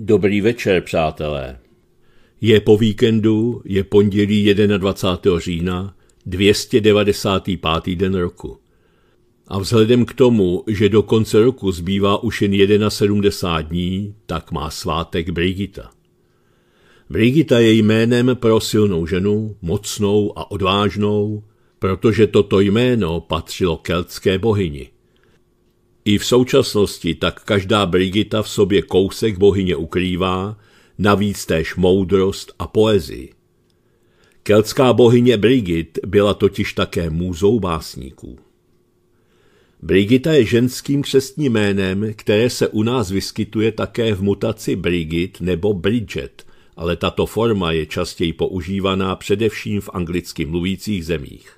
Dobrý večer, přátelé. Je po víkendu, je pondělí 21. října, 295. den roku. A vzhledem k tomu, že do konce roku zbývá už jen 71 dní, tak má svátek Brigita. Brigita je jménem pro silnou ženu, mocnou a odvážnou, protože toto jméno patřilo keltské bohyni. I v současnosti tak každá Brigita v sobě kousek bohyně ukrývá, navíc též moudrost a poezii. Keltská bohyně Brigit byla totiž také můzou básníků. Brigita je ženským křestním jménem, které se u nás vyskytuje také v mutaci Brigit nebo Bridget, ale tato forma je častěji používaná především v anglicky mluvících zemích.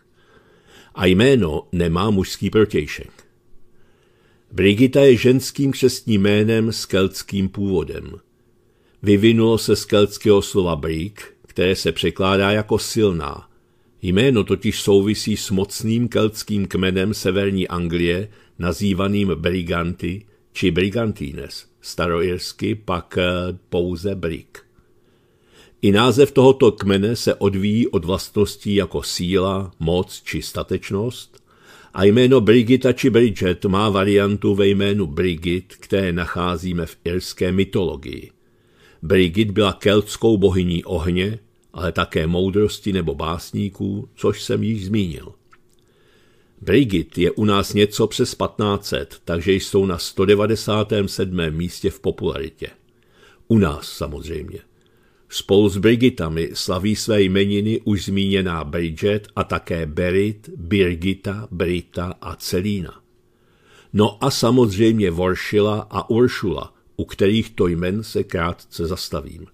A jméno nemá mužský protějšek. Brigita je ženským křestním jménem s keltským původem. Vyvinulo se z keltského slova brig, které se překládá jako silná. Jméno totiž souvisí s mocným keltským kmenem severní Anglie, nazývaným Briganty či Brigantines, staroirsky pak eh, pouze Brig. I název tohoto kmene se odvíjí od vlastností jako síla, moc či statečnost, a jméno Brigita či Bridget má variantu ve jménu Brigit, které nacházíme v irské mytologii. Brigit byla keltskou bohyní ohně, ale také moudrosti nebo básníků, což jsem již zmínil. Brigit je u nás něco přes 1500, takže jsou na 197. místě v popularitě. U nás samozřejmě. Spolu s Brigitami slaví své jmeniny už zmíněná Bridget a také Berit, Birgita, Brita a Celína. No a samozřejmě Voršila a Uršula, u kterých to jmen se krátce zastavím.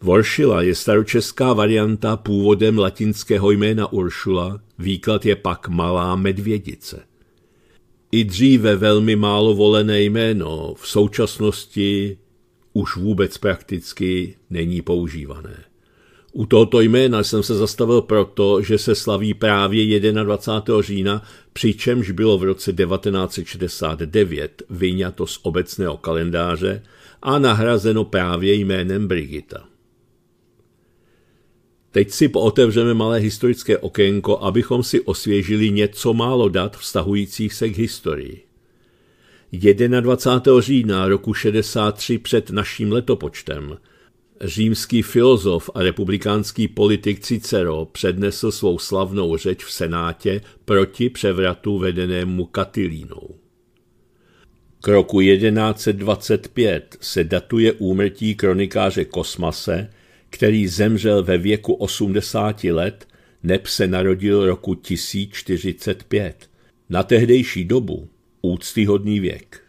Voršila je staročeská varianta původem latinského jména Uršula, výklad je pak malá medvědice. I dříve velmi málo volené jméno, v současnosti už vůbec prakticky není používané. U tohoto jména jsem se zastavil proto, že se slaví právě 21. října, přičemž bylo v roce 1969 vyňato z obecného kalendáře a nahrazeno právě jménem Brigita. Teď si pootevřeme malé historické okénko, abychom si osvěžili něco málo dat vztahujících se k historii. 21. října roku 63 před naším letopočtem římský filozof a republikánský politik Cicero přednesl svou slavnou řeč v Senátě proti převratu vedenému Katilínou. K roku 1125 se datuje úmrtí kronikáře Kosmase, který zemřel ve věku 80 let, neb se narodil roku 1045. Na tehdejší dobu úctyhodný věk.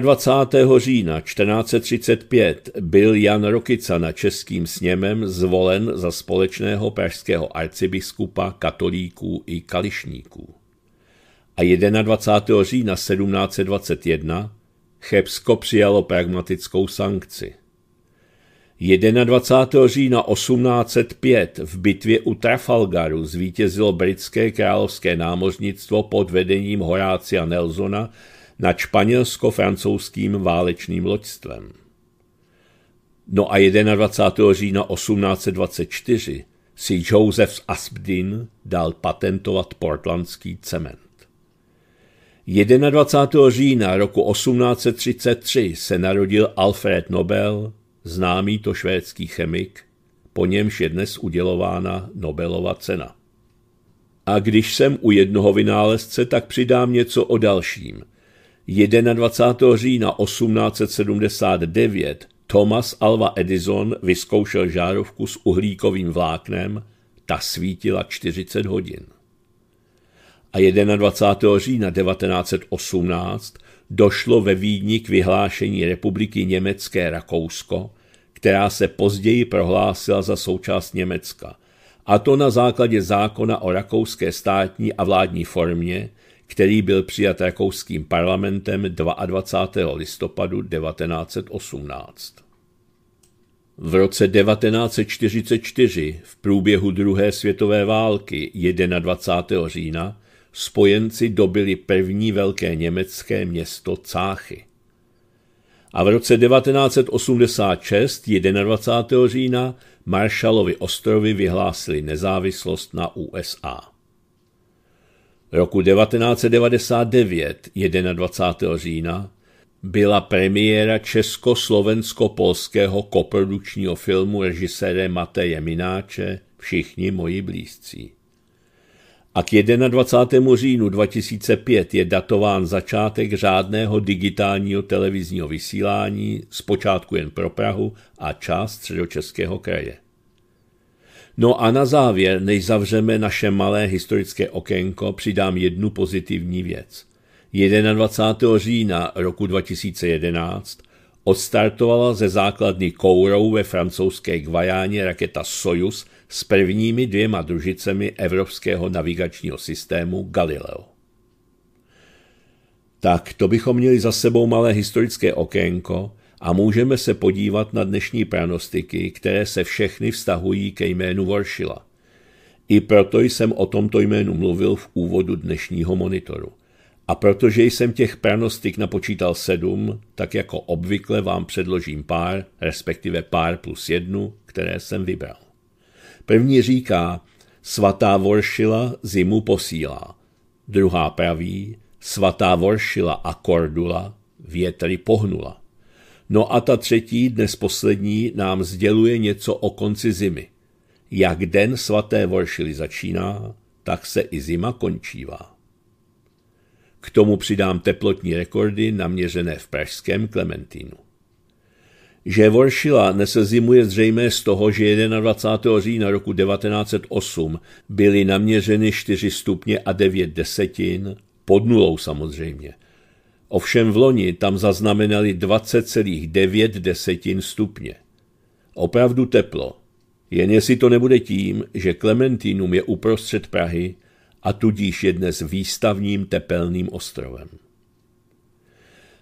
21. října 1435 byl Jan Rokica na Českým sněmem zvolen za společného pražského arcibiskupa katolíků i kališníků. A 21. října 1721 Chebsko přijalo pragmatickou sankci – 21. října 1805 v bitvě u Trafalgaru zvítězilo britské královské námořnictvo pod vedením Horácia Nelsona nad španělsko-francouzským válečným loďstvem. No a 21. října 1824 si Joseph Aspdin dal patentovat portlandský cement. 21. října roku 1833 se narodil Alfred Nobel, známý to švédský chemik, po němž je dnes udělována Nobelova cena. A když jsem u jednoho vynálezce, tak přidám něco o dalším. 21. října 1879 Thomas Alva Edison vyzkoušel žárovku s uhlíkovým vláknem, ta svítila 40 hodin. A 21. října 1918 došlo ve Vídni k vyhlášení republiky Německé Rakousko, která se později prohlásila za součást Německa. A to na základě zákona o rakouské státní a vládní formě, který byl přijat rakouským parlamentem 22. listopadu 1918. V roce 1944 v průběhu druhé světové války 21. října spojenci dobili první velké německé město Cáchy a v roce 1986, 21. října, Marshallovy ostrovy vyhlásili nezávislost na USA. Roku 1999, 21. října, byla premiéra česko slovensko polského koprodučního filmu režiséra Mateje Mináče Všichni moji blízcí a k 21. říjnu 2005 je datován začátek řádného digitálního televizního vysílání, zpočátku jen pro Prahu a část středočeského kraje. No a na závěr, než zavřeme naše malé historické okénko, přidám jednu pozitivní věc. 21. října roku 2011 odstartovala ze základny Kourou ve francouzské Gvajáně raketa Soyuz – s prvními dvěma družicemi evropského navigačního systému Galileo. Tak to bychom měli za sebou malé historické okénko a můžeme se podívat na dnešní pranostiky, které se všechny vztahují ke jménu Voršila. I proto jsem o tomto jménu mluvil v úvodu dnešního monitoru. A protože jsem těch pranostik napočítal sedm, tak jako obvykle vám předložím pár, respektive pár plus jednu, které jsem vybral. První říká, svatá Voršila zimu posílá. Druhá praví, svatá Voršila a Kordula větry pohnula. No a ta třetí, dnes poslední, nám sděluje něco o konci zimy. Jak den svaté Voršily začíná, tak se i zima končívá. K tomu přidám teplotní rekordy naměřené v pražském Klementínu že Voršila nesezimuje zřejmé z toho, že 21. října roku 1908 byly naměřeny 4 stupně a 9 desetin, pod nulou samozřejmě. Ovšem v loni tam zaznamenali 20,9 desetin stupně. Opravdu teplo. Jen jestli to nebude tím, že Klementínum je uprostřed Prahy a tudíž je dnes výstavním tepelným ostrovem.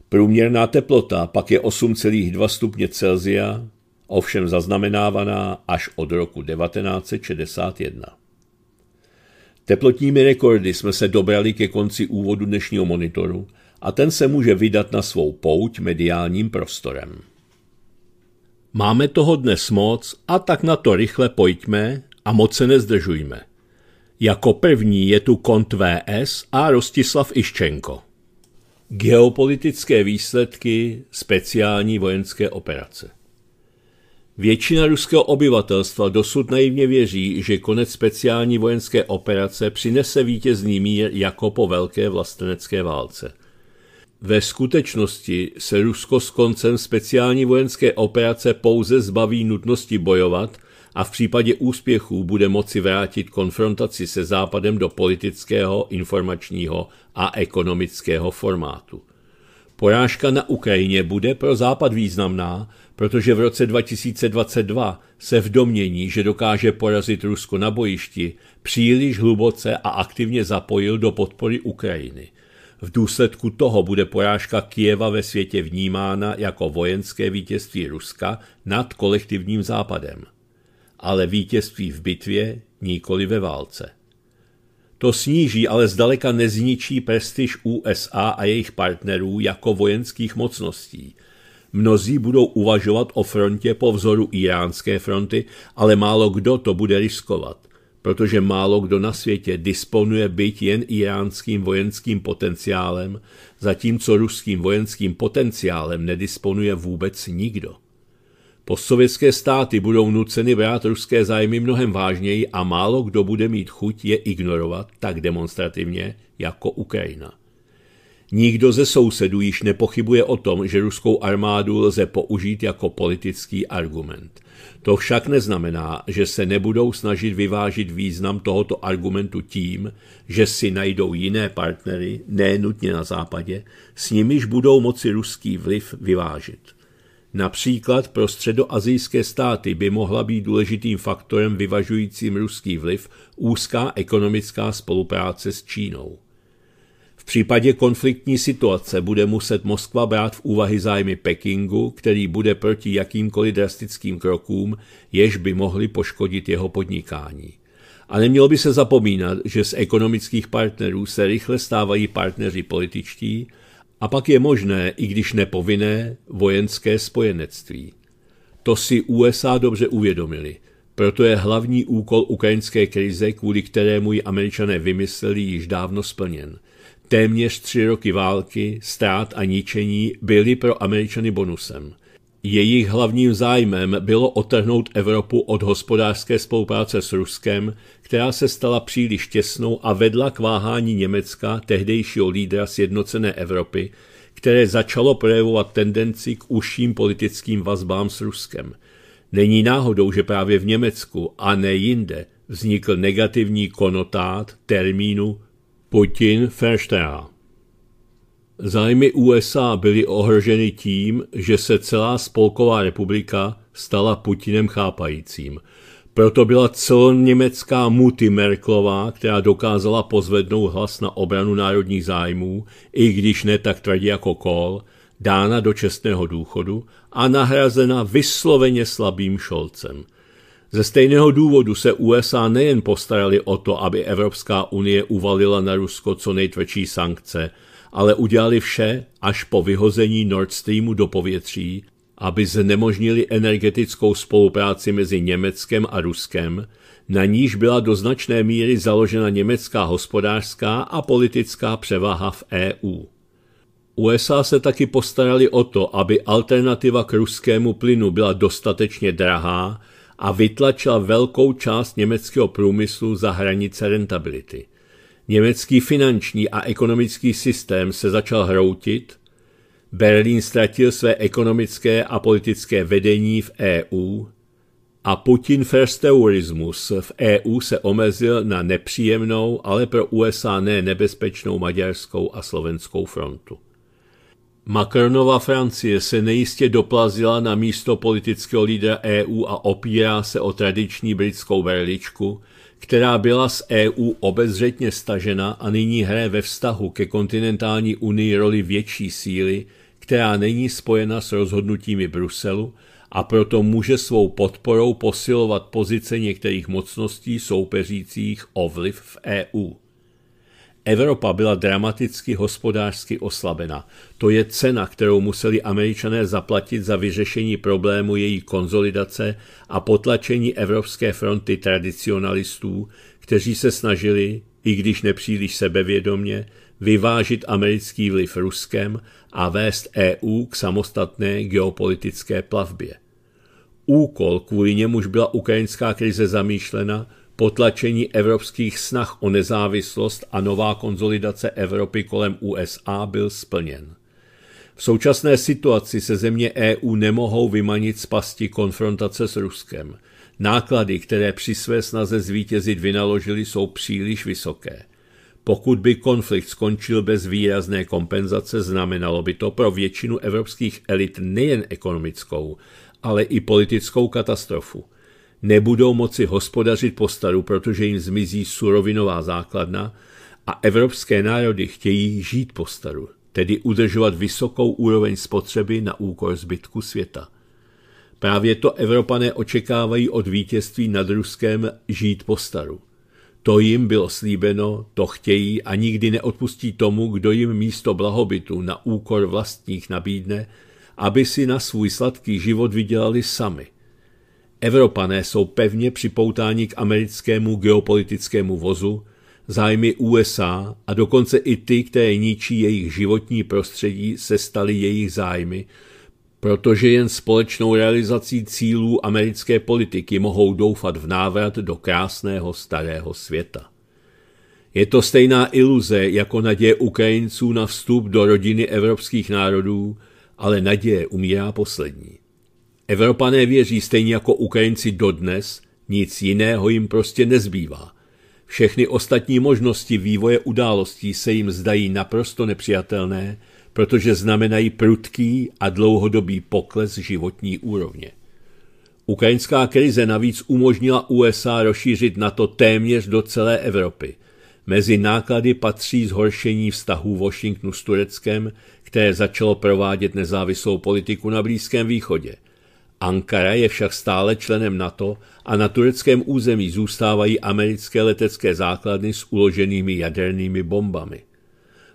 Průměrná teplota pak je 8,2 stupně Celzia, ovšem zaznamenávaná až od roku 1961. Teplotními rekordy jsme se dobrali ke konci úvodu dnešního monitoru a ten se může vydat na svou pouť mediálním prostorem. Máme toho dnes moc a tak na to rychle pojďme a moc se nezdržujme. Jako první je tu Kont VS a Rostislav Iščenko. Geopolitické výsledky speciální vojenské operace Většina ruského obyvatelstva dosud naivně věří, že konec speciální vojenské operace přinese vítězný mír jako po velké vlastenecké válce. Ve skutečnosti se Rusko s koncem speciální vojenské operace pouze zbaví nutnosti bojovat a v případě úspěchů bude moci vrátit konfrontaci se Západem do politického, informačního a ekonomického formátu. Porážka na Ukrajině bude pro Západ významná, protože v roce 2022 se v domění, že dokáže porazit Rusko na bojišti, příliš hluboce a aktivně zapojil do podpory Ukrajiny. V důsledku toho bude porážka Kijeva ve světě vnímána jako vojenské vítězství Ruska nad kolektivním západem ale vítězství v bitvě, nikoli ve válce. To sníží, ale zdaleka nezničí prestiž USA a jejich partnerů jako vojenských mocností. Mnozí budou uvažovat o frontě po vzoru iránské fronty, ale málo kdo to bude riskovat, protože málo kdo na světě disponuje byt jen iránským vojenským potenciálem, zatímco ruským vojenským potenciálem nedisponuje vůbec nikdo. Postsovětské státy budou nuceny brát ruské zájmy mnohem vážněji a málo kdo bude mít chuť je ignorovat tak demonstrativně jako Ukrajina. Nikdo ze sousedů již nepochybuje o tom, že ruskou armádu lze použít jako politický argument. To však neznamená, že se nebudou snažit vyvážit význam tohoto argumentu tím, že si najdou jiné partnery, ne nutně na západě, s nimiž budou moci ruský vliv vyvážit. Například pro středoazijské státy by mohla být důležitým faktorem vyvažujícím ruský vliv úzká ekonomická spolupráce s Čínou. V případě konfliktní situace bude muset Moskva brát v úvahy zájmy Pekingu, který bude proti jakýmkoliv drastickým krokům, jež by mohly poškodit jeho podnikání. A nemělo by se zapomínat, že z ekonomických partnerů se rychle stávají partneři političtí, a pak je možné, i když nepovinné, vojenské spojenectví. To si USA dobře uvědomili. Proto je hlavní úkol ukrajinské krize, kvůli kterému ji američané vymysleli, již dávno splněn. Téměř tři roky války, strát a ničení byly pro američany bonusem. Jejich hlavním zájmem bylo otrhnout Evropu od hospodářské spolupráce s Ruskem, která se stala příliš těsnou a vedla k váhání Německa, tehdejšího lídra sjednocené Evropy, které začalo projevovat tendenci k užším politickým vazbám s Ruskem. Není náhodou, že právě v Německu a ne jinde vznikl negativní konotát termínu Putin Verstehen. Zájmy USA byly ohroženy tím, že se celá spolková republika stala Putinem chápajícím. Proto byla celoněmecká Muty Merklová, která dokázala pozvednout hlas na obranu národních zájmů, i když ne tak tvrdě jako Kohl, dána do čestného důchodu a nahrazena vysloveně slabým Šolcem. Ze stejného důvodu se USA nejen postarali o to, aby Evropská unie uvalila na Rusko co nejtvrdší sankce – ale udělali vše až po vyhození Nord Streamu do povětří, aby znemožnili energetickou spolupráci mezi Německem a Ruskem, na níž byla do značné míry založena německá hospodářská a politická převaha v EU. USA se taky postarali o to, aby alternativa k ruskému plynu byla dostatečně drahá a vytlačila velkou část německého průmyslu za hranice rentability – Německý finanční a ekonomický systém se začal hroutit, Berlín ztratil své ekonomické a politické vedení v EU a Putin terrorismus v EU se omezil na nepříjemnou, ale pro USA ne nebezpečnou maďarskou a slovenskou frontu. Macronova Francie se nejistě doplazila na místo politického lídra EU a opírá se o tradiční britskou verličku, která byla z EU obezřetně stažena a nyní hraje ve vztahu ke kontinentální unii roli větší síly, která není spojena s rozhodnutími Bruselu a proto může svou podporou posilovat pozice některých mocností soupeřících o vliv v EU. Evropa byla dramaticky hospodářsky oslabena. To je cena, kterou museli američané zaplatit za vyřešení problému její konzolidace a potlačení Evropské fronty tradicionalistů, kteří se snažili, i když nepříliš sebevědomně, vyvážit americký vliv Ruskem a vést EU k samostatné geopolitické plavbě. Úkol, kvůli němuž byla ukrajinská krize zamýšlena, Potlačení evropských snah o nezávislost a nová konzolidace Evropy kolem USA byl splněn. V současné situaci se země EU nemohou vymanit z pasti konfrontace s Ruskem. Náklady, které při své snaze zvítězit vynaložili, jsou příliš vysoké. Pokud by konflikt skončil bez výrazné kompenzace, znamenalo by to pro většinu evropských elit nejen ekonomickou, ale i politickou katastrofu nebudou moci hospodařit po staru, protože jim zmizí surovinová základna a evropské národy chtějí žít po staru, tedy udržovat vysokou úroveň spotřeby na úkor zbytku světa. Právě to Evropané očekávají od vítězství nad Ruskem žít po staru. To jim bylo slíbeno, to chtějí a nikdy neodpustí tomu, kdo jim místo blahobytu na úkor vlastních nabídne, aby si na svůj sladký život vydělali sami. Evropané jsou pevně připoutáni k americkému geopolitickému vozu, zájmy USA a dokonce i ty, které ničí jejich životní prostředí, se staly jejich zájmy, protože jen společnou realizací cílů americké politiky mohou doufat v návrat do krásného starého světa. Je to stejná iluze jako naděje Ukrajinců na vstup do rodiny evropských národů, ale naděje umírá poslední. Evropané věří stejně jako Ukrajinci dodnes, nic jiného jim prostě nezbývá. Všechny ostatní možnosti vývoje událostí se jim zdají naprosto nepřijatelné, protože znamenají prudký a dlouhodobý pokles životní úrovně. Ukrajinská krize navíc umožnila USA rozšířit na to téměř do celé Evropy. Mezi náklady patří zhoršení vztahů Washingtonu s Tureckem, které začalo provádět nezávislou politiku na Blízkém východě. Ankara je však stále členem NATO a na tureckém území zůstávají americké letecké základny s uloženými jadernými bombami.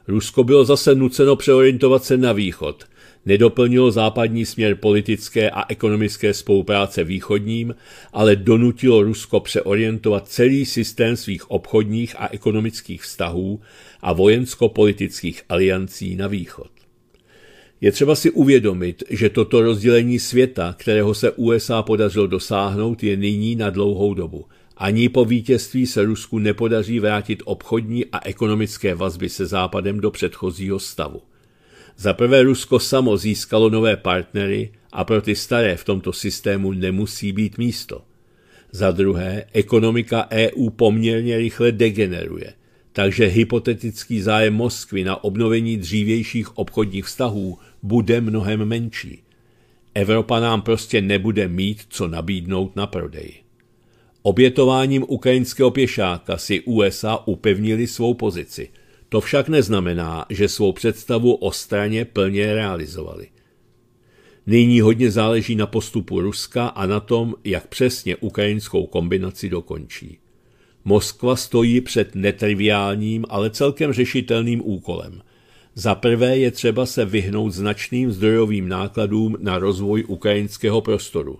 Rusko bylo zase nuceno přeorientovat se na východ, nedoplnilo západní směr politické a ekonomické spolupráce východním, ale donutilo Rusko přeorientovat celý systém svých obchodních a ekonomických vztahů a vojensko-politických aliancí na východ. Je třeba si uvědomit, že toto rozdělení světa, kterého se USA podařilo dosáhnout, je nyní na dlouhou dobu. Ani po vítězství se Rusku nepodaří vrátit obchodní a ekonomické vazby se Západem do předchozího stavu. Za prvé Rusko samo získalo nové partnery a pro ty staré v tomto systému nemusí být místo. Za druhé, ekonomika EU poměrně rychle degeneruje, takže hypotetický zájem Moskvy na obnovení dřívějších obchodních vztahů bude mnohem menší. Evropa nám prostě nebude mít co nabídnout na prodej. Obětováním ukrajinského pěšáka si USA upevnili svou pozici. To však neznamená, že svou představu o straně plně realizovali. Nyní hodně záleží na postupu Ruska a na tom, jak přesně ukrajinskou kombinaci dokončí. Moskva stojí před netriviálním, ale celkem řešitelným úkolem. Za prvé je třeba se vyhnout značným zdrojovým nákladům na rozvoj ukrajinského prostoru.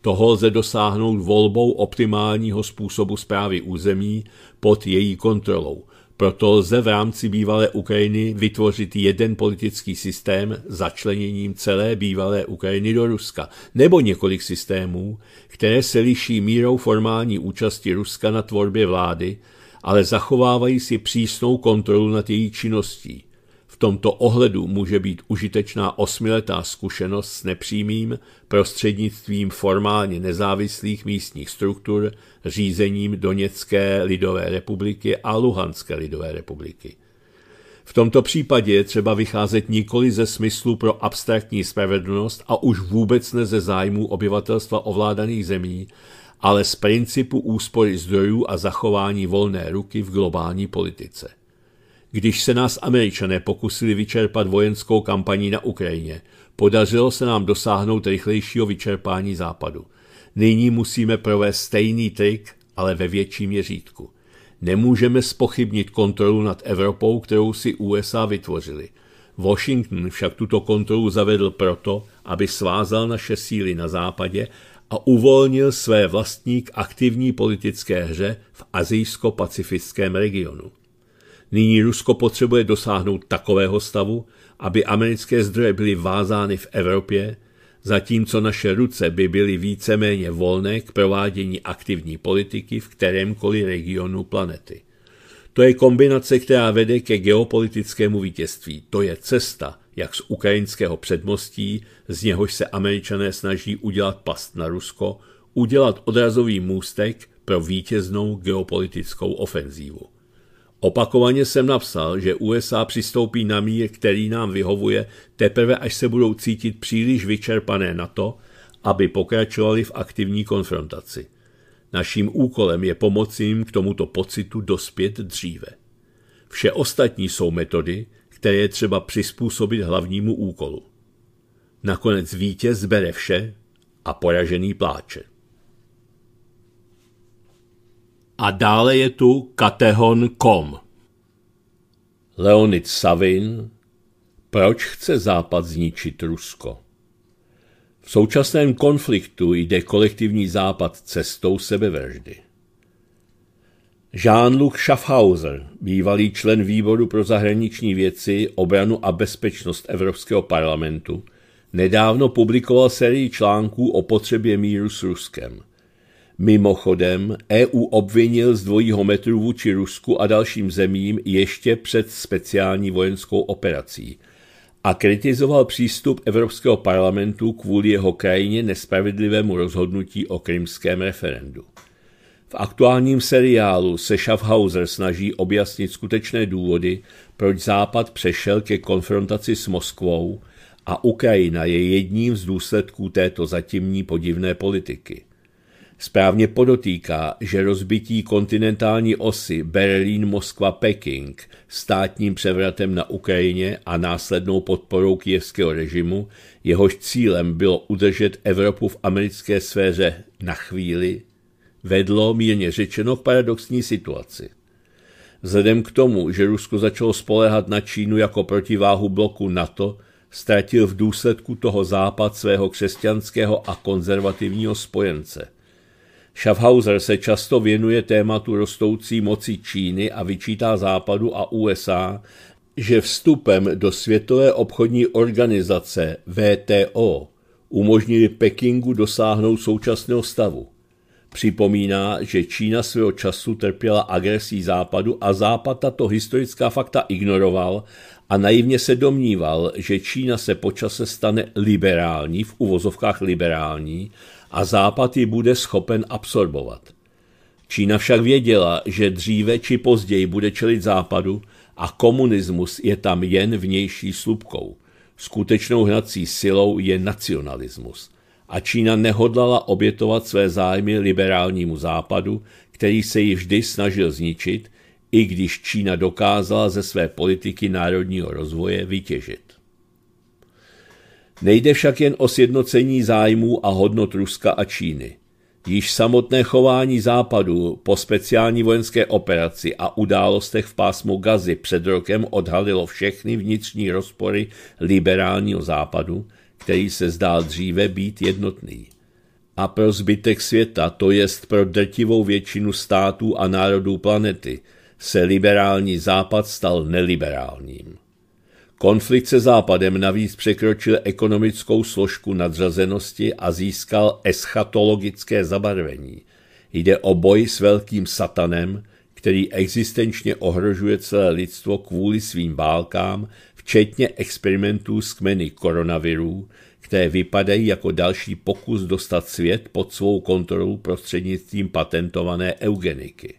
Toho lze dosáhnout volbou optimálního způsobu zprávy území pod její kontrolou. Proto lze v rámci bývalé Ukrajiny vytvořit jeden politický systém začleněním celé bývalé Ukrajiny do Ruska, nebo několik systémů, které se liší mírou formální účasti Ruska na tvorbě vlády, ale zachovávají si přísnou kontrolu nad její činností tomto ohledu může být užitečná osmiletá zkušenost s nepřímým prostřednictvím formálně nezávislých místních struktur řízením Doněcké lidové republiky a Luhanské lidové republiky. V tomto případě je třeba vycházet nikoli ze smyslu pro abstraktní spravedlnost a už vůbec ne ze zájmů obyvatelstva ovládaných zemí, ale z principu úspory zdrojů a zachování volné ruky v globální politice když se nás američané pokusili vyčerpat vojenskou kampaní na Ukrajině, podařilo se nám dosáhnout rychlejšího vyčerpání západu. Nyní musíme provést stejný trik, ale ve větším měřítku. Nemůžeme spochybnit kontrolu nad Evropou, kterou si USA vytvořili. Washington však tuto kontrolu zavedl proto, aby svázal naše síly na západě a uvolnil své vlastní k aktivní politické hře v azijsko-pacifickém regionu. Nyní Rusko potřebuje dosáhnout takového stavu, aby americké zdroje byly vázány v Evropě, zatímco naše ruce by byly víceméně volné k provádění aktivní politiky v kterémkoliv regionu planety. To je kombinace, která vede ke geopolitickému vítězství. To je cesta, jak z ukrajinského předmostí, z něhož se američané snaží udělat past na Rusko, udělat odrazový můstek pro vítěznou geopolitickou ofenzívu. Opakovaně jsem napsal, že USA přistoupí na mír, který nám vyhovuje, teprve až se budou cítit příliš vyčerpané na to, aby pokračovali v aktivní konfrontaci. Naším úkolem je pomoci jim k tomuto pocitu dospět dříve. Vše ostatní jsou metody, které je třeba přizpůsobit hlavnímu úkolu. Nakonec vítěz bere vše a poražený pláče a dále je tu katehon.com. Leonid Savin Proč chce Západ zničit Rusko? V současném konfliktu jde kolektivní Západ cestou sebevraždy. Jean-Luc Schaffhauser, bývalý člen výboru pro zahraniční věci, obranu a bezpečnost Evropského parlamentu, nedávno publikoval sérii článků o potřebě míru s Ruskem – Mimochodem, EU obvinil z dvojího metru vůči Rusku a dalším zemím ještě před speciální vojenskou operací a kritizoval přístup Evropského parlamentu kvůli jeho krajině nespravedlivému rozhodnutí o krymském referendu. V aktuálním seriálu se Schaffhauser snaží objasnit skutečné důvody, proč Západ přešel ke konfrontaci s Moskvou a Ukrajina je jedním z důsledků této zatímní podivné politiky. Správně podotýká, že rozbití kontinentální osy Berlín-Moskva-Peking státním převratem na Ukrajině a následnou podporou kijevského režimu, jehož cílem bylo udržet Evropu v americké sféře na chvíli, vedlo mírně řečeno k paradoxní situaci. Vzhledem k tomu, že Rusko začalo spolehat na Čínu jako protiváhu bloku NATO, ztratil v důsledku toho západ svého křesťanského a konzervativního spojence – Schaffhauser se často věnuje tématu rostoucí moci Číny a vyčítá Západu a USA, že vstupem do Světové obchodní organizace VTO umožnili Pekingu dosáhnout současného stavu. Připomíná, že Čína svého času trpěla agresí Západu a Západ tato historická fakta ignoroval a naivně se domníval, že Čína se počase stane liberální, v uvozovkách liberální, a Západ ji bude schopen absorbovat. Čína však věděla, že dříve či později bude čelit Západu a komunismus je tam jen vnější slupkou. Skutečnou hnací silou je nacionalismus. A Čína nehodlala obětovat své zájmy liberálnímu Západu, který se ji vždy snažil zničit, i když Čína dokázala ze své politiky národního rozvoje vytěžit. Nejde však jen o sjednocení zájmů a hodnot Ruska a Číny. Již samotné chování Západu po speciální vojenské operaci a událostech v pásmu Gazy před rokem odhalilo všechny vnitřní rozpory liberálního Západu, který se zdál dříve být jednotný. A pro zbytek světa, to jest pro drtivou většinu států a národů planety, se liberální Západ stal neliberálním. Konflikt se Západem navíc překročil ekonomickou složku nadřazenosti a získal eschatologické zabarvení. Jde o boj s velkým satanem, který existenčně ohrožuje celé lidstvo kvůli svým válkám, včetně experimentů s kmeny koronavirů, které vypadají jako další pokus dostat svět pod svou kontrolu prostřednictvím patentované eugeniky.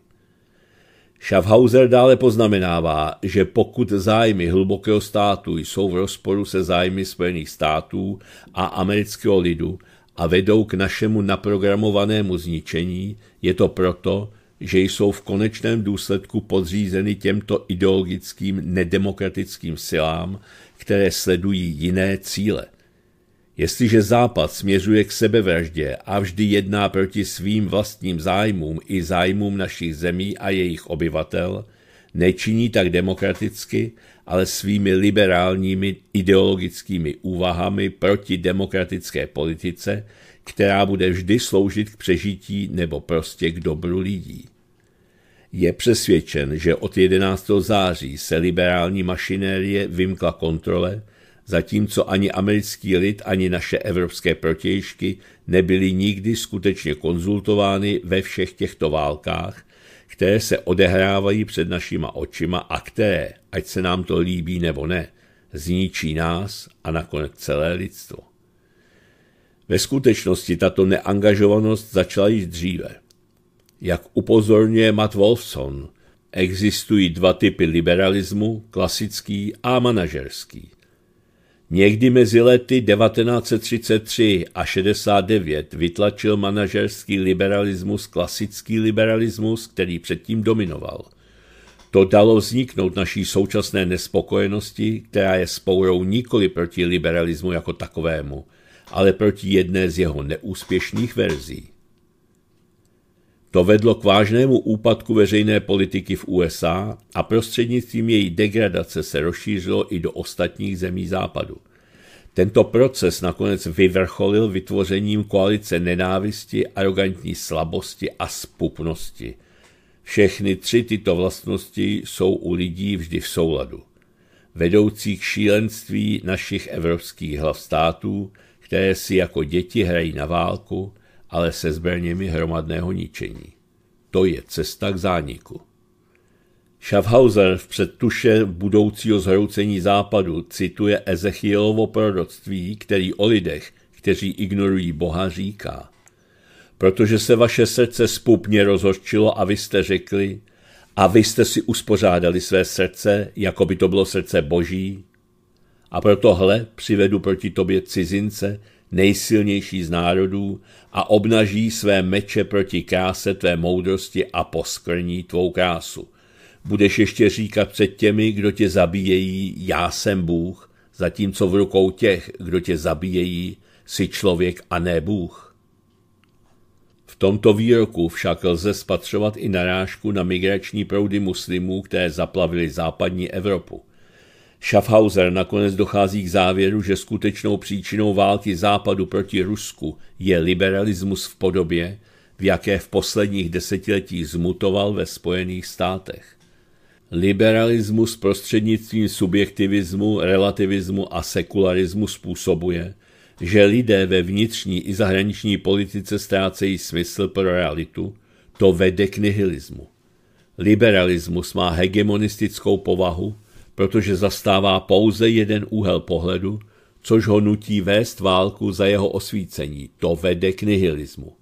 Schaffhauser dále poznamenává, že pokud zájmy hlubokého státu jsou v rozporu se zájmy Spojených států a amerického lidu a vedou k našemu naprogramovanému zničení, je to proto, že jsou v konečném důsledku podřízeny těmto ideologickým nedemokratickým silám, které sledují jiné cíle – Jestliže Západ směřuje k sebevraždě a vždy jedná proti svým vlastním zájmům i zájmům našich zemí a jejich obyvatel, nečiní tak demokraticky, ale svými liberálními ideologickými úvahami proti demokratické politice, která bude vždy sloužit k přežití nebo prostě k dobru lidí. Je přesvědčen, že od 11. září se liberální mašinérie vymkla kontrole, zatímco ani americký lid, ani naše evropské protějšky nebyly nikdy skutečně konzultovány ve všech těchto válkách, které se odehrávají před našima očima a které, ať se nám to líbí nebo ne, zničí nás a nakonec celé lidstvo. Ve skutečnosti tato neangažovanost začala již dříve. Jak upozorňuje Matt Wolfson, existují dva typy liberalismu, klasický a manažerský – Někdy mezi lety 1933 a 69 vytlačil manažerský liberalismus klasický liberalismus, který předtím dominoval. To dalo vzniknout naší současné nespokojenosti, která je spourou nikoli proti liberalismu jako takovému, ale proti jedné z jeho neúspěšných verzí. To vedlo k vážnému úpadku veřejné politiky v USA a prostřednictvím její degradace se rozšířilo i do ostatních zemí západu. Tento proces nakonec vyvrcholil vytvořením koalice nenávisti, arrogantní slabosti a spupnosti. Všechny tři tyto vlastnosti jsou u lidí vždy v souladu. Vedoucí k šílenství našich evropských hlav států, které si jako děti hrají na válku, ale se zbraněmi hromadného ničení. To je cesta k zániku. Schaffhauser v předtuše budoucího zhroucení západu cituje Ezechielovo proroctví, který o lidech, kteří ignorují Boha, říká Protože se vaše srdce spupně rozhorčilo a vy jste řekli a vy jste si uspořádali své srdce, jako by to bylo srdce boží, a proto hle přivedu proti tobě cizince, nejsilnější z národů, a obnaží své meče proti kráse tvé moudrosti a poskrní tvou krásu. Budeš ještě říkat před těmi, kdo tě zabíjejí, já jsem Bůh, zatímco v rukou těch, kdo tě zabíjejí, si člověk a ne Bůh. V tomto výroku však lze spatřovat i narážku na migrační proudy muslimů, které zaplavili západní Evropu. Schaffhauser nakonec dochází k závěru, že skutečnou příčinou války Západu proti Rusku je liberalismus v podobě, v jaké v posledních desetiletích zmutoval ve Spojených státech. Liberalismus prostřednictvím subjektivismu, relativismu a sekularismu způsobuje, že lidé ve vnitřní i zahraniční politice ztrácejí smysl pro realitu, to vede k nihilismu. Liberalismus má hegemonistickou povahu, protože zastává pouze jeden úhel pohledu, což ho nutí vést válku za jeho osvícení. To vede k nihilismu.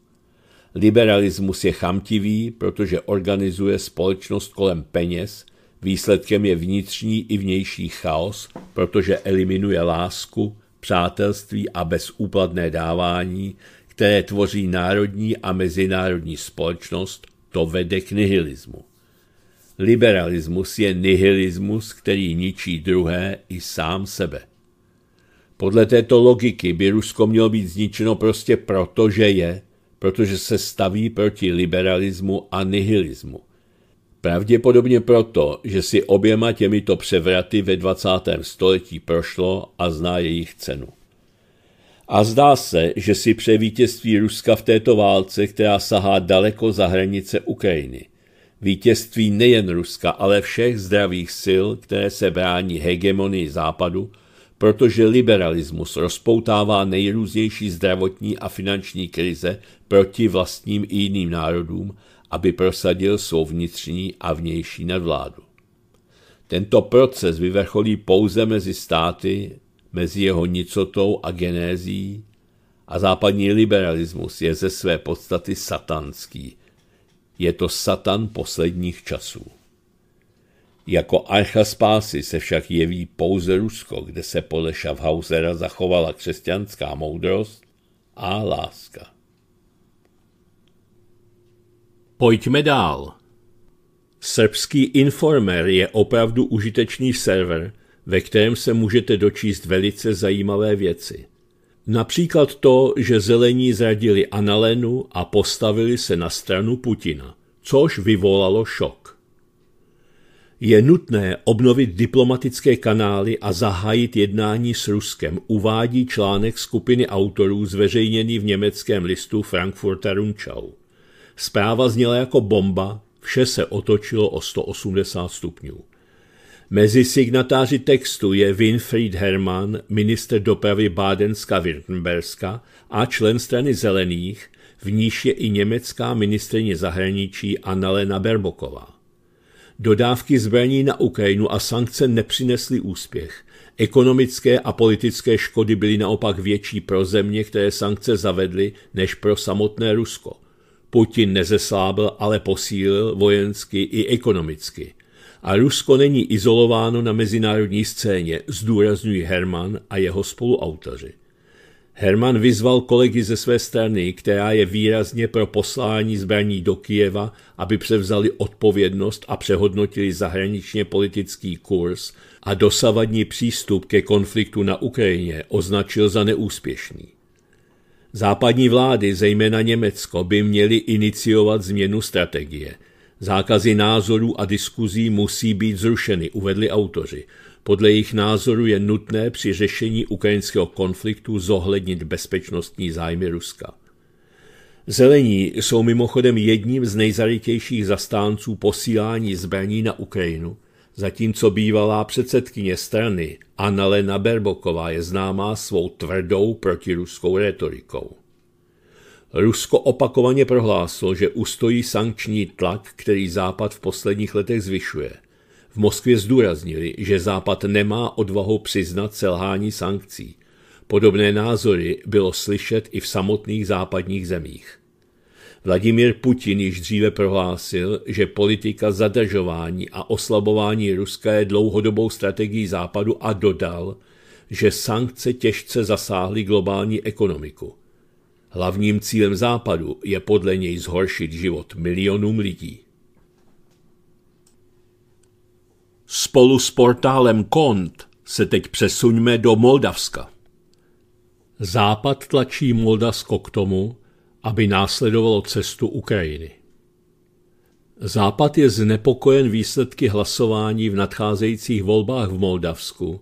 Liberalismus je chamtivý, protože organizuje společnost kolem peněz, výsledkem je vnitřní i vnější chaos, protože eliminuje lásku, přátelství a bezúplatné dávání, které tvoří národní a mezinárodní společnost, to vede k nihilismu. Liberalismus je nihilismus, který ničí druhé i sám sebe. Podle této logiky by Rusko mělo být zničeno prostě proto, že je, protože se staví proti liberalismu a nihilismu. Pravděpodobně proto, že si oběma těmito převraty ve 20. století prošlo a zná jejich cenu. A zdá se, že si převítězství Ruska v této válce, která sahá daleko za hranice Ukrajiny – vítězství nejen Ruska, ale všech zdravých sil, které se brání hegemonii Západu, protože liberalismus rozpoutává nejrůznější zdravotní a finanční krize proti vlastním i jiným národům, aby prosadil svou vnitřní a vnější nadvládu. Tento proces vyvrcholí pouze mezi státy, mezi jeho nicotou a genézí a západní liberalismus je ze své podstaty satanský – je to Satan posledních časů. Jako archa spásy se však jeví pouze Rusko, kde se podle Schaffhausera zachovala křesťanská moudrost a láska. Pojďme dál. Srbský Informer je opravdu užitečný server, ve kterém se můžete dočíst velice zajímavé věci – Například to, že zelení zradili Analenu a postavili se na stranu Putina, což vyvolalo šok. Je nutné obnovit diplomatické kanály a zahájit jednání s Ruskem, uvádí článek skupiny autorů zveřejněný v německém listu Frankfurter Rundschau. Zpráva zněla jako bomba, vše se otočilo o 180 stupňů. Mezi signatáři textu je Winfried Hermann, minister dopravy Bádenska-Württemberska a člen strany zelených, v níž je i německá ministrině zahraničí Annalena Berboková. Dodávky zbraní na Ukrajinu a sankce nepřinesly úspěch. Ekonomické a politické škody byly naopak větší pro země, které sankce zavedly, než pro samotné Rusko. Putin nezeslábl, ale posílil vojensky i ekonomicky – a Rusko není izolováno na mezinárodní scéně, zdůrazňují Herman a jeho spoluautoři. Herman vyzval kolegy ze své strany, která je výrazně pro poslání zbraní do Kijeva, aby převzali odpovědnost a přehodnotili zahraničně politický kurz a dosavadní přístup ke konfliktu na Ukrajině označil za neúspěšný. Západní vlády, zejména Německo, by měly iniciovat změnu strategie – Zákazy názorů a diskuzí musí být zrušeny, uvedli autoři. Podle jejich názoru je nutné při řešení ukrajinského konfliktu zohlednit bezpečnostní zájmy Ruska. Zelení jsou mimochodem jedním z nejzarytějších zastánců posílání zbraní na Ukrajinu, zatímco bývalá předsedkyně strany Annalena Berboková je známá svou tvrdou protiruskou retorikou. Rusko opakovaně prohlásilo, že ustojí sankční tlak, který Západ v posledních letech zvyšuje. V Moskvě zdůraznili, že Západ nemá odvahu přiznat selhání sankcí. Podobné názory bylo slyšet i v samotných západních zemích. Vladimir Putin již dříve prohlásil, že politika zadržování a oslabování Ruska je dlouhodobou strategií Západu a dodal, že sankce těžce zasáhly globální ekonomiku. Hlavním cílem západu je podle něj zhoršit život milionům lidí. Spolu s portálem KONT se teď přesuňme do Moldavska. Západ tlačí Moldavsko k tomu, aby následovalo cestu Ukrajiny. Západ je znepokojen výsledky hlasování v nadcházejících volbách v Moldavsku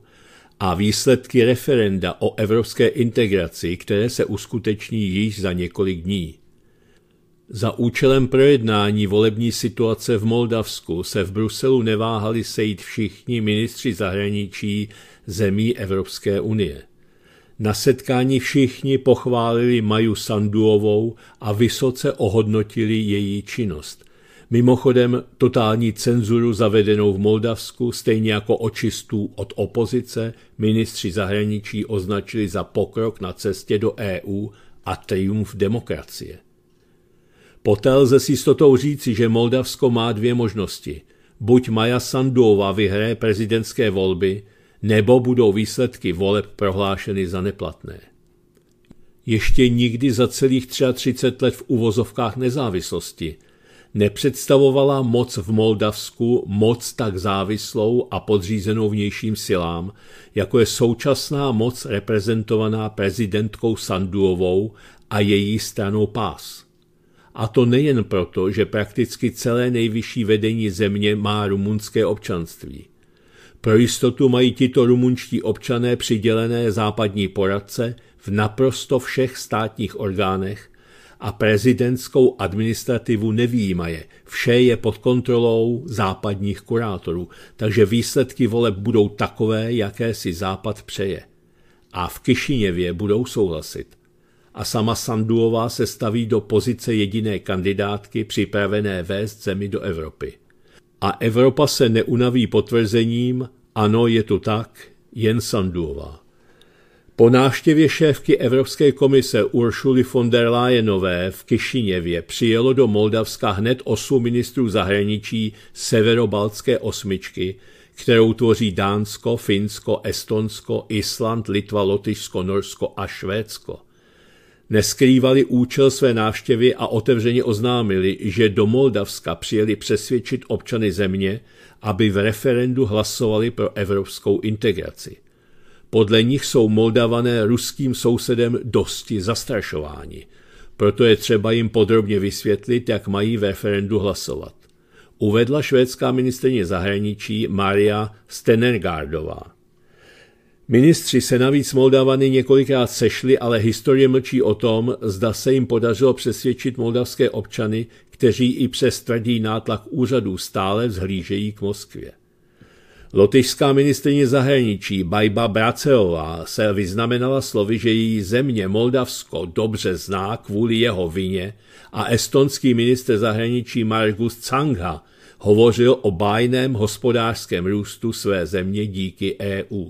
a výsledky referenda o evropské integraci, které se uskuteční již za několik dní. Za účelem projednání volební situace v Moldavsku se v Bruselu neváhali sejít všichni ministři zahraničí zemí Evropské unie. Na setkání všichni pochválili Maju Sanduovou a vysoce ohodnotili její činnost. Mimochodem, totální cenzuru zavedenou v Moldavsku, stejně jako očistů od opozice, ministři zahraničí označili za pokrok na cestě do EU a triumf demokracie. Poté lze s jistotou říci, že Moldavsko má dvě možnosti. Buď Maja Sandová vyhraje prezidentské volby, nebo budou výsledky voleb prohlášeny za neplatné. Ještě nikdy za celých 33 let v uvozovkách nezávislosti – nepředstavovala moc v Moldavsku moc tak závislou a podřízenou vnějším silám, jako je současná moc reprezentovaná prezidentkou Sanduovou a její stranou PÁS. A to nejen proto, že prakticky celé nejvyšší vedení země má rumunské občanství. Pro jistotu mají tito rumunští občané přidělené západní poradce v naprosto všech státních orgánech, a prezidentskou administrativu nevýjímaje. Vše je pod kontrolou západních kurátorů, takže výsledky voleb budou takové, jaké si západ přeje. A v Kišiněvě budou souhlasit. A sama Sanduová se staví do pozice jediné kandidátky připravené vést zemi do Evropy. A Evropa se neunaví potvrzením, ano, je to tak, jen Sanduová. Po návštěvě šéfky Evropské komise Uršuly von der Leyenové v Kišiněvě přijelo do Moldavska hned osm ministrů zahraničí severobaltské osmičky, kterou tvoří Dánsko, Finsko, Estonsko, Island, Litva, Lotyšsko, Norsko a Švédsko. Neskrývali účel své návštěvy a otevřeně oznámili, že do Moldavska přijeli přesvědčit občany země, aby v referendu hlasovali pro evropskou integraci. Podle nich jsou Moldavané ruským sousedem dosti zastrašováni. Proto je třeba jim podrobně vysvětlit, jak mají v referendu hlasovat. Uvedla švédská ministrině zahraničí Maria Stenergardová. Ministři se navíc Moldavany několikrát sešli, ale historie mlčí o tom, zda se jim podařilo přesvědčit moldavské občany, kteří i přes tvrdý nátlak úřadů stále vzhlížejí k Moskvě. Lotyšská ministrině zahraničí Bajba Braceová se vyznamenala slovy, že její země Moldavsko dobře zná kvůli jeho vině a estonský minister zahraničí Margus Cangha hovořil o bájném hospodářském růstu své země díky EU.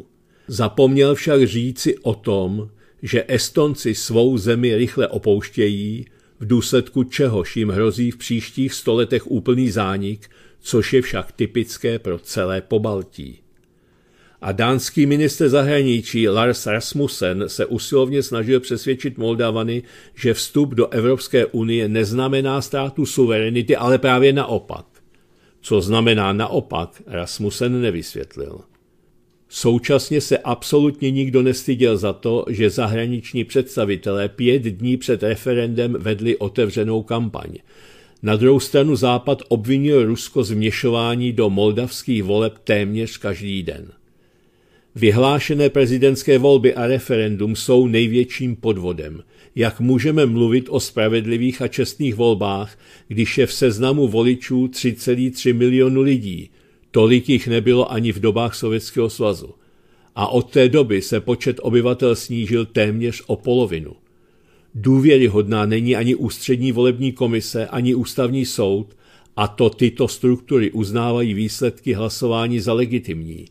Zapomněl však říci o tom, že Estonci svou zemi rychle opouštějí, v důsledku čehož jim hrozí v příštích stoletech úplný zánik, což je však typické pro celé Pobaltí. A dánský minister zahraničí Lars Rasmussen se usilovně snažil přesvědčit Moldavany, že vstup do Evropské unie neznamená ztrátu suverenity, ale právě naopak. Co znamená naopak, Rasmussen nevysvětlil. Současně se absolutně nikdo nestyděl za to, že zahraniční představitelé pět dní před referendem vedli otevřenou kampaň. Na druhou stranu Západ obvinil Rusko z vměšování do moldavských voleb téměř každý den. Vyhlášené prezidentské volby a referendum jsou největším podvodem. Jak můžeme mluvit o spravedlivých a čestných volbách, když je v seznamu voličů 3,3 milionu lidí? Tolik jich nebylo ani v dobách Sovětského svazu. A od té doby se počet obyvatel snížil téměř o polovinu důvěryhodná není ani ústřední volební komise, ani ústavní soud, a to tyto struktury uznávají výsledky hlasování za legitimní.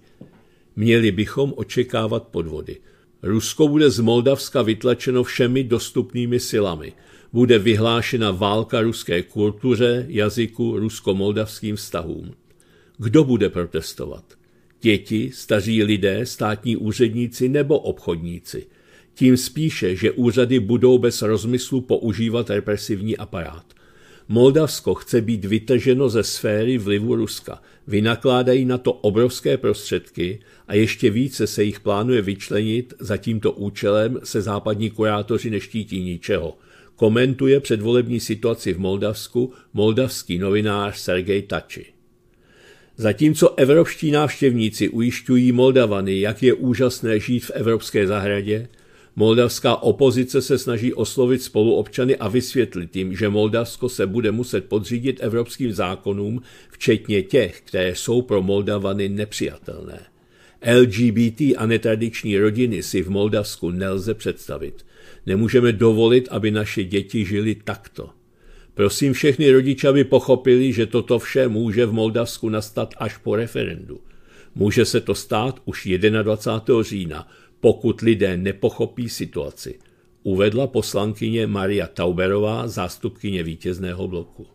Měli bychom očekávat podvody. Rusko bude z Moldavska vytlačeno všemi dostupnými silami. Bude vyhlášena válka ruské kultuře, jazyku, rusko-moldavským vztahům. Kdo bude protestovat? Děti, staří lidé, státní úředníci nebo obchodníci – tím spíše, že úřady budou bez rozmyslu používat represivní aparát. Moldavsko chce být vytrženo ze sféry vlivu Ruska. Vynakládají na to obrovské prostředky a ještě více se jich plánuje vyčlenit za tímto účelem se západní kurátoři neštítí ničeho. Komentuje předvolební situaci v Moldavsku moldavský novinář Sergej Tači. Zatímco evropští návštěvníci ujišťují Moldavany, jak je úžasné žít v evropské zahradě, Moldavská opozice se snaží oslovit spoluobčany a vysvětlit jim, že Moldavsko se bude muset podřídit evropským zákonům, včetně těch, které jsou pro Moldavany nepřijatelné. LGBT a netradiční rodiny si v Moldavsku nelze představit. Nemůžeme dovolit, aby naše děti žili takto. Prosím všechny rodiče, aby pochopili, že toto vše může v Moldavsku nastat až po referendu. Může se to stát už 21. října, pokud lidé nepochopí situaci, uvedla poslankyně Maria Tauberová, zástupkyně vítězného bloku.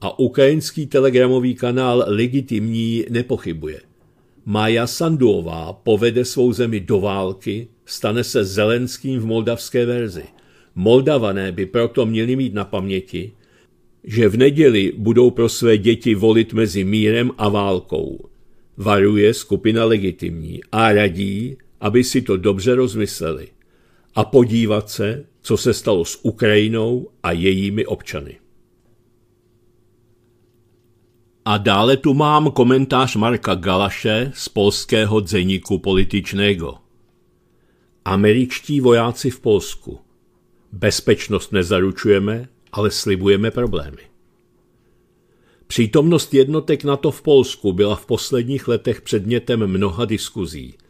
A ukrajinský telegramový kanál legitimní nepochybuje. Maja Sanduová povede svou zemi do války, stane se Zelenským v moldavské verzi. Moldavané by proto měli mít na paměti, že v neděli budou pro své děti volit mezi mírem a válkou. Varuje skupina legitimní a radí, aby si to dobře rozmysleli a podívat se, co se stalo s Ukrajinou a jejími občany. A dále tu mám komentář Marka Galaše z polského dzeníku političného. Američtí vojáci v Polsku. Bezpečnost nezaručujeme, ale slibujeme problémy. Přítomnost jednotek NATO v Polsku byla v posledních letech předmětem mnoha diskuzí –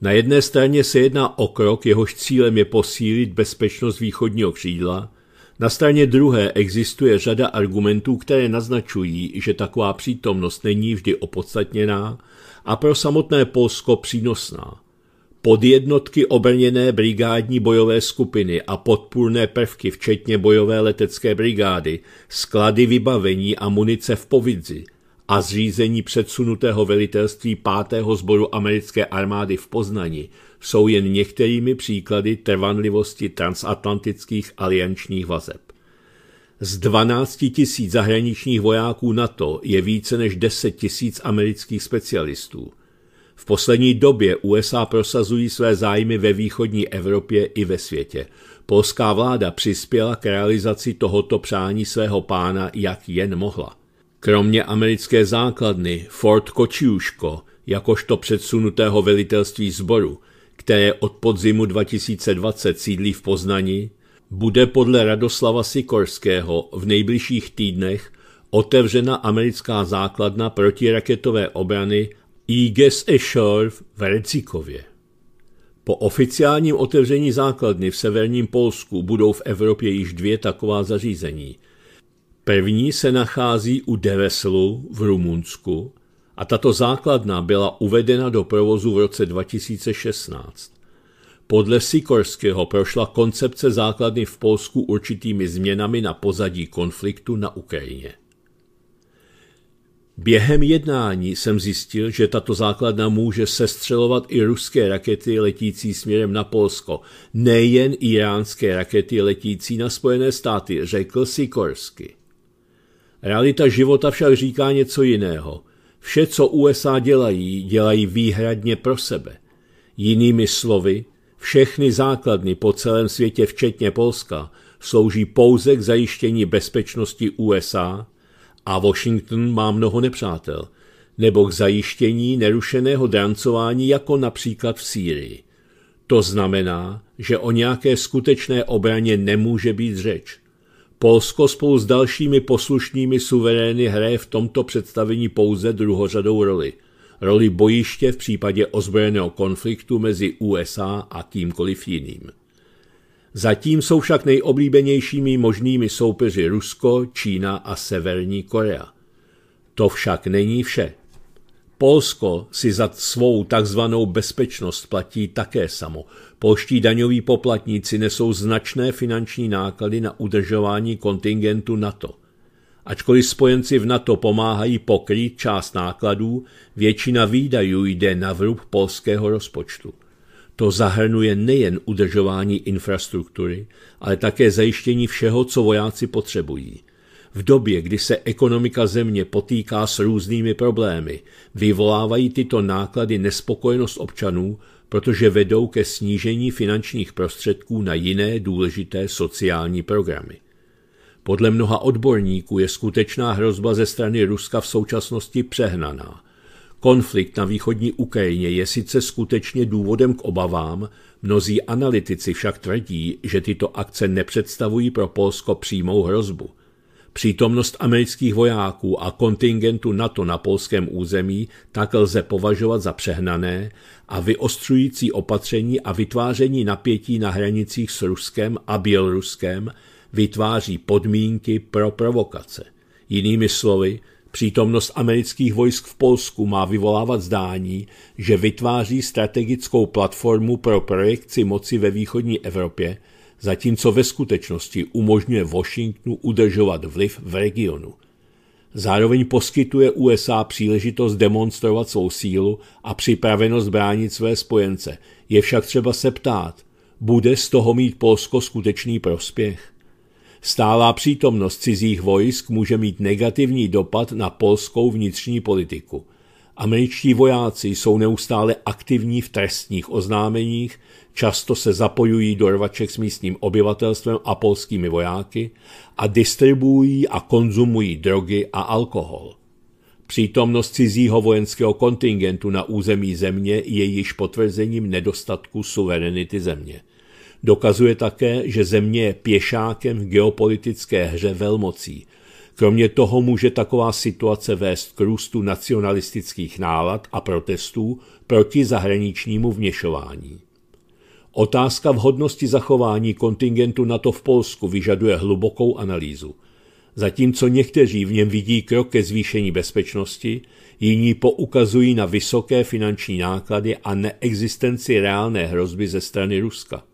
na jedné straně se jedná o krok, jehož cílem je posílit bezpečnost východního křídla, na straně druhé existuje řada argumentů, které naznačují, že taková přítomnost není vždy opodstatněná a pro samotné Polsko přínosná. Podjednotky obrněné brigádní bojové skupiny a podpůrné prvky, včetně bojové letecké brigády, sklady vybavení a munice v Povidzi – a zřízení předsunutého velitelství 5. sboru americké armády v Poznani jsou jen některými příklady trvanlivosti transatlantických aliančních vazeb. Z 12 tisíc zahraničních vojáků NATO je více než 10 tisíc amerických specialistů. V poslední době USA prosazují své zájmy ve východní Evropě i ve světě. Polská vláda přispěla k realizaci tohoto přání svého pána, jak jen mohla. Kromě americké základny Fort Kočiuško, jakožto předsunutého velitelství sboru, které od podzimu 2020 sídlí v Poznani, bude podle Radoslava Sikorského v nejbližších týdnech otevřena americká základna protiraketové obrany Iges Ashore v Recikově. Po oficiálním otevření základny v severním Polsku budou v Evropě již dvě taková zařízení – První se nachází u Deveslu v Rumunsku a tato základna byla uvedena do provozu v roce 2016. Podle Sikorského prošla koncepce základny v Polsku určitými změnami na pozadí konfliktu na Ukrajině. Během jednání jsem zjistil, že tato základna může sestřelovat i ruské rakety letící směrem na Polsko, nejen iránské rakety letící na Spojené státy, řekl Sikorsky. Realita života však říká něco jiného. Vše, co USA dělají, dělají výhradně pro sebe. Jinými slovy, všechny základny po celém světě, včetně Polska, slouží pouze k zajištění bezpečnosti USA a Washington má mnoho nepřátel, nebo k zajištění nerušeného drancování jako například v Sýrii. To znamená, že o nějaké skutečné obraně nemůže být řeč. Polsko spolu s dalšími poslušnými suverény hraje v tomto představení pouze druhořadou roli. Roli bojiště v případě ozbrojeného konfliktu mezi USA a kýmkoliv jiným. Zatím jsou však nejoblíbenějšími možnými soupeři Rusko, Čína a Severní Korea. To však není vše. Polsko si za svou takzvanou bezpečnost platí také samo. Polští daňoví poplatníci nesou značné finanční náklady na udržování kontingentu NATO. Ačkoliv spojenci v NATO pomáhají pokrýt část nákladů, většina výdajů jde na vrub polského rozpočtu. To zahrnuje nejen udržování infrastruktury, ale také zajištění všeho, co vojáci potřebují – v době, kdy se ekonomika země potýká s různými problémy, vyvolávají tyto náklady nespokojenost občanů, protože vedou ke snížení finančních prostředků na jiné důležité sociální programy. Podle mnoha odborníků je skutečná hrozba ze strany Ruska v současnosti přehnaná. Konflikt na východní Ukrajině je sice skutečně důvodem k obavám, mnozí analytici však tvrdí, že tyto akce nepředstavují pro Polsko přímou hrozbu – Přítomnost amerických vojáků a kontingentu NATO na polském území tak lze považovat za přehnané a vyostřující opatření a vytváření napětí na hranicích s Ruskem a Běloruskem vytváří podmínky pro provokace. Jinými slovy, přítomnost amerických vojsk v Polsku má vyvolávat zdání, že vytváří strategickou platformu pro projekci moci ve východní Evropě, zatímco ve skutečnosti umožňuje Washingtonu udržovat vliv v regionu. Zároveň poskytuje USA příležitost demonstrovat svou sílu a připravenost bránit své spojence. Je však třeba se ptát, bude z toho mít Polsko skutečný prospěch? Stálá přítomnost cizích vojsk může mít negativní dopad na polskou vnitřní politiku – Američtí vojáci jsou neustále aktivní v trestních oznámeních, často se zapojují do rvaček s místním obyvatelstvem a polskými vojáky a distribuují a konzumují drogy a alkohol. Přítomnost cizího vojenského kontingentu na území země je již potvrzením nedostatku suverenity země. Dokazuje také, že země je pěšákem v geopolitické hře velmocí – Kromě toho může taková situace vést k růstu nacionalistických nálad a protestů proti zahraničnímu vněšování. Otázka vhodnosti zachování kontingentu NATO v Polsku vyžaduje hlubokou analýzu. Zatímco někteří v něm vidí krok ke zvýšení bezpečnosti, jiní poukazují na vysoké finanční náklady a neexistenci reálné hrozby ze strany Ruska.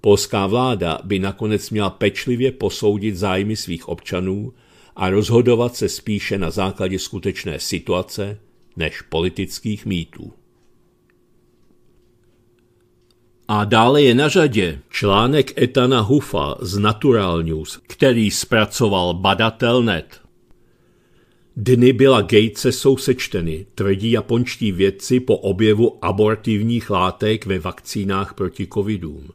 Polská vláda by nakonec měla pečlivě posoudit zájmy svých občanů a rozhodovat se spíše na základě skutečné situace než politických mýtů. A dále je na řadě článek Etana Hufa z Natural News, který zpracoval Badatel.net. Dny byla Gatese jsou sečteny, tvrdí japonští vědci po objevu abortivních látek ve vakcínách proti covidům.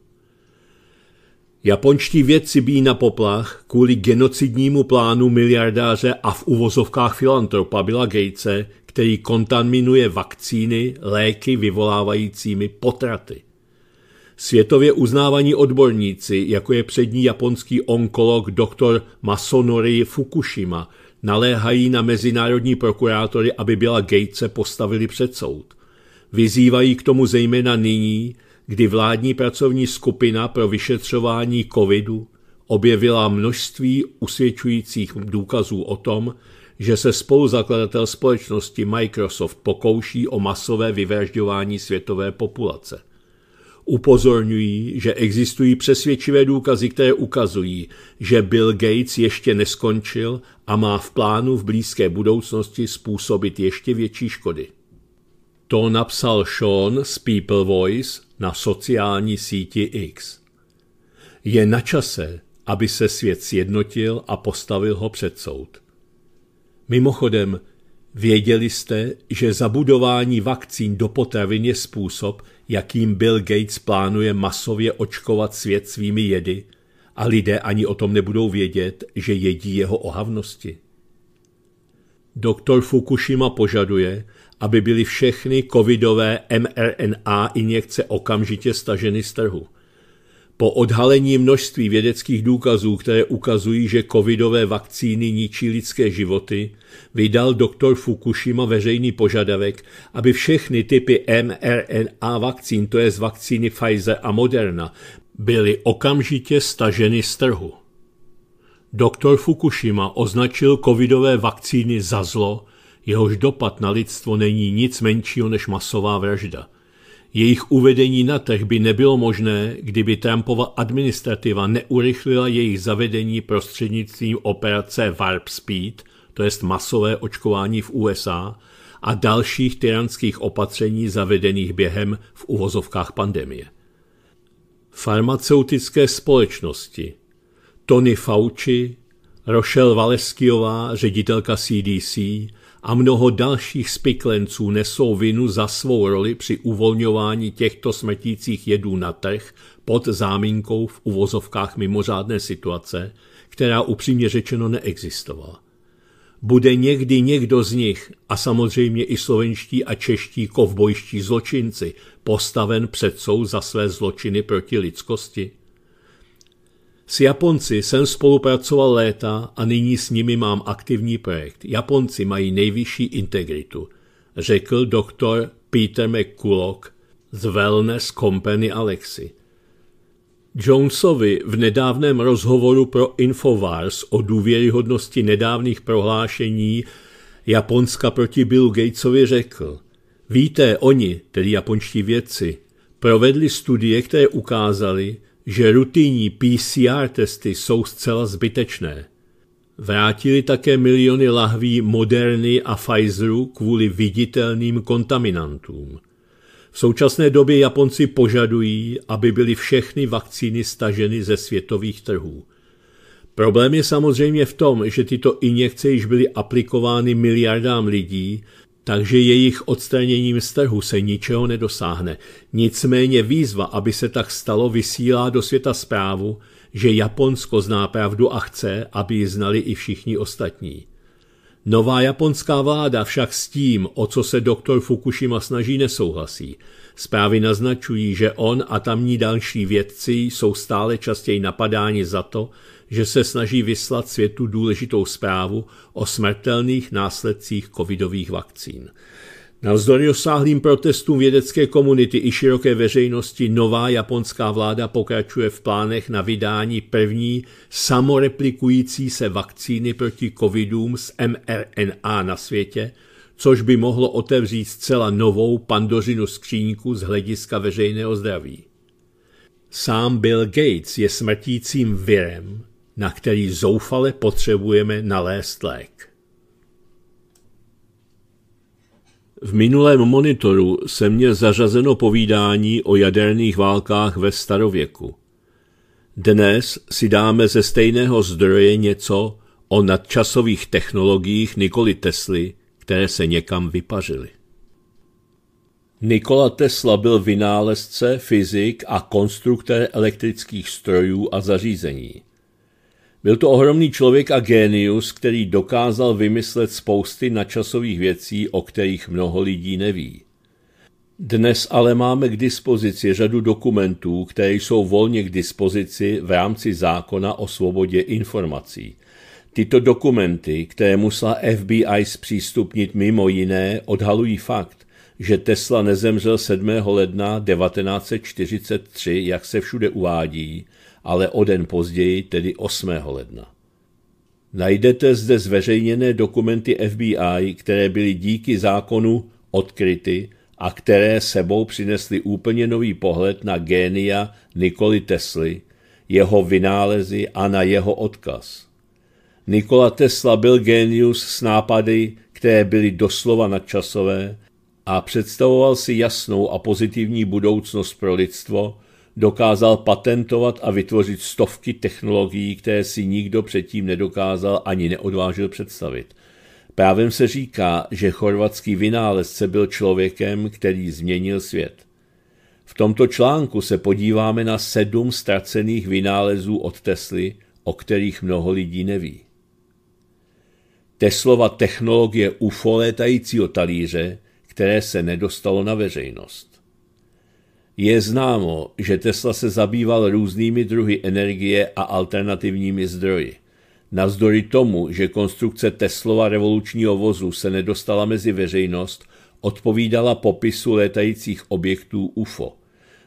Japonští vědci bíjí na poplach kvůli genocidnímu plánu miliardáře a v uvozovkách filantropa Billa Gatese, který kontaminuje vakcíny léky vyvolávajícími potraty. Světově uznávaní odborníci, jako je přední japonský onkolog dr. Masonori Fukushima, naléhají na mezinárodní prokurátory, aby byla Gatese postavili před soud. Vyzývají k tomu zejména nyní, kdy vládní pracovní skupina pro vyšetřování covidu objevila množství usvědčujících důkazů o tom, že se spoluzakladatel společnosti Microsoft pokouší o masové vyvražďování světové populace. Upozorňují, že existují přesvědčivé důkazy, které ukazují, že Bill Gates ještě neskončil a má v plánu v blízké budoucnosti způsobit ještě větší škody. To napsal Sean z People Voice na sociální síti X. Je na čase, aby se svět sjednotil a postavil ho před soud. Mimochodem, věděli jste, že zabudování vakcín do potravin je způsob, jakým Bill Gates plánuje masově očkovat svět svými jedy a lidé ani o tom nebudou vědět, že jedí jeho ohavnosti. Doktor Fukushima požaduje, aby byly všechny covidové mRNA injekce okamžitě staženy z trhu. Po odhalení množství vědeckých důkazů, které ukazují, že covidové vakcíny ničí lidské životy, vydal doktor Fukushima veřejný požadavek, aby všechny typy mRNA vakcín, to je z vakcíny Pfizer a Moderna, byly okamžitě staženy z trhu. Doktor Fukushima označil covidové vakcíny za zlo, jehož dopad na lidstvo není nic menšího než masová vražda. Jejich uvedení na trh by nebylo možné, kdyby Trumpova administrativa neurychlila jejich zavedení prostřednictvím operace Warp Speed, to jest masové očkování v USA, a dalších tyranských opatření zavedených během v uvozovkách pandemie. Farmaceutické společnosti Tony Fauci, Rochelle Valeskiová, ředitelka CDC, a mnoho dalších spiklenců nesou vinu za svou roli při uvolňování těchto smetících jedů na trh pod záminkou v uvozovkách mimořádné situace, která upřímně řečeno neexistovala. Bude někdy někdo z nich, a samozřejmě i slovenští a čeští kovbojští zločinci, postaven před soud za své zločiny proti lidskosti? S Japonci jsem spolupracoval léta a nyní s nimi mám aktivní projekt. Japonci mají nejvyšší integritu, řekl doktor Peter McCulloch z Wellness Company Alexi. Jonesovi v nedávném rozhovoru pro Infowars o důvěryhodnosti nedávných prohlášení Japonska proti Billu Gatesovi řekl, víte, oni, tedy japonští vědci, provedli studie, které ukázaly, že rutinní PCR testy jsou zcela zbytečné. Vrátili také miliony lahví Moderny a Pfizeru kvůli viditelným kontaminantům. V současné době Japonci požadují, aby byly všechny vakcíny staženy ze světových trhů. Problém je samozřejmě v tom, že tyto injekce již byly aplikovány miliardám lidí takže jejich odstraněním stehu se ničeho nedosáhne. Nicméně výzva, aby se tak stalo, vysílá do světa zprávu, že Japonsko zná pravdu a chce, aby ji znali i všichni ostatní. Nová japonská vláda však s tím, o co se doktor Fukushima snaží, nesouhlasí. Zprávy naznačují, že on a tamní další vědci jsou stále častěji napadáni za to, že se snaží vyslat světu důležitou zprávu o smrtelných následcích covidových vakcín. Navzdory osáhlým protestům vědecké komunity i široké veřejnosti nová japonská vláda pokračuje v plánech na vydání první samoreplikující se vakcíny proti covidům z mRNA na světě, což by mohlo otevřít zcela novou pandořinu skříňku z hlediska veřejného zdraví. Sám Bill Gates je smrtícím virem, na který zoufale potřebujeme nalézt lék. V minulém monitoru se mě zařazeno povídání o jaderných válkách ve starověku. Dnes si dáme ze stejného zdroje něco o nadčasových technologiích Nikoli Tesly, které se někam vypařily. Nikola Tesla byl vynálezce, fyzik a konstruktor elektrických strojů a zařízení. Byl to ohromný člověk a génius, který dokázal vymyslet spousty nadčasových věcí, o kterých mnoho lidí neví. Dnes ale máme k dispozici řadu dokumentů, které jsou volně k dispozici v rámci zákona o svobodě informací. Tyto dokumenty, které musela FBI zpřístupnit mimo jiné, odhalují fakt, že Tesla nezemřel 7. ledna 1943, jak se všude uvádí, ale o den později, tedy 8. ledna. Najdete zde zveřejněné dokumenty FBI, které byly díky zákonu odkryty a které sebou přinesly úplně nový pohled na génia Nikoli Tesly, jeho vynálezy a na jeho odkaz. Nikola Tesla byl génius s nápady, které byly doslova nadčasové a představoval si jasnou a pozitivní budoucnost pro lidstvo, dokázal patentovat a vytvořit stovky technologií, které si nikdo předtím nedokázal ani neodvážil představit. Právě se říká, že chorvatský vynálezce byl člověkem, který změnil svět. V tomto článku se podíváme na sedm ztracených vynálezů od Tesly, o kterých mnoho lidí neví. Teslova technologie UFO létajícího talíře, které se nedostalo na veřejnost. Je známo, že Tesla se zabýval různými druhy energie a alternativními zdroji. Navzdory tomu, že konstrukce Teslova revolučního vozu se nedostala mezi veřejnost, odpovídala popisu létajících objektů UFO.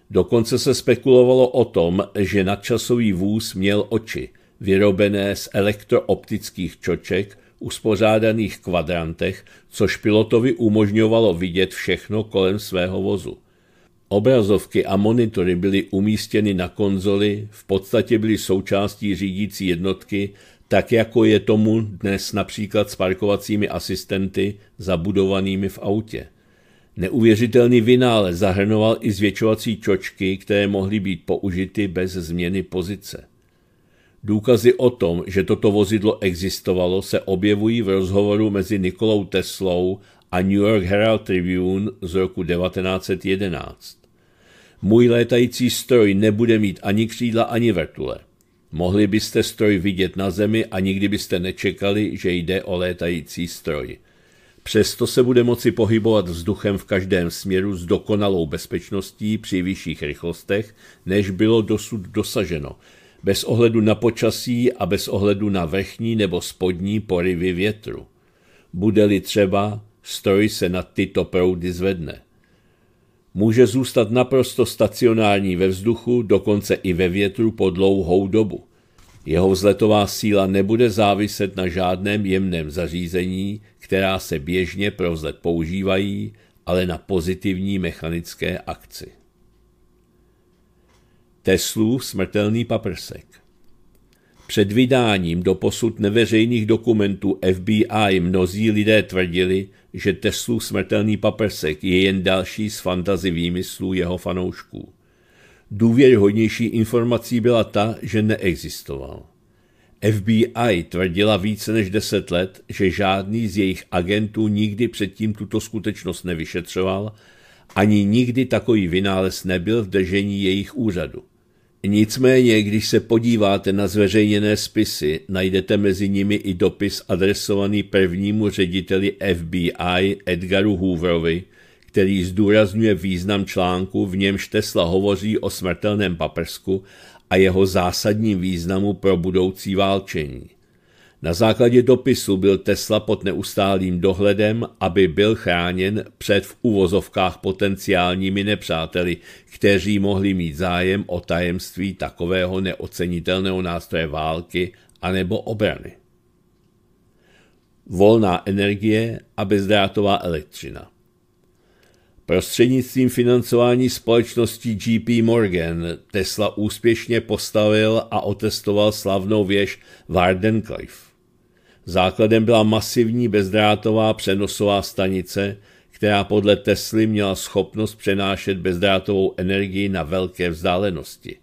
Dokonce se spekulovalo o tom, že nadčasový vůz měl oči, vyrobené z elektrooptických čoček, uspořádaných kvadrantech, což pilotovi umožňovalo vidět všechno kolem svého vozu. Obrazovky a monitory byly umístěny na konzoli, v podstatě byly součástí řídící jednotky, tak jako je tomu dnes například s parkovacími asistenty zabudovanými v autě. Neuvěřitelný vynález zahrnoval i zvětšovací čočky, které mohly být použity bez změny pozice. Důkazy o tom, že toto vozidlo existovalo, se objevují v rozhovoru mezi Nikolou Teslou a New York Herald Tribune z roku 1911. Můj létající stroj nebude mít ani křídla, ani vrtule. Mohli byste stroj vidět na zemi a nikdy byste nečekali, že jde o létající stroj. Přesto se bude moci pohybovat vzduchem v každém směru s dokonalou bezpečností při vyšších rychlostech, než bylo dosud dosaženo, bez ohledu na počasí a bez ohledu na vrchní nebo spodní porivy větru. Bude-li třeba, stroj se na tyto proudy zvedne může zůstat naprosto stacionární ve vzduchu, dokonce i ve větru po dlouhou dobu. Jeho vzletová síla nebude záviset na žádném jemném zařízení, která se běžně pro vzlet používají, ale na pozitivní mechanické akci. Teslu smrtelný paprsek před vydáním do posud neveřejných dokumentů FBI mnozí lidé tvrdili, že Teslu smrtelný paprsek je jen další z fantazy výmyslů jeho fanoušků. Důvěryhodnější informací byla ta, že neexistoval. FBI tvrdila více než deset let, že žádný z jejich agentů nikdy předtím tuto skutečnost nevyšetřoval, ani nikdy takový vynález nebyl v držení jejich úřadu. Nicméně, když se podíváte na zveřejněné spisy, najdete mezi nimi i dopis adresovaný prvnímu řediteli FBI Edgaru Hooverovi, který zdůrazňuje význam článku, v němž Tesla hovoří o smrtelném paprsku a jeho zásadním významu pro budoucí válčení. Na základě dopisu byl Tesla pod neustálým dohledem, aby byl chráněn před v uvozovkách potenciálními nepřáteli, kteří mohli mít zájem o tajemství takového neocenitelného nástroje války anebo obrany. Volná energie a bezdrátová elektřina. Prostřednictvím financování společnosti JP Morgan Tesla úspěšně postavil a otestoval slavnou věž Wardenclyffe. Základem byla masivní bezdrátová přenosová stanice, která podle Tesly měla schopnost přenášet bezdrátovou energii na velké vzdálenosti.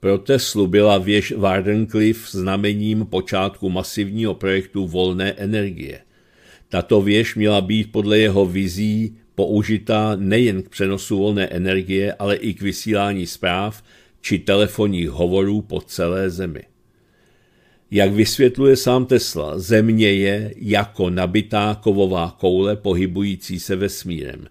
Pro Teslu byla věž Wardenclyffe znamením počátku masivního projektu volné energie. Tato věž měla být podle jeho vizí použitá nejen k přenosu volné energie, ale i k vysílání zpráv či telefonních hovorů po celé zemi. Jak vysvětluje sám Tesla, země je jako nabitá kovová koule pohybující se vesmírem,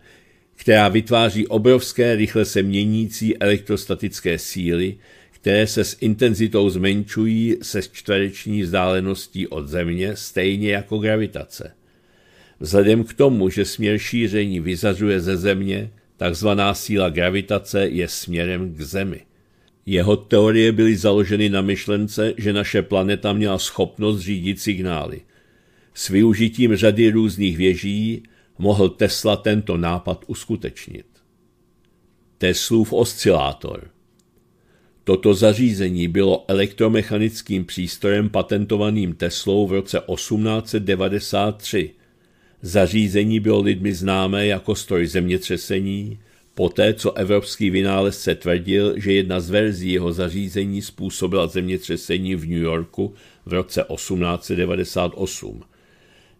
která vytváří obrovské rychle se měnící elektrostatické síly, které se s intenzitou zmenšují se čtvereční vzdáleností od Země, stejně jako gravitace. Vzhledem k tomu, že směr šíření vyzařuje ze Země, takzvaná síla gravitace je směrem k Zemi. Jeho teorie byly založeny na myšlence, že naše planeta měla schopnost řídit signály. S využitím řady různých věží mohl Tesla tento nápad uskutečnit. Teslův oscilátor Toto zařízení bylo elektromechanickým přístrojem patentovaným Teslou v roce 1893. Zařízení bylo lidmi známé jako stroj zemětřesení, Poté, co evropský vynálezce tvrdil, že jedna z verzí jeho zařízení způsobila zemětřesení v New Yorku v roce 1898.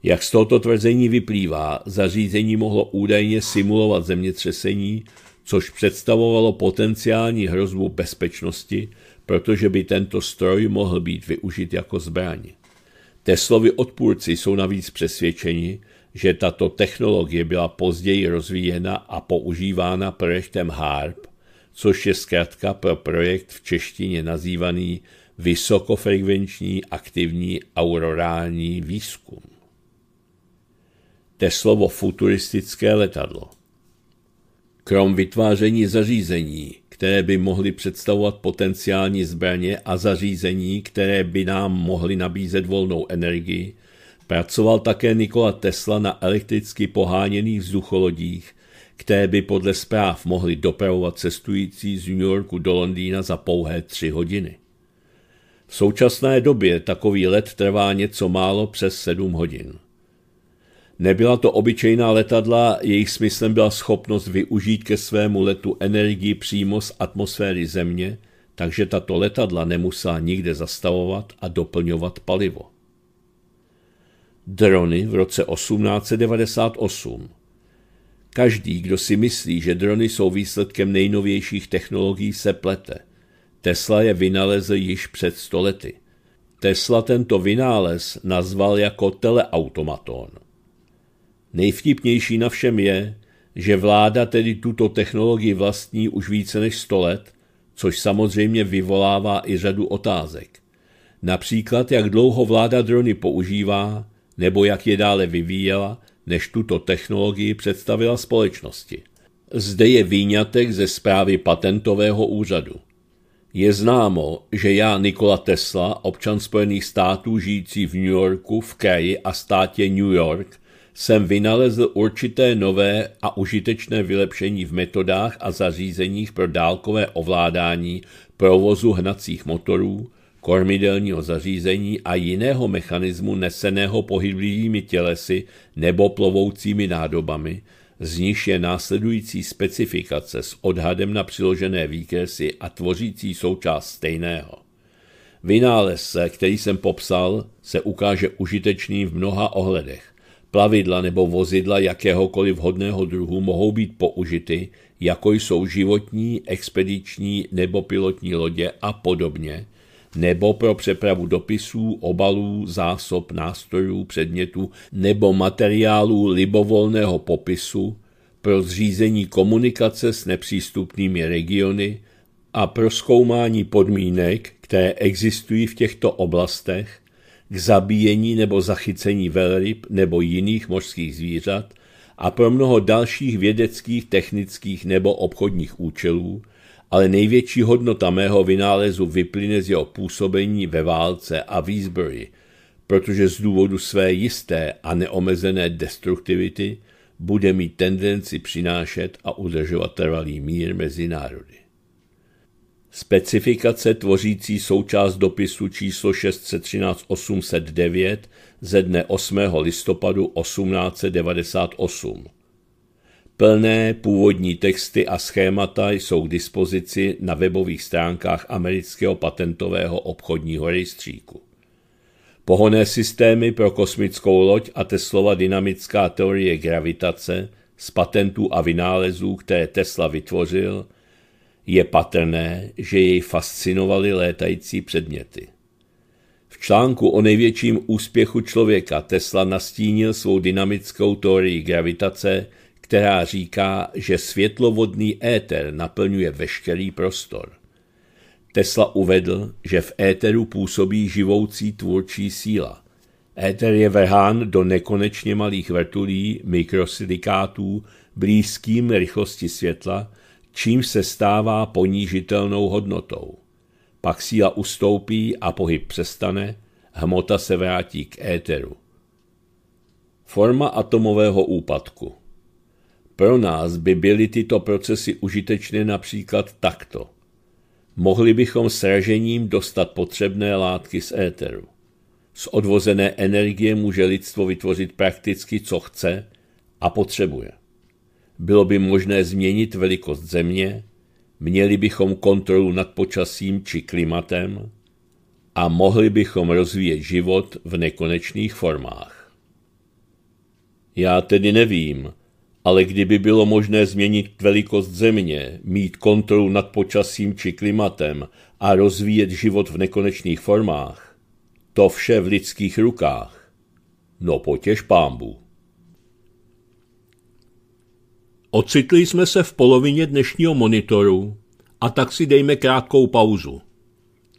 Jak z tohoto tvrzení vyplývá, zařízení mohlo údajně simulovat zemětřesení, což představovalo potenciální hrozbu bezpečnosti, protože by tento stroj mohl být využit jako zbraň. Teslovi odpůrci jsou navíc přesvědčeni, že tato technologie byla později rozvíjena a používána projektem HARP, což je zkrátka pro projekt v češtině nazývaný vysokofrekvenční aktivní aurorální výzkum. Teslovo futuristické letadlo. Krom vytváření zařízení, které by mohly představovat potenciální zbraně a zařízení, které by nám mohly nabízet volnou energii, Pracoval také Nikola Tesla na elektricky poháněných vzducholodích, které by podle zpráv mohly dopravovat cestující z New Yorku do Londýna za pouhé tři hodiny. V současné době takový let trvá něco málo přes sedm hodin. Nebyla to obyčejná letadla, jejich smyslem byla schopnost využít ke svému letu energii přímo z atmosféry Země, takže tato letadla nemusela nikde zastavovat a doplňovat palivo drony v roce 1898. Každý, kdo si myslí, že drony jsou výsledkem nejnovějších technologií, se plete. Tesla je vynalezl již před stolety. Tesla tento vynález nazval jako teleautomaton. Nejvtipnější na všem je, že vláda tedy tuto technologii vlastní už více než 100 let, což samozřejmě vyvolává i řadu otázek. Například, jak dlouho vláda drony používá, nebo jak je dále vyvíjela, než tuto technologii představila společnosti. Zde je výňatek ze zprávy patentového úřadu. Je známo, že já, Nikola Tesla, občan Spojených států žijící v New Yorku, v kraji a státě New York, jsem vynalezl určité nové a užitečné vylepšení v metodách a zařízeních pro dálkové ovládání provozu hnacích motorů, kormidelního zařízení a jiného mechanismu neseného pohyblivými tělesy nebo plovoucími nádobami, z níž je následující specifikace s odhadem na přiložené výkresy a tvořící součást stejného. Vynález, který jsem popsal, se ukáže užitečný v mnoha ohledech. Plavidla nebo vozidla jakéhokoliv vhodného druhu mohou být použity, jako jsou životní, expediční nebo pilotní lodě a podobně, nebo pro přepravu dopisů, obalů, zásob, nástrojů, předmětů nebo materiálů libovolného popisu, pro zřízení komunikace s nepřístupnými regiony a pro zkoumání podmínek, které existují v těchto oblastech, k zabíjení nebo zachycení velryb nebo jiných mořských zvířat a pro mnoho dalších vědeckých, technických nebo obchodních účelů, ale největší hodnota mého vynálezu vyplyne z jeho působení ve válce a Eastbury, protože z důvodu své jisté a neomezené destruktivity bude mít tendenci přinášet a udržovat trvalý mír mezi národy. Specifikace tvořící součást dopisu číslo 613809 ze dne 8. listopadu 1898 Plné původní texty a schémata jsou k dispozici na webových stránkách amerického patentového obchodního rejstříku. Pohoné systémy pro kosmickou loď a Teslova dynamická teorie gravitace z patentů a vynálezů, které Tesla vytvořil, je patrné, že jej fascinovaly létající předměty. V článku o největším úspěchu člověka Tesla nastínil svou dynamickou teorii gravitace – která říká, že světlovodný éter naplňuje veškerý prostor. Tesla uvedl, že v éteru působí živoucí tvůrčí síla. Éter je vrhán do nekonečně malých vrtulí, mikrosilikátů, blízkým rychlosti světla, čím se stává ponížitelnou hodnotou. Pak síla ustoupí a pohyb přestane, hmota se vrátí k éteru. Forma atomového úpadku – pro nás by byly tyto procesy užitečné například takto. Mohli bychom sražením dostat potřebné látky z éteru. Z odvozené energie může lidstvo vytvořit prakticky, co chce a potřebuje. Bylo by možné změnit velikost země, měli bychom kontrolu nad počasím či klimatem a mohli bychom rozvíjet život v nekonečných formách. Já tedy nevím, ale kdyby bylo možné změnit velikost země, mít kontrolu nad počasím či klimatem a rozvíjet život v nekonečných formách, to vše v lidských rukách. No potěž pámbu. Ocitli jsme se v polovině dnešního monitoru a tak si dejme krátkou pauzu.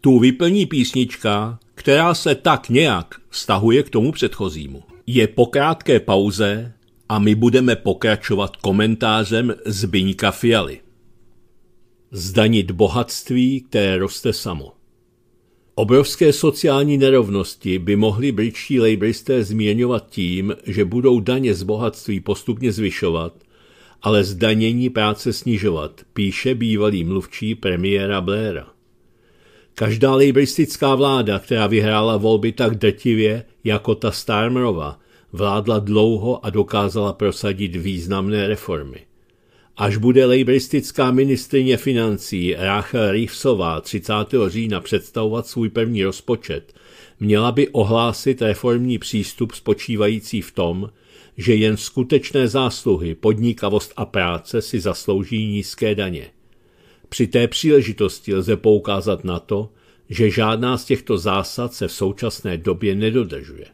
Tu vyplní písnička, která se tak nějak stahuje k tomu předchozímu. Je po krátké pauze a my budeme pokračovat komentářem Zbyňka Fialy. Zdanit bohatství, které roste samo. Obrovské sociální nerovnosti by mohli britští lejbristé zmírňovat tím, že budou daně z bohatství postupně zvyšovat, ale zdanění práce snižovat, píše bývalý mluvčí premiéra Blaira. Každá lejbristická vláda, která vyhrála volby tak drtivě jako ta Starmerova, Vládla dlouho a dokázala prosadit významné reformy. Až bude lejbristická ministrině financí Rachel Reevesová 30. října představovat svůj první rozpočet, měla by ohlásit reformní přístup spočívající v tom, že jen skutečné zásluhy, podnikavost a práce si zaslouží nízké daně. Při té příležitosti lze poukázat na to, že žádná z těchto zásad se v současné době nedodržuje.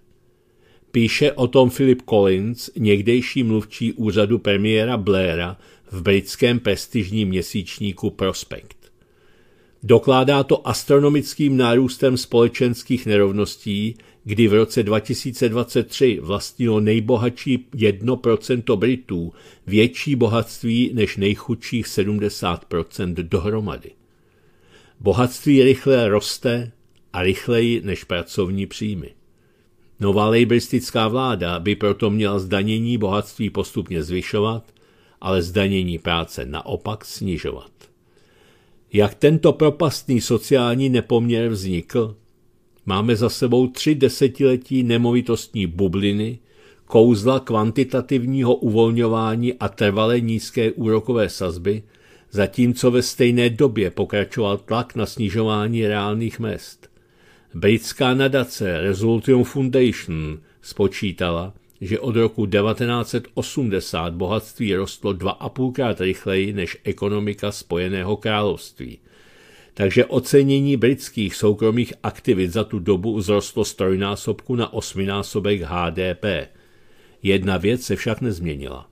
Píše o tom Philip Collins, někdejší mluvčí úřadu premiéra Blaira v britském prestižním měsíčníku Prospect. Dokládá to astronomickým nárůstem společenských nerovností, kdy v roce 2023 vlastnilo nejbohatší 1% Britů větší bohatství než nejchudších 70% dohromady. Bohatství rychle roste a rychleji než pracovní příjmy. Nová lejbristická vláda by proto měla zdanění bohatství postupně zvyšovat, ale zdanění práce naopak snižovat. Jak tento propastný sociální nepoměr vznikl? Máme za sebou tři desetiletí nemovitostní bubliny, kouzla kvantitativního uvolňování a trvalé nízké úrokové sazby, zatímco ve stejné době pokračoval tlak na snižování reálných mest. Britská nadace Resultium Foundation spočítala, že od roku 1980 bohatství rostlo dva a půlkrát rychleji než ekonomika Spojeného království. Takže ocenění britských soukromých aktivit za tu dobu vzrostlo z trojnásobku na osminásobek HDP. Jedna věc se však nezměnila.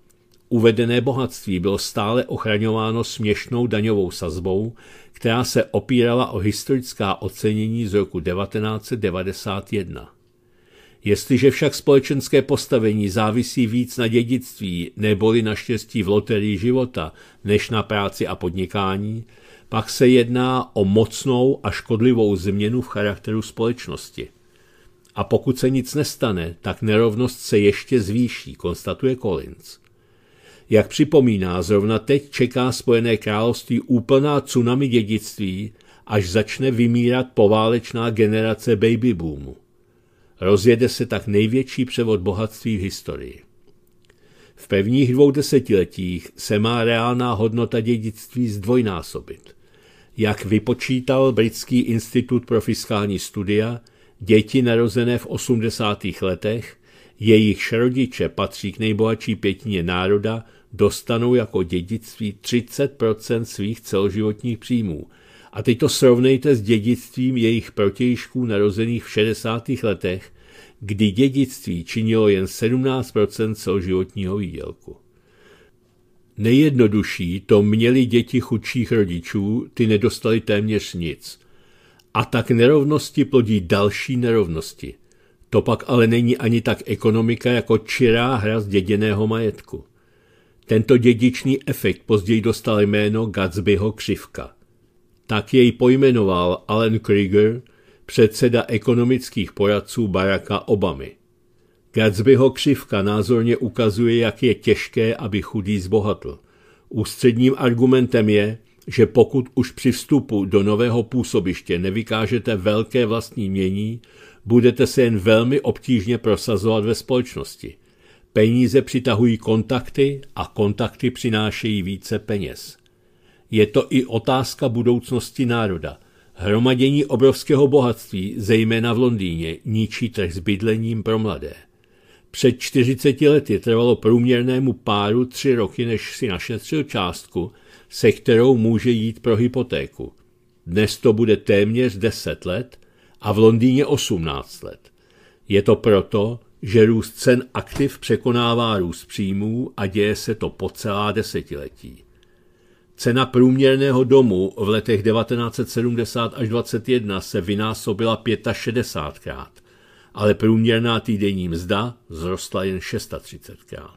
Uvedené bohatství bylo stále ochraňováno směšnou daňovou sazbou, která se opírala o historická ocenění z roku 1991. Jestliže však společenské postavení závisí víc na dědictví neboli na štěstí v loterii života než na práci a podnikání, pak se jedná o mocnou a škodlivou změnu v charakteru společnosti. A pokud se nic nestane, tak nerovnost se ještě zvýší, konstatuje Collins. Jak připomíná, zrovna teď čeká Spojené království úplná tsunami dědictví, až začne vymírat poválečná generace baby boomu. Rozjede se tak největší převod bohatství v historii. V pevných dvou desetiletích se má reálná hodnota dědictví zdvojnásobit. Jak vypočítal Britský institut pro fiskální studia, děti narozené v 80. letech, jejichž rodiče patří k nejbohatší pětině národa, dostanou jako dědictví 30 svých celoživotních příjmů. A teď to srovnejte s dědictvím jejich protějšků narozených v 60. letech, kdy dědictví činilo jen 17 celoživotního výdělku. Nejjednodušší to měli děti chudších rodičů, ty nedostali téměř nic. A tak nerovnosti plodí další nerovnosti. To pak ale není ani tak ekonomika jako čirá hra z děděného majetku. Tento dědičný efekt později dostal jméno Gatsbyho křivka. Tak jej pojmenoval Alan Krieger, předseda ekonomických poradců Baracka Obamy. Gatsbyho křivka názorně ukazuje, jak je těžké, aby chudý zbohatl. Ústředním argumentem je, že pokud už při vstupu do nového působiště nevykážete velké vlastní mění, budete se jen velmi obtížně prosazovat ve společnosti – Peníze přitahují kontakty a kontakty přinášejí více peněz. Je to i otázka budoucnosti národa. Hromadění obrovského bohatství, zejména v Londýně, ničí trh s bydlením pro mladé. Před 40 lety trvalo průměrnému páru tři roky, než si našetřil částku, se kterou může jít pro hypotéku. Dnes to bude téměř 10 let a v Londýně 18 let. Je to proto, že růst cen aktiv překonává růst příjmů a děje se to po celá desetiletí. Cena průměrného domu v letech 1970 až 21 se vynásobila 65krát, ale průměrná týdenní mzda vzrostla jen 630krát.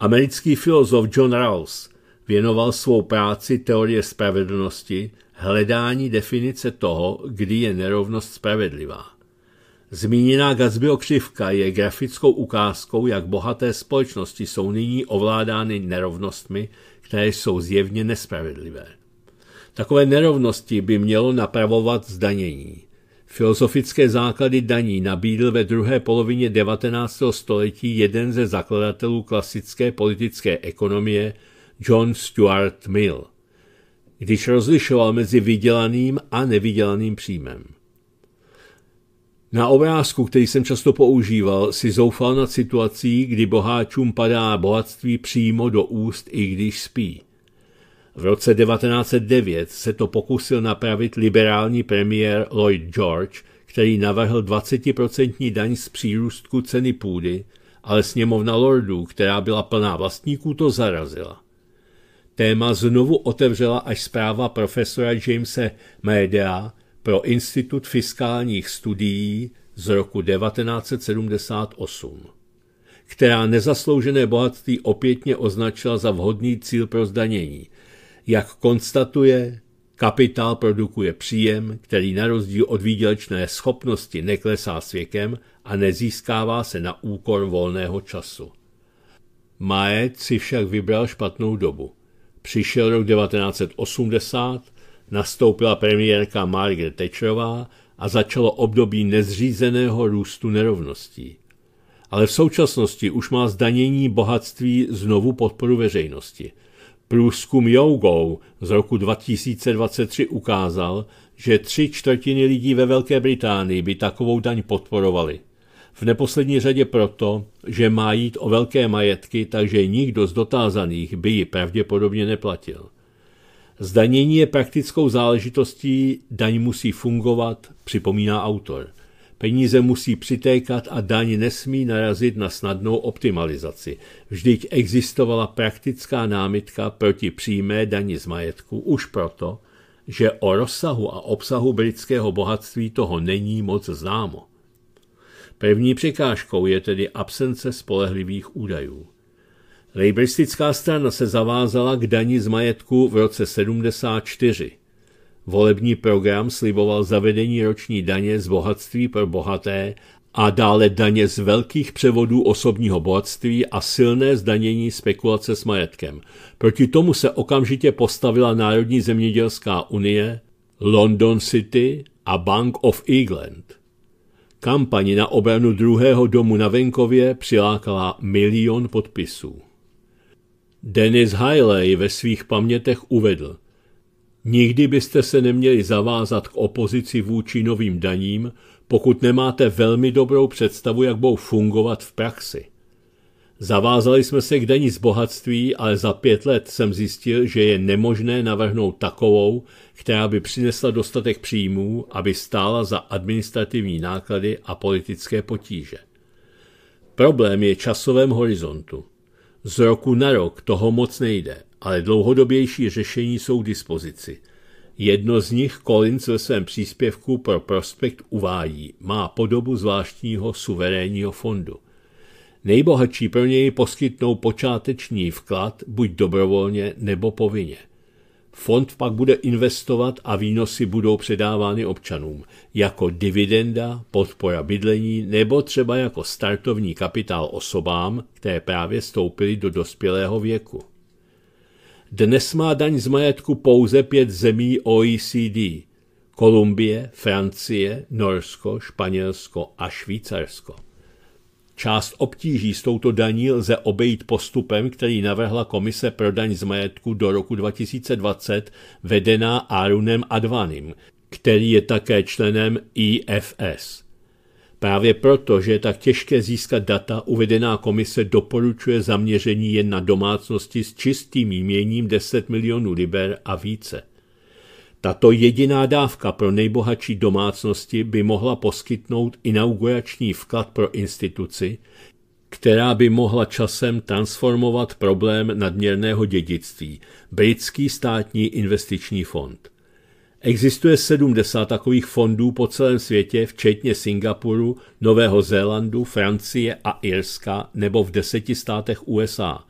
Americký filozof John Rawls věnoval svou práci teorie spravedlnosti hledání definice toho, kdy je nerovnost spravedlivá. Zmíněná Gatsbyho křivka je grafickou ukázkou, jak bohaté společnosti jsou nyní ovládány nerovnostmi, které jsou zjevně nespravedlivé. Takové nerovnosti by mělo napravovat zdanění. Filozofické základy daní nabídl ve druhé polovině 19. století jeden ze zakladatelů klasické politické ekonomie John Stuart Mill, když rozlišoval mezi vydělaným a nevydělaným příjmem. Na obrázku, který jsem často používal, si zoufal nad situací, kdy boháčům padá bohatství přímo do úst, i když spí. V roce 1909 se to pokusil napravit liberální premiér Lloyd George, který navrhl 20% daň z přírůstku ceny půdy, ale sněmovna lordů, která byla plná vlastníků, to zarazila. Téma znovu otevřela až zpráva profesora Jamesa Maedea, pro Institut fiskálních studií z roku 1978, která nezasloužené bohatství opětně označila za vhodný cíl pro zdanění. Jak konstatuje, kapitál produkuje příjem, který na rozdíl od výdělečné schopnosti neklesá s věkem a nezískává se na úkor volného času. Majet si však vybral špatnou dobu. Přišel rok 1980 nastoupila premiérka Margaret Thatcherová a začalo období nezřízeného růstu nerovností. Ale v současnosti už má zdanění bohatství znovu podporu veřejnosti. Průzkum Yogo z roku 2023 ukázal, že tři čtvrtiny lidí ve Velké Británii by takovou daň podporovali. V neposlední řadě proto, že má jít o velké majetky, takže nikdo z dotázaných by ji pravděpodobně neplatil. Zdanění je praktickou záležitostí, daň musí fungovat, připomíná autor. Peníze musí přitékat a daň nesmí narazit na snadnou optimalizaci. Vždyť existovala praktická námitka proti přímé dani z majetku už proto, že o rozsahu a obsahu britského bohatství toho není moc známo. První překážkou je tedy absence spolehlivých údajů. Lejbristická strana se zavázala k daní z majetku v roce 74. Volební program sliboval zavedení roční daně z bohatství pro bohaté a dále daně z velkých převodů osobního bohatství a silné zdanění spekulace s majetkem. Proti tomu se okamžitě postavila Národní zemědělská unie, London City a Bank of England. Kampaň na obranu druhého domu na venkově přilákala milion podpisů. Dennis Hailey ve svých pamětech uvedl, Nikdy byste se neměli zavázat k opozici vůči novým daním, pokud nemáte velmi dobrou představu, jak budou fungovat v praxi. Zavázali jsme se k daní z bohatství, ale za pět let jsem zjistil, že je nemožné navrhnout takovou, která by přinesla dostatek příjmů, aby stála za administrativní náklady a politické potíže. Problém je časovém horizontu. Z roku na rok toho moc nejde, ale dlouhodobější řešení jsou k dispozici. Jedno z nich Collins ve svém příspěvku pro Prospekt uvádí, má podobu zvláštního suverénního fondu. Nejbohatší pro něj poskytnou počáteční vklad buď dobrovolně nebo povinně – Fond pak bude investovat a výnosy budou předávány občanům jako dividenda, podpora bydlení nebo třeba jako startovní kapitál osobám, které právě stoupily do dospělého věku. Dnes má daň z majetku pouze pět zemí OECD – Kolumbie, Francie, Norsko, Španělsko a Švýcarsko. Část obtíží s touto daní lze obejít postupem, který navrhla Komise pro daň z majetku do roku 2020, vedená Arunem Advanim, který je také členem IFS. Právě proto, že je tak těžké získat data, uvedená komise doporučuje zaměření jen na domácnosti s čistým jměním 10 milionů liber a více. Tato jediná dávka pro nejbohatší domácnosti by mohla poskytnout inaugurační vklad pro instituci, která by mohla časem transformovat problém nadměrného dědictví, britský státní investiční fond. Existuje 70 takových fondů po celém světě, včetně Singapuru, Nového Zélandu, Francie a Irska nebo v deseti státech USA.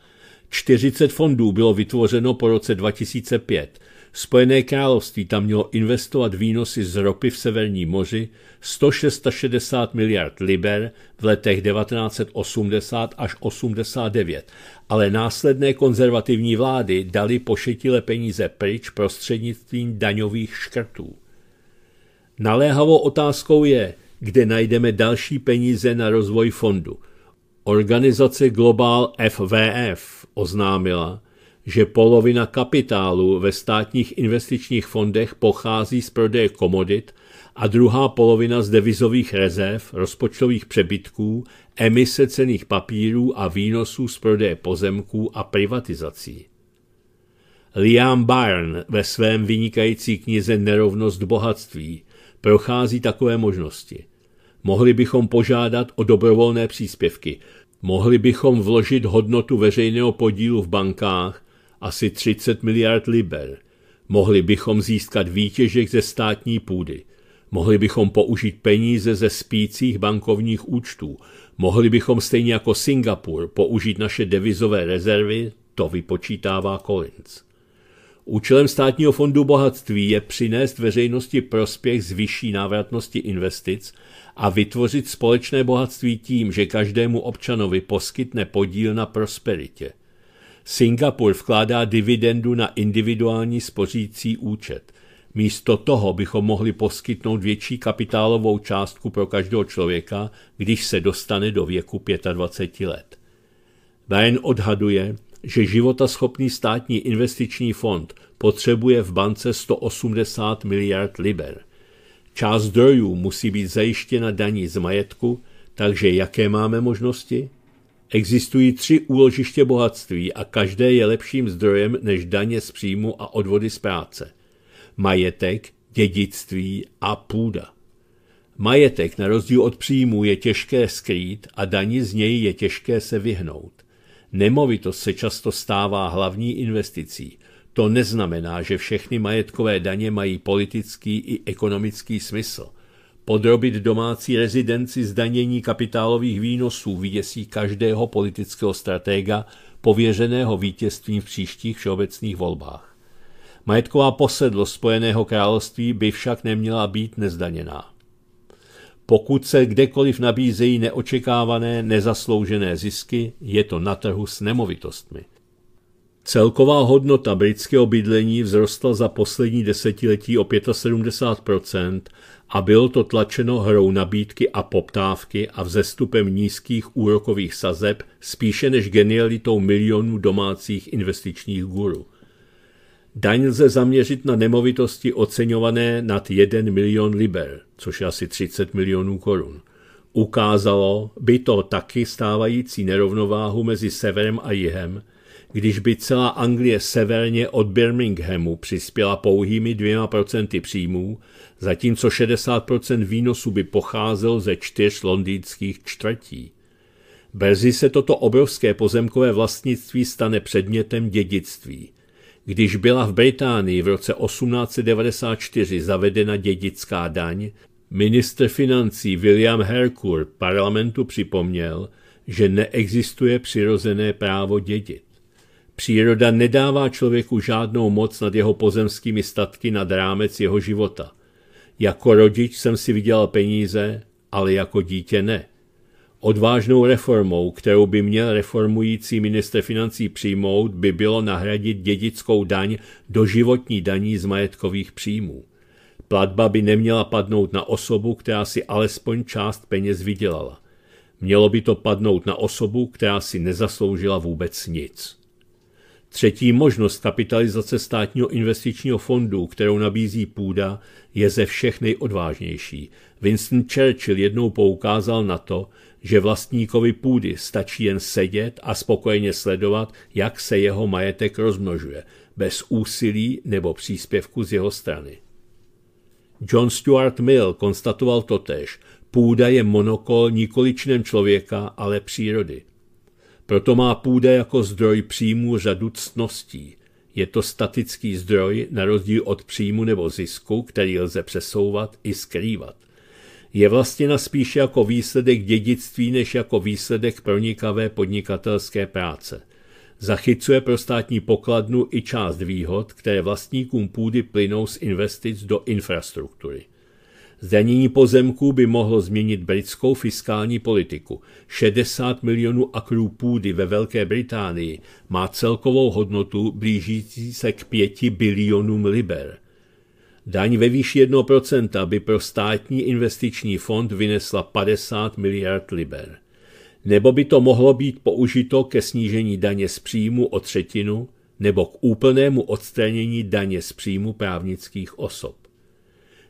40 fondů bylo vytvořeno po roce 2005, Spojené království tam mělo investovat výnosy z ropy v Severní moři 166 miliard liber v letech 1980 až 89, ale následné konzervativní vlády dali pošetile peníze pryč prostřednictvím daňových škrtů. Naléhavou otázkou je, kde najdeme další peníze na rozvoj fondu. Organizace Global FVF oznámila, že polovina kapitálu ve státních investičních fondech pochází z prodeje komodit a druhá polovina z devizových rezerv, rozpočtových přebytků, emise cených papírů a výnosů z prodeje pozemků a privatizací. Liam Byrne ve svém vynikající knize Nerovnost bohatství prochází takové možnosti. Mohli bychom požádat o dobrovolné příspěvky, mohli bychom vložit hodnotu veřejného podílu v bankách asi 30 miliard liber. Mohli bychom získat výtěžek ze státní půdy. Mohli bychom použít peníze ze spících bankovních účtů. Mohli bychom stejně jako Singapur použít naše devizové rezervy, to vypočítává Collins. Účelem státního fondu bohatství je přinést veřejnosti prospěch z vyšší návratnosti investic a vytvořit společné bohatství tím, že každému občanovi poskytne podíl na prosperitě – Singapur vkládá dividendu na individuální spořící účet. Místo toho bychom mohli poskytnout větší kapitálovou částku pro každého člověka, když se dostane do věku 25 let. Bain odhaduje, že životaschopný státní investiční fond potřebuje v bance 180 miliard liber. Část zdrojů musí být zajištěna daní z majetku, takže jaké máme možnosti? Existují tři úložiště bohatství a každé je lepším zdrojem než daně z příjmu a odvody z práce. Majetek, dědictví a půda. Majetek na rozdíl od příjmu je těžké skrýt a daní z něj je těžké se vyhnout. Nemovitost se často stává hlavní investicí. To neznamená, že všechny majetkové daně mají politický i ekonomický smysl. Podrobit domácí rezidenci zdanění kapitálových výnosů vyděsí každého politického stratega pověřeného vítězstvím v příštích všeobecných volbách. Majetková posedlost Spojeného království by však neměla být nezdaněná. Pokud se kdekoliv nabízejí neočekávané, nezasloužené zisky, je to na trhu s nemovitostmi. Celková hodnota britského bydlení vzrostla za poslední desetiletí o 75 a bylo to tlačeno hrou nabídky a poptávky a vzestupem nízkých úrokových sazeb spíše než genialitou milionů domácích investičních guru. Daň lze zaměřit na nemovitosti oceňované nad 1 milion liber, což je asi 30 milionů korun. Ukázalo by to taky stávající nerovnováhu mezi severem a jihem, když by celá Anglie severně od Birminghamu přispěla pouhými dvěma procenty příjmů zatímco 60% výnosu by pocházel ze čtyř londýnských čtvrtí. Brzy se toto obrovské pozemkové vlastnictví stane předmětem dědictví. Když byla v Británii v roce 1894 zavedena dědická daň, ministr financí William Hercur parlamentu připomněl, že neexistuje přirozené právo dědit. Příroda nedává člověku žádnou moc nad jeho pozemskými statky nad rámec jeho života – jako rodič jsem si vydělal peníze, ale jako dítě ne. Odvážnou reformou, kterou by měl reformující minister financí přijmout, by bylo nahradit dědickou daň do životní daní z majetkových příjmů. Platba by neměla padnout na osobu, která si alespoň část peněz vydělala. Mělo by to padnout na osobu, která si nezasloužila vůbec nic. Třetí možnost kapitalizace státního investičního fondu, kterou nabízí půda, je ze všech nejodvážnější. Winston Churchill jednou poukázal na to, že vlastníkovi půdy stačí jen sedět a spokojeně sledovat, jak se jeho majetek rozmnožuje, bez úsilí nebo příspěvku z jeho strany. John Stuart Mill konstatoval totež, půda je monokol nikoličnem člověka, ale přírody – proto má půda jako zdroj příjmu řadu ctností. Je to statický zdroj na rozdíl od příjmu nebo zisku, který lze přesouvat i skrývat. Je na spíše jako výsledek dědictví než jako výsledek pronikavé podnikatelské práce. Zachycuje pro státní pokladnu i část výhod, které vlastníkům půdy plynou z investic do infrastruktury. Zdanění pozemků by mohlo změnit britskou fiskální politiku. 60 milionů akrů půdy ve Velké Británii má celkovou hodnotu blížící se k 5 bilionům liber. Daň ve výši 1% by pro státní investiční fond vynesla 50 miliard liber. Nebo by to mohlo být použito ke snížení daně z příjmu o třetinu nebo k úplnému odstranění daně z příjmu právnických osob.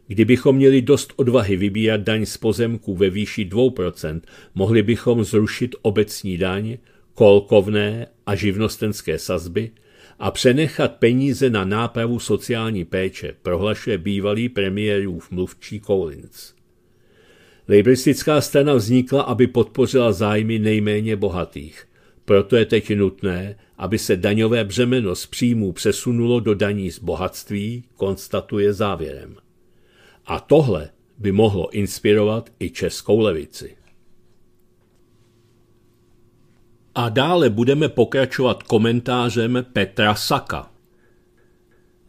Kdybychom měli dost odvahy vybírat daň z pozemků ve výši 2%, mohli bychom zrušit obecní daň, kolkovné a živnostenské sazby a přenechat peníze na nápravu sociální péče, prohlašuje bývalý premiérův mluvčí Collins. Liberistická strana vznikla, aby podpořila zájmy nejméně bohatých. Proto je teď nutné, aby se daňové břemeno z příjmů přesunulo do daní z bohatství, konstatuje závěrem. A tohle by mohlo inspirovat i českou levici. A dále budeme pokračovat komentářem Petra Saka.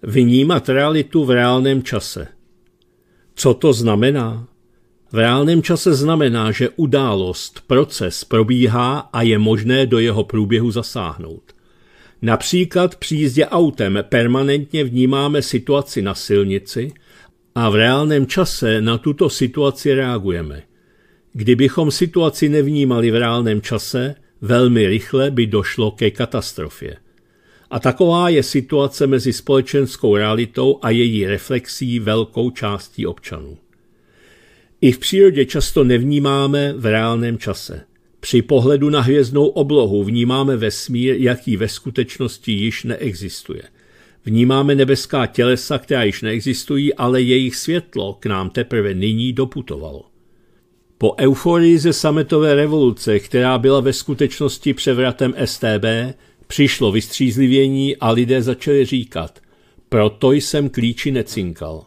Vnímat realitu v reálném čase. Co to znamená? V reálném čase znamená, že událost, proces probíhá a je možné do jeho průběhu zasáhnout. Například při jízdě autem permanentně vnímáme situaci na silnici – a v reálném čase na tuto situaci reagujeme. Kdybychom situaci nevnímali v reálném čase, velmi rychle by došlo ke katastrofě. A taková je situace mezi společenskou realitou a její reflexí velkou částí občanů. I v přírodě často nevnímáme v reálném čase. Při pohledu na hvězdnou oblohu vnímáme vesmír, jaký ve skutečnosti již neexistuje – Vnímáme nebeská tělesa, která již neexistují, ale jejich světlo k nám teprve nyní doputovalo. Po euforii ze sametové revoluce, která byla ve skutečnosti převratem STB, přišlo vystřízlivění a lidé začali říkat, proto jsem klíči necinkal.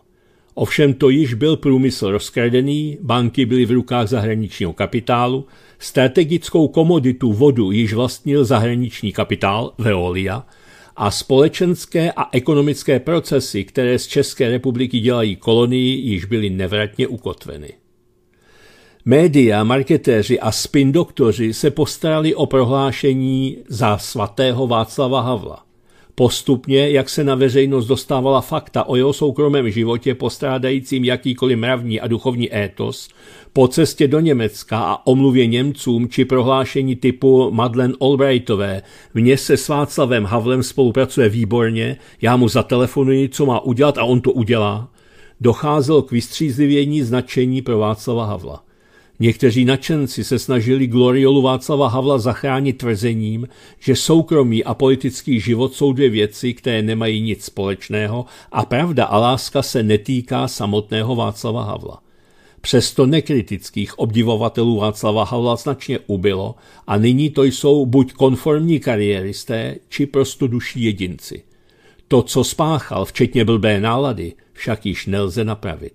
Ovšem to již byl průmysl rozkradený, banky byly v rukách zahraničního kapitálu, strategickou komoditu vodu již vlastnil zahraniční kapitál Veolia – a společenské a ekonomické procesy, které z České republiky dělají kolonii, již byly nevratně ukotveny. Média, marketéři a spin doktoři se postarali o prohlášení za svatého Václava Havla. Postupně, jak se na veřejnost dostávala fakta o jeho soukromém životě postrádajícím jakýkoliv mravní a duchovní étos, po cestě do Německa a omluvě Němcům či prohlášení typu Madlen Albrightové, mně se s Václavem Havlem spolupracuje výborně, já mu zatelefonuji, co má udělat a on to udělá, docházelo k vystřízlivění značení pro Václava Havla. Někteří nadšenci se snažili gloriolu Václava Havla zachránit tvrzením, že soukromý a politický život jsou dvě věci, které nemají nic společného a pravda a láska se netýká samotného Václava Havla. Přesto nekritických obdivovatelů Václava Havla značně ubylo a nyní to jsou buď konformní kariéristé, či prostoduší jedinci. To, co spáchal, včetně blbé nálady, však již nelze napravit.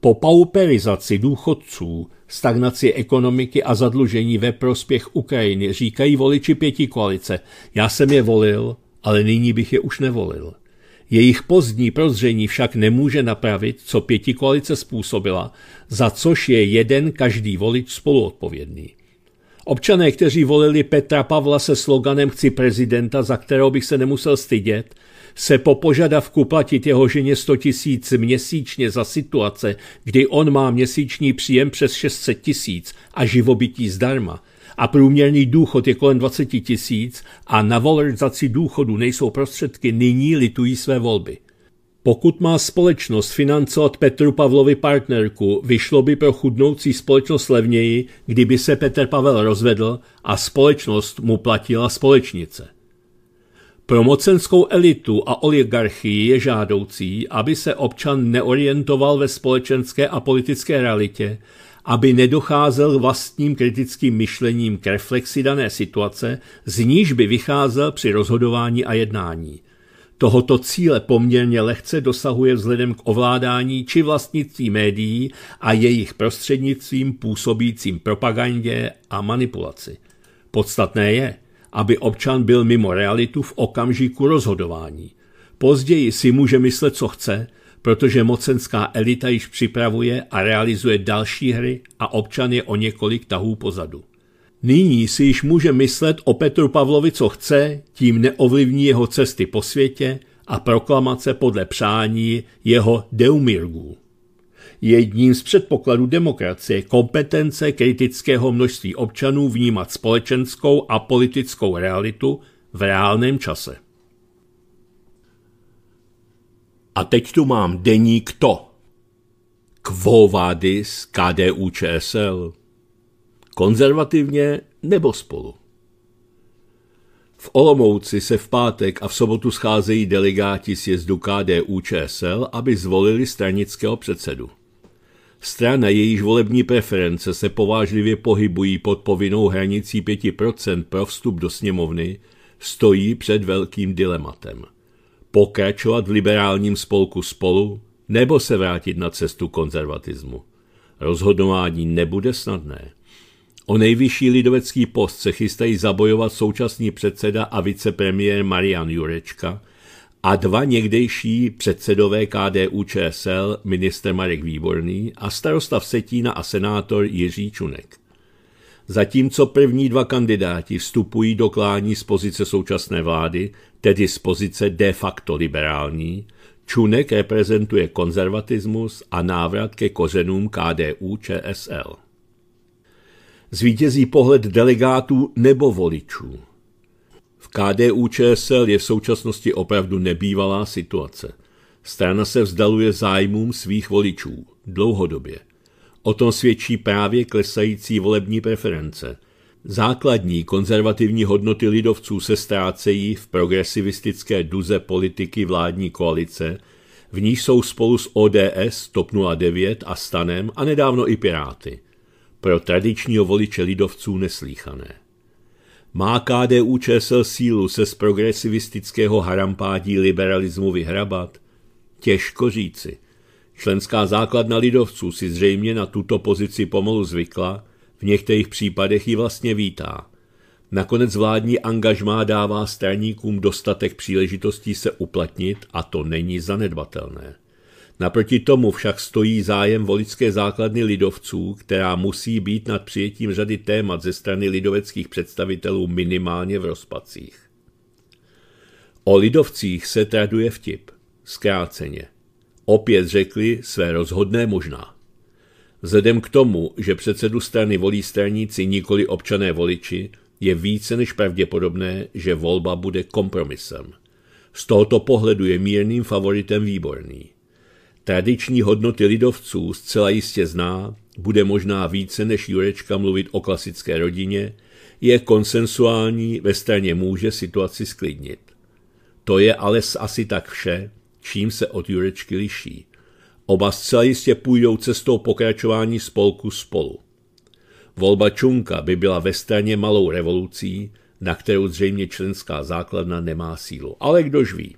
Po pauperizaci důchodců, stagnaci ekonomiky a zadlužení ve prospěch Ukrajiny říkají voliči pěti koalice, já jsem je volil, ale nyní bych je už nevolil. Jejich pozdní prozření však nemůže napravit, co pěti koalice způsobila, za což je jeden každý volič spoluodpovědný. Občané, kteří volili Petra Pavla se sloganem Chci prezidenta, za kterého bych se nemusel stydět, se po požadavku platit jeho ženě 100 tisíc měsíčně za situace, kdy on má měsíční příjem přes 600 tisíc a živobytí zdarma, a průměrný důchod je kolem 20 tisíc a na valorizaci důchodu nejsou prostředky, nyní litují své volby. Pokud má společnost financovat Petru Pavlovi partnerku, vyšlo by pro chudnoucí společnost levněji, kdyby se Petr Pavel rozvedl a společnost mu platila společnice. Pro mocenskou elitu a oligarchii je žádoucí, aby se občan neorientoval ve společenské a politické realitě, aby nedocházel vlastním kritickým myšlením k reflexi dané situace, z níž by vycházel při rozhodování a jednání. Tohoto cíle poměrně lehce dosahuje vzhledem k ovládání či vlastnictví médií a jejich prostřednictvím působícím propagandě a manipulaci. Podstatné je, aby občan byl mimo realitu v okamžiku rozhodování. Později si může myslet, co chce, protože mocenská elita již připravuje a realizuje další hry a občan je o několik tahů pozadu. Nyní si již může myslet o Petru Pavlovi, co chce, tím neovlivní jeho cesty po světě a proklamace podle přání jeho deumirgů. Jedním z předpokladů demokracie je kompetence kritického množství občanů vnímat společenskou a politickou realitu v reálném čase. A teď tu mám deník to. vadis KDU ČSL. Konzervativně nebo spolu. V Olomouci se v pátek a v sobotu scházejí delegáti sjezdu KDU ČSL, aby zvolili stranického předsedu. Strana, jejíž volební preference se povážlivě pohybují pod povinnou hranicí 5% pro vstup do sněmovny, stojí před velkým dilematem pokračovat v liberálním spolku spolu nebo se vrátit na cestu konzervatismu. Rozhodování nebude snadné. O nejvyšší lidovecký post se chystají zabojovat současný předseda a vicepremiér Marian Jurečka a dva někdejší předsedové KDU ČSL, minister Marek Výborný a starosta Vsetína a senátor Jiří Čunek. Zatímco první dva kandidáti vstupují do klání z pozice současné vlády, tedy z pozice de facto liberální, Čunek reprezentuje konzervatismus a návrat ke kořenům KDU ČSL. Zvítězí pohled delegátů nebo voličů. V KDU ČSL je v současnosti opravdu nebývalá situace. Strana se vzdaluje zájmům svých voličů dlouhodobě. O tom svědčí právě klesající volební preference – Základní konzervativní hodnoty lidovců se ztrácejí v progresivistické duze politiky vládní koalice, v níž jsou spolu s ODS, TOP 09 a Stanem a nedávno i Piráty. Pro tradičního voliče lidovců neslíchané. Má KDU ČSL sílu se z progresivistického harampádí liberalismu vyhrabat? Těžko říci. Členská základna lidovců si zřejmě na tuto pozici pomalu zvykla – v některých případech ji vlastně vítá. Nakonec vládní angažmá dává straníkům dostatek příležitostí se uplatnit a to není zanedbatelné. Naproti tomu však stojí zájem voličské základny lidovců, která musí být nad přijetím řady témat ze strany lidoveckých představitelů minimálně v rozpacích. O lidovcích se traduje vtip, zkráceně. Opět řekli své rozhodné možná. Vzhledem k tomu, že předsedu strany volí straníci nikoli občané voliči, je více než pravděpodobné, že volba bude kompromisem. Z tohoto pohledu je mírným favoritem výborný. Tradiční hodnoty lidovců zcela jistě zná, bude možná více než Jurečka mluvit o klasické rodině, je konsensuální, ve straně může situaci sklidnit. To je ale asi tak vše, čím se od Jurečky liší. Oba zcela jistě půjdou cestou pokračování spolku spolu. Volba Čunka by byla ve straně malou revolucí, na kterou zřejmě členská základna nemá sílu. Ale kdož ví.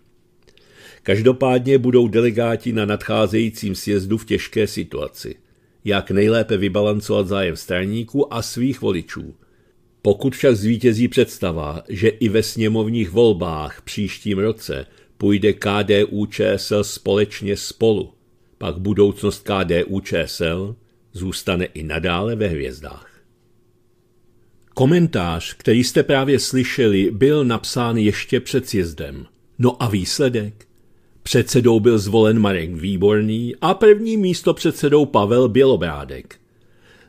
Každopádně budou delegáti na nadcházejícím sjezdu v těžké situaci. Jak nejlépe vybalancovat zájem straníků a svých voličů. Pokud však zvítězí představa, že i ve sněmovních volbách příštím roce půjde KDU ČSL společně spolu, pak budoucnost KDU ČSL zůstane i nadále ve hvězdách. Komentář, který jste právě slyšeli, byl napsán ještě před sjezdem. No a výsledek? Předsedou byl zvolen Marek Výborný a první místo předsedou Pavel Bělobrádek.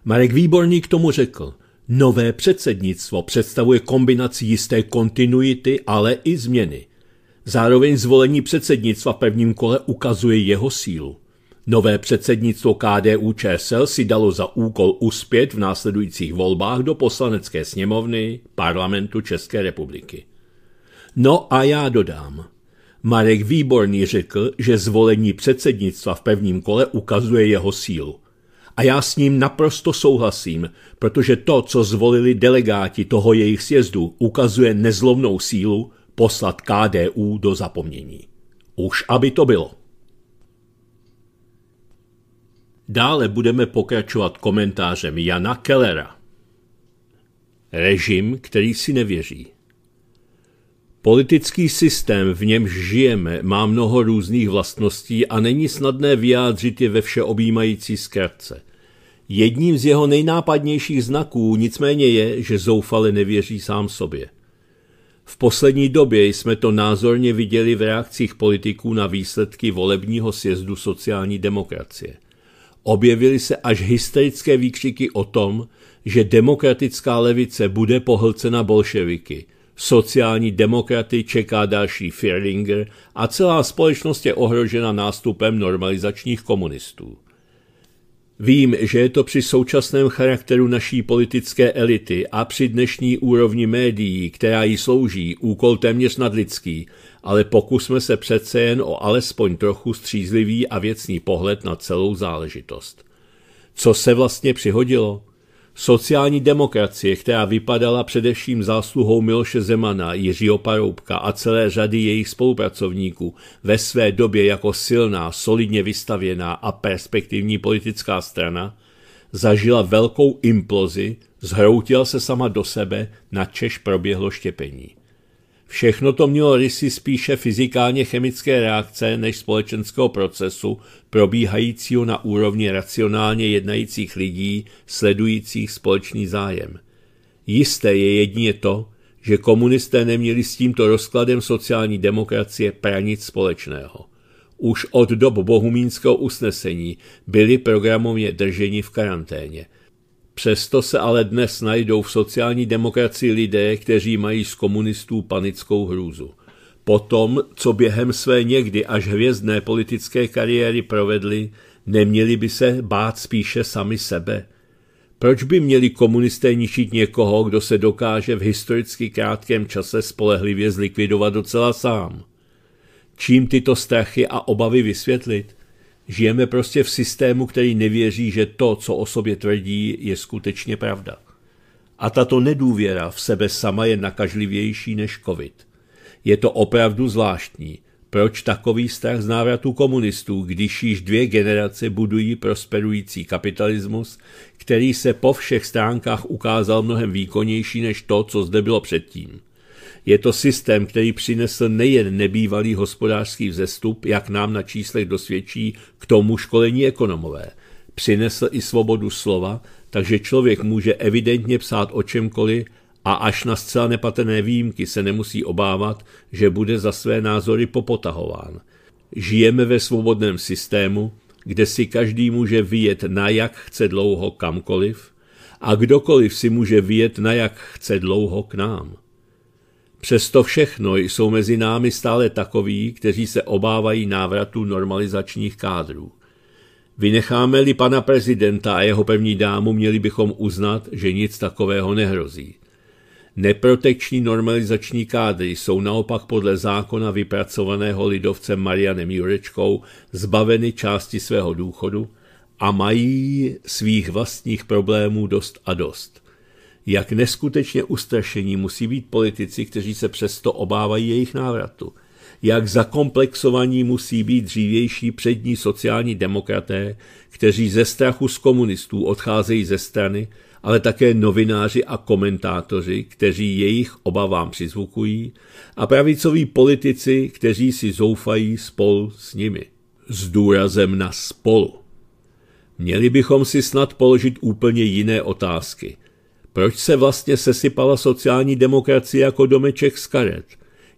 Marek Výborný k tomu řekl, nové předsednictvo představuje kombinaci jisté kontinuity, ale i změny. Zároveň zvolení předsednictva v prvním kole ukazuje jeho sílu. Nové předsednictvo KDU ČSL si dalo za úkol uspět v následujících volbách do poslanecké sněmovny parlamentu České republiky. No a já dodám. Marek Výborný řekl, že zvolení předsednictva v pevním kole ukazuje jeho sílu. A já s ním naprosto souhlasím, protože to, co zvolili delegáti toho jejich sjezdu, ukazuje nezlomnou sílu poslat KDU do zapomnění. Už aby to bylo. Dále budeme pokračovat komentářem Jana Kellera. Režim, který si nevěří. Politický systém, v němž žijeme, má mnoho různých vlastností a není snadné vyjádřit je ve všeobjímající zkratce. Jedním z jeho nejnápadnějších znaků nicméně je, že zoufale nevěří sám sobě. V poslední době jsme to názorně viděli v reakcích politiků na výsledky volebního sjezdu sociální demokracie objevily se až hysterické výkřiky o tom, že demokratická levice bude pohlcena bolševiky. Sociální demokraty čeká další Firlinger a celá společnost je ohrožena nástupem normalizačních komunistů. Vím, že je to při současném charakteru naší politické elity a při dnešní úrovni médií, která jí slouží, úkol téměř nadlidský, ale pokusme se přece jen o alespoň trochu střízlivý a věcný pohled na celou záležitost. Co se vlastně přihodilo? Sociální demokracie, která vypadala především zásluhou Miloše Zemana, Jiřího Paroubka a celé řady jejich spolupracovníků, ve své době jako silná, solidně vystavěná a perspektivní politická strana, zažila velkou implozi, zhroutila se sama do sebe, na Češ proběhlo štěpení. Všechno to mělo rysy spíše fyzikálně chemické reakce než společenského procesu, probíhajícího na úrovni racionálně jednajících lidí, sledujících společný zájem. Jisté je jedině to, že komunisté neměli s tímto rozkladem sociální demokracie pranic společného. Už od dob bohumínského usnesení byli programově drženi v karanténě – Přesto se ale dnes najdou v sociální demokracii lidé, kteří mají z komunistů panickou hrůzu. Potom, co během své někdy až hvězdné politické kariéry provedli, neměli by se bát spíše sami sebe. Proč by měli komunisté ničit někoho, kdo se dokáže v historicky krátkém čase spolehlivě zlikvidovat docela sám? Čím tyto strachy a obavy vysvětlit? Žijeme prostě v systému, který nevěří, že to, co o sobě tvrdí, je skutečně pravda. A tato nedůvěra v sebe sama je nakažlivější než covid. Je to opravdu zvláštní. Proč takový strach z návratu komunistů, když již dvě generace budují prosperující kapitalismus, který se po všech stránkách ukázal mnohem výkonnější než to, co zde bylo předtím? Je to systém, který přinesl nejen nebývalý hospodářský vzestup, jak nám na číslech dosvědčí k tomu školení ekonomové. Přinesl i svobodu slova, takže člověk může evidentně psát o čemkoliv a až na zcela nepatrné výjimky se nemusí obávat, že bude za své názory popotahován. Žijeme ve svobodném systému, kde si každý může vyjet na jak chce dlouho kamkoliv a kdokoliv si může vyjet na jak chce dlouho k nám. Přesto všechno jsou mezi námi stále takoví, kteří se obávají návratu normalizačních kádrů. Vynecháme-li pana prezidenta a jeho první dámu, měli bychom uznat, že nic takového nehrozí. Neprotekční normalizační kádry jsou naopak podle zákona vypracovaného lidovcem Marianem Jurečkou zbaveny části svého důchodu a mají svých vlastních problémů dost a dost jak neskutečně ustrašení musí být politici, kteří se přesto obávají jejich návratu. Jak zakomplexovaní musí být dřívější přední sociální demokraté, kteří ze strachu z komunistů odcházejí ze strany, ale také novináři a komentátoři, kteří jejich obavám přizvukují, a pravicoví politici, kteří si zoufají spolu s nimi. S důrazem na spolu. Měli bychom si snad položit úplně jiné otázky. Proč se vlastně sesypala sociální demokracie jako domeček z karet?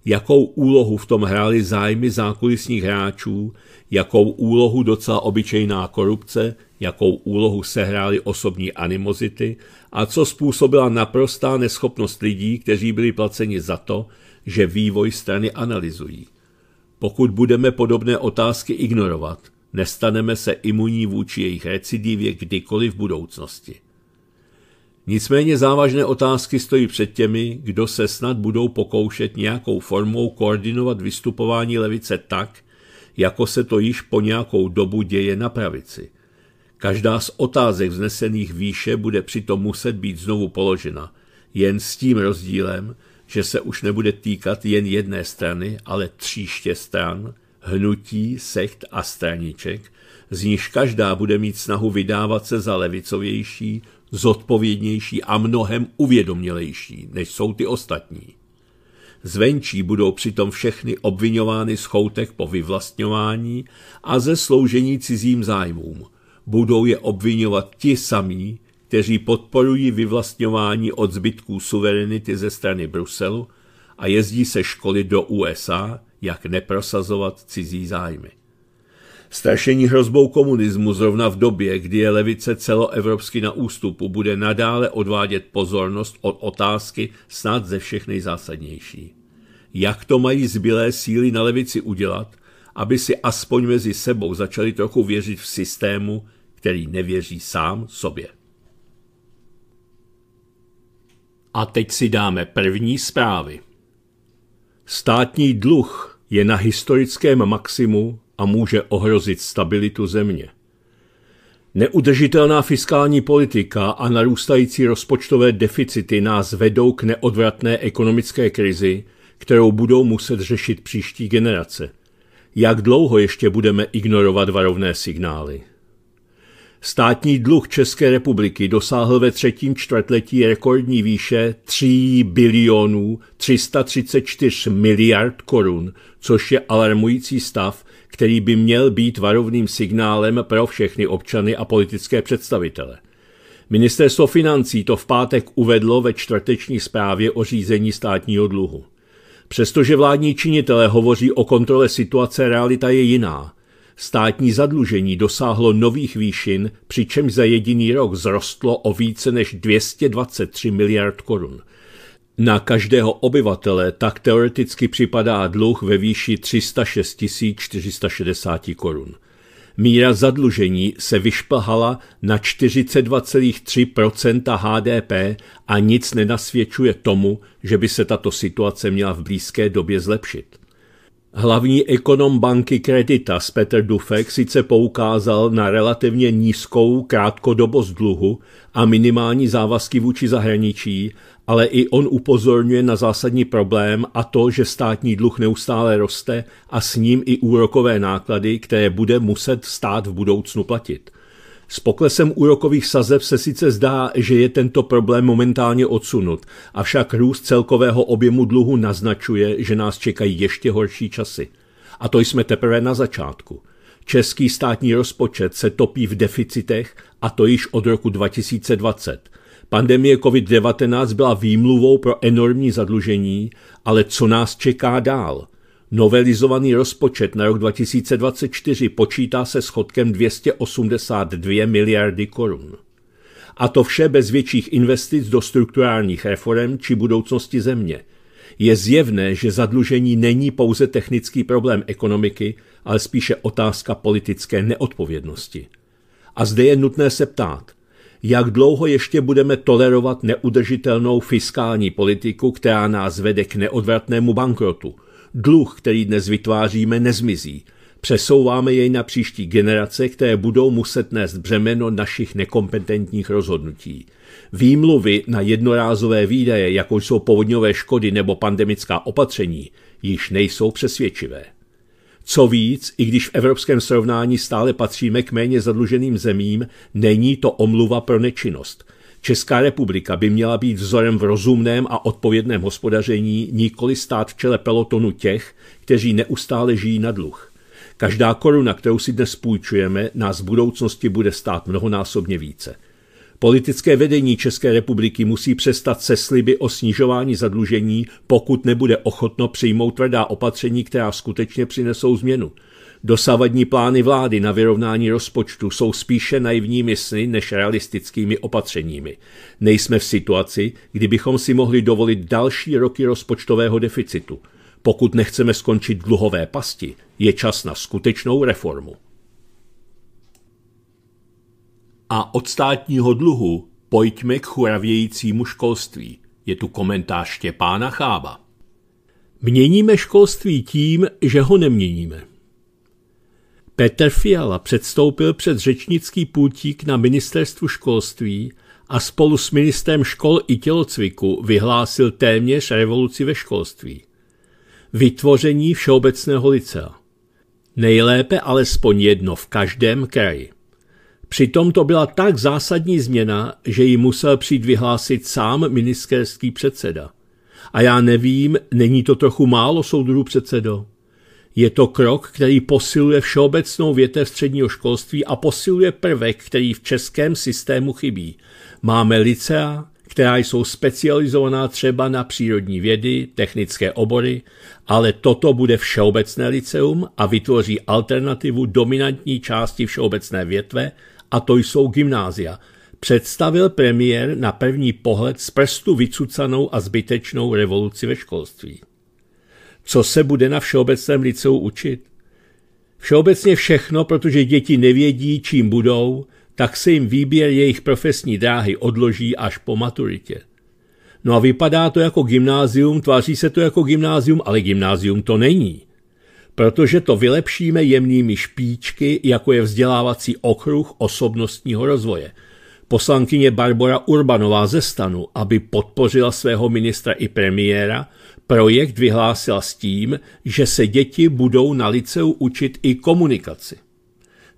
Jakou úlohu v tom hrály zájmy zákulisních hráčů, jakou úlohu docela obyčejná korupce, jakou úlohu sehrály osobní animozity a co způsobila naprostá neschopnost lidí, kteří byli placeni za to, že vývoj strany analyzují. Pokud budeme podobné otázky ignorovat, nestaneme se imunní vůči jejich recidivě kdykoliv v budoucnosti. Nicméně závažné otázky stojí před těmi, kdo se snad budou pokoušet nějakou formou koordinovat vystupování levice tak, jako se to již po nějakou dobu děje na pravici. Každá z otázek vznesených výše bude přitom muset být znovu položena, jen s tím rozdílem, že se už nebude týkat jen jedné strany, ale tříště stran, hnutí, sekt a straniček, z níž každá bude mít snahu vydávat se za levicovější, zodpovědnější a mnohem uvědomělejší, než jsou ty ostatní. Zvenčí budou přitom všechny obvinovány z choutek po vyvlastňování a ze sloužení cizím zájmům. Budou je obvinovat ti samí, kteří podporují vyvlastňování od zbytků suverenity ze strany Bruselu a jezdí se školy do USA, jak neprosazovat cizí zájmy. Strašení hrozbou komunismu zrovna v době, kdy je levice celoevropsky na ústupu, bude nadále odvádět pozornost od otázky snad ze všech nejzásadnější. Jak to mají zbylé síly na levici udělat, aby si aspoň mezi sebou začali trochu věřit v systému, který nevěří sám sobě? A teď si dáme první zprávy. Státní dluh je na historickém maximu a může ohrozit stabilitu země. Neudržitelná fiskální politika a narůstající rozpočtové deficity nás vedou k neodvratné ekonomické krizi, kterou budou muset řešit příští generace. Jak dlouho ještě budeme ignorovat varovné signály? Státní dluh České republiky dosáhl ve třetím čtvrtletí rekordní výše 3 bilionů 334 miliard korun, což je alarmující stav, který by měl být varovným signálem pro všechny občany a politické představitele. Ministerstvo financí to v pátek uvedlo ve čtvrteční zprávě o řízení státního dluhu. Přestože vládní činitelé hovoří o kontrole situace, realita je jiná. Státní zadlužení dosáhlo nových výšin, přičemž za jediný rok zrostlo o více než 223 miliard korun – na každého obyvatele tak teoreticky připadá dluh ve výši 306 460 korun. Míra zadlužení se vyšplhala na 42,3 HDP a nic nenasvědčuje tomu, že by se tato situace měla v blízké době zlepšit. Hlavní ekonom banky Creditas Petr Dufek sice poukázal na relativně nízkou krátkodobost dluhu a minimální závazky vůči zahraničí, ale i on upozorňuje na zásadní problém a to, že státní dluh neustále roste a s ním i úrokové náklady, které bude muset stát v budoucnu platit. S poklesem úrokových sazeb se sice zdá, že je tento problém momentálně odsunut, avšak růst celkového objemu dluhu naznačuje, že nás čekají ještě horší časy. A to jsme teprve na začátku. Český státní rozpočet se topí v deficitech a to již od roku 2020. Pandemie COVID-19 byla výmluvou pro enormní zadlužení, ale co nás čeká dál? Novelizovaný rozpočet na rok 2024 počítá se schodkem 282 miliardy korun. A to vše bez větších investic do strukturálních reform či budoucnosti země. Je zjevné, že zadlužení není pouze technický problém ekonomiky, ale spíše otázka politické neodpovědnosti. A zde je nutné se ptát, jak dlouho ještě budeme tolerovat neudržitelnou fiskální politiku, která nás vede k neodvratnému bankrotu – Dluh, který dnes vytváříme, nezmizí. Přesouváme jej na příští generace, které budou muset nést břemeno našich nekompetentních rozhodnutí. Výmluvy na jednorázové výdaje, jako jsou povodňové škody nebo pandemická opatření, již nejsou přesvědčivé. Co víc, i když v evropském srovnání stále patříme k méně zadluženým zemím, není to omluva pro nečinnost. Česká republika by měla být vzorem v rozumném a odpovědném hospodaření, nikoli stát v čele pelotonu těch, kteří neustále žijí na dluh. Každá koruna, kterou si dnes půjčujeme, nás v budoucnosti bude stát mnohonásobně více. Politické vedení České republiky musí přestat se sliby o snižování zadlužení, pokud nebude ochotno přijmout tvrdá opatření, která skutečně přinesou změnu. Dosavadní plány vlády na vyrovnání rozpočtu jsou spíše naivními sny než realistickými opatřeními. Nejsme v situaci, kdybychom si mohli dovolit další roky rozpočtového deficitu. Pokud nechceme skončit dluhové pasti, je čas na skutečnou reformu. A od státního dluhu pojďme k churavějícímu školství. Je tu komentář Štěpána Chába. Měníme školství tím, že ho neměníme. Petr Fiala předstoupil před řečnický pultík na ministerstvu školství a spolu s ministrem škol i tělocviku vyhlásil téměř revoluci ve školství. Vytvoření všeobecného licea. Nejlépe alespoň jedno v každém kraji. Přitom to byla tak zásadní změna, že ji musel přijít vyhlásit sám ministerský předseda. A já nevím, není to trochu málo, soudru předsedo? Je to krok, který posiluje všeobecnou větev středního školství a posiluje prvek, který v českém systému chybí. Máme licea, která jsou specializovaná třeba na přírodní vědy, technické obory, ale toto bude všeobecné liceum a vytvoří alternativu dominantní části všeobecné větve, a to jsou gymnázia. Představil premiér na první pohled z prstu vycucanou a zbytečnou revoluci ve školství. Co se bude na všeobecném liceu učit? Všeobecně všechno, protože děti nevědí, čím budou, tak se jim výběr jejich profesní dráhy odloží až po maturitě. No a vypadá to jako gymnázium, tváří se to jako gymnázium, ale gymnázium to není. Protože to vylepšíme jemnými špičky, jako je vzdělávací okruh osobnostního rozvoje. Poslankyně Barbara Urbanová ze stanu, aby podpořila svého ministra i premiéra, Projekt vyhlásila s tím, že se děti budou na liceu učit i komunikaci.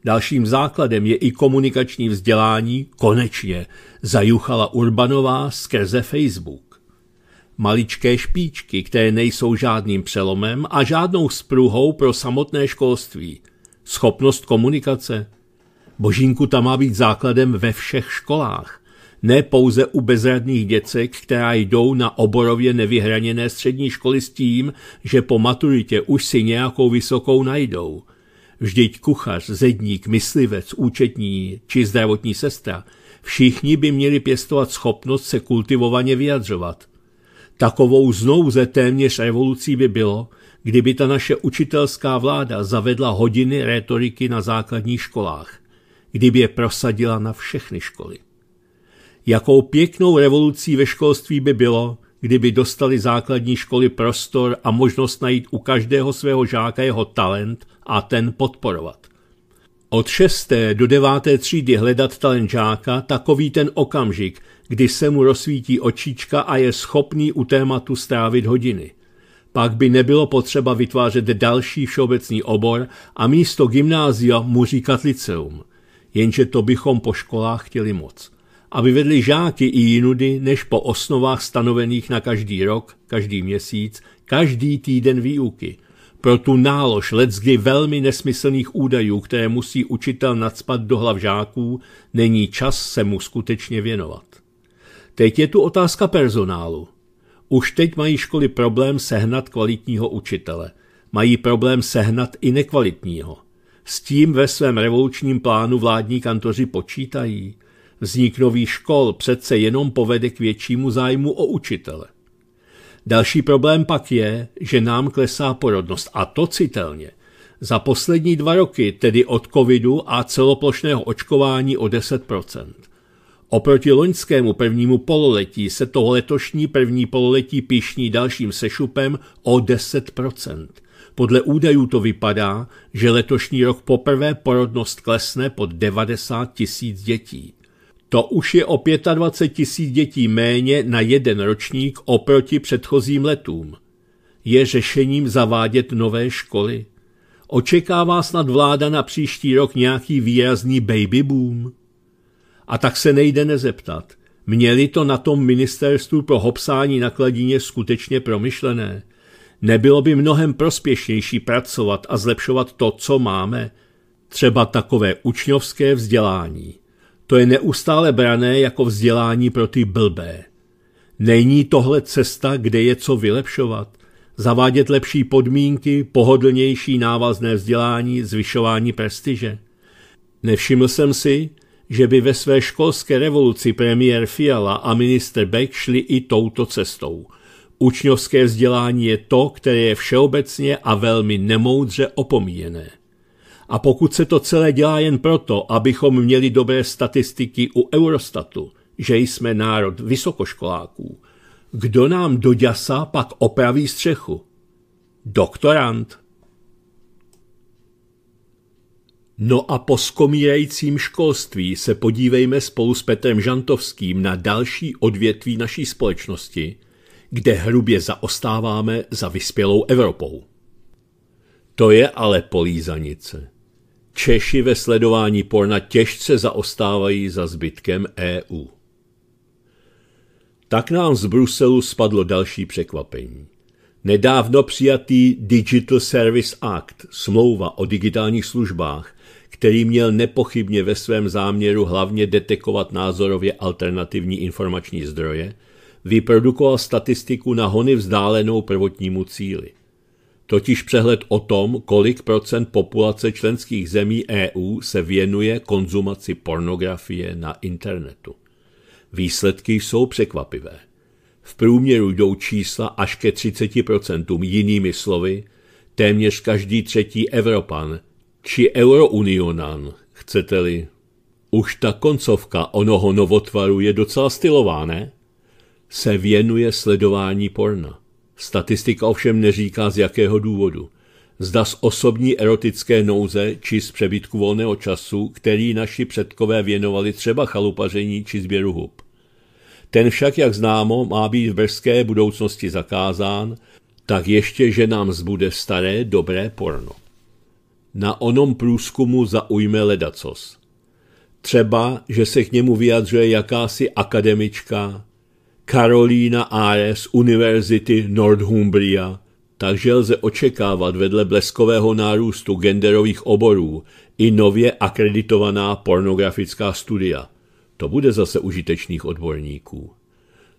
Dalším základem je i komunikační vzdělání konečně, zajuchala Urbanová skrze Facebook. Maličké špičky, které nejsou žádným přelomem a žádnou spruhou pro samotné školství. Schopnost komunikace. Božínku tam má být základem ve všech školách ne pouze u bezradných děcek, která jdou na oborově nevyhraněné střední školy s tím, že po maturitě už si nějakou vysokou najdou. Vždyť kuchař, zedník, myslivec, účetní či zdravotní sestra, všichni by měli pěstovat schopnost se kultivovaně vyjadřovat. Takovou znouze téměř revolucí by bylo, kdyby ta naše učitelská vláda zavedla hodiny rétoriky na základních školách, kdyby je prosadila na všechny školy. Jakou pěknou revolucí ve školství by bylo, kdyby dostali základní školy prostor a možnost najít u každého svého žáka jeho talent a ten podporovat. Od šesté do deváté třídy hledat talent žáka takový ten okamžik, kdy se mu rozsvítí očička a je schopný u tématu strávit hodiny. Pak by nebylo potřeba vytvářet další všeobecný obor a místo gymnázia mu říkat liceum. Jenže to bychom po školách chtěli moc aby vedli žáky i jinudy než po osnovách stanovených na každý rok, každý měsíc, každý týden výuky. Pro tu nálož letzky velmi nesmyslných údajů, které musí učitel nadspat do hlav žáků, není čas se mu skutečně věnovat. Teď je tu otázka personálu. Už teď mají školy problém sehnat kvalitního učitele. Mají problém sehnat i nekvalitního. S tím ve svém revolučním plánu vládní kantoři počítají – Vznik nových škol přece jenom povede k většímu zájmu o učitele. Další problém pak je, že nám klesá porodnost a to citelně. Za poslední dva roky, tedy od covidu a celoplošného očkování o 10%. Oproti loňskému prvnímu pololetí se to letošní první pololetí píšní dalším sešupem o 10%. Podle údajů to vypadá, že letošní rok poprvé porodnost klesne pod 90 tisíc dětí. To už je o 25 tisíc dětí méně na jeden ročník oproti předchozím letům. Je řešením zavádět nové školy? Očekává snad vláda na příští rok nějaký výrazný baby boom? A tak se nejde nezeptat. Měli to na tom ministerstvu pro hopsání na kladině skutečně promyšlené. Nebylo by mnohem prospěšnější pracovat a zlepšovat to, co máme, třeba takové učňovské vzdělání. To je neustále brané jako vzdělání pro ty blbé. Není tohle cesta, kde je co vylepšovat? Zavádět lepší podmínky, pohodlnější návazné vzdělání, zvyšování prestiže? Nevšiml jsem si, že by ve své školské revoluci premiér Fiala a minister Beck šli i touto cestou. Učňovské vzdělání je to, které je všeobecně a velmi nemoudře opomíjené. A pokud se to celé dělá jen proto, abychom měli dobré statistiky u Eurostatu, že jsme národ vysokoškoláků, kdo nám do děsa pak opraví střechu? Doktorant. No a po skomírajícím školství se podívejme spolu s Petrem Žantovským na další odvětví naší společnosti, kde hrubě zaostáváme za vyspělou Evropou. To je ale polízanice. Češi ve sledování porna těžce zaostávají za zbytkem EU. Tak nám z Bruselu spadlo další překvapení. Nedávno přijatý Digital Service Act, smlouva o digitálních službách, který měl nepochybně ve svém záměru hlavně detekovat názorově alternativní informační zdroje, vyprodukoval statistiku na hony vzdálenou prvotnímu cíli – totiž přehled o tom, kolik procent populace členských zemí EU se věnuje konzumaci pornografie na internetu. Výsledky jsou překvapivé. V průměru jdou čísla až ke 30%, jinými slovy, téměř každý třetí Evropan či Eurounionan, chcete-li. Už ta koncovka onoho novotvaru je docela stylová, ne? Se věnuje sledování porna. Statistika ovšem neříká z jakého důvodu. Zda z osobní erotické nouze či z přebytku volného času, který naši předkové věnovali třeba chalupaření či sběru hub. Ten však, jak známo, má být v brzké budoucnosti zakázán, tak ještě, že nám zbude staré dobré porno. Na onom průzkumu zaujme ledacos. Třeba, že se k němu vyjadřuje jakási akademička, Carolina A.S. Univerzity Northumbria, takže lze očekávat vedle bleskového nárůstu genderových oborů i nově akreditovaná pornografická studia. To bude zase užitečných odborníků.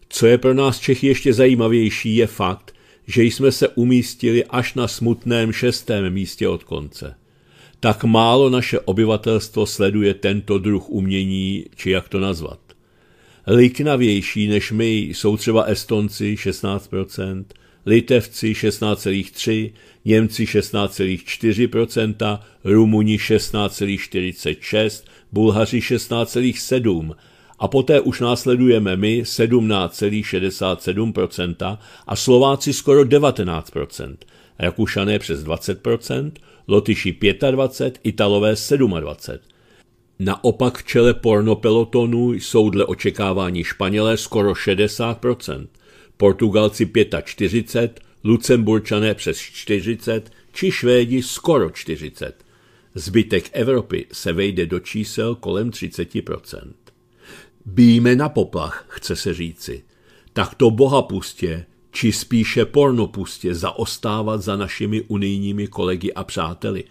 Co je pro nás Čechy ještě zajímavější, je fakt, že jsme se umístili až na smutném šestém místě od konce. Tak málo naše obyvatelstvo sleduje tento druh umění, či jak to nazvat liknavější než my jsou třeba Estonci 16%, Litevci 16,3%, Němci 16,4%, Rumuni 16,46%, Bulhaři 16,7%, a poté už následujeme my 17,67% a Slováci skoro 19%, Rakušané přes 20%, Lotyši 25%, Italové 27%. Naopak v čele pornopelotonu jsou dle očekávání Španělé skoro 60%, Portugalci 45%, Lucemburčané přes 40 či Švédi skoro 40. Zbytek Evropy se vejde do čísel kolem 30%. Bíme na poplach, chce se říci. Tak to boha pustě, či spíše porno pustě zaostávat za našimi unijními kolegy a přáteli.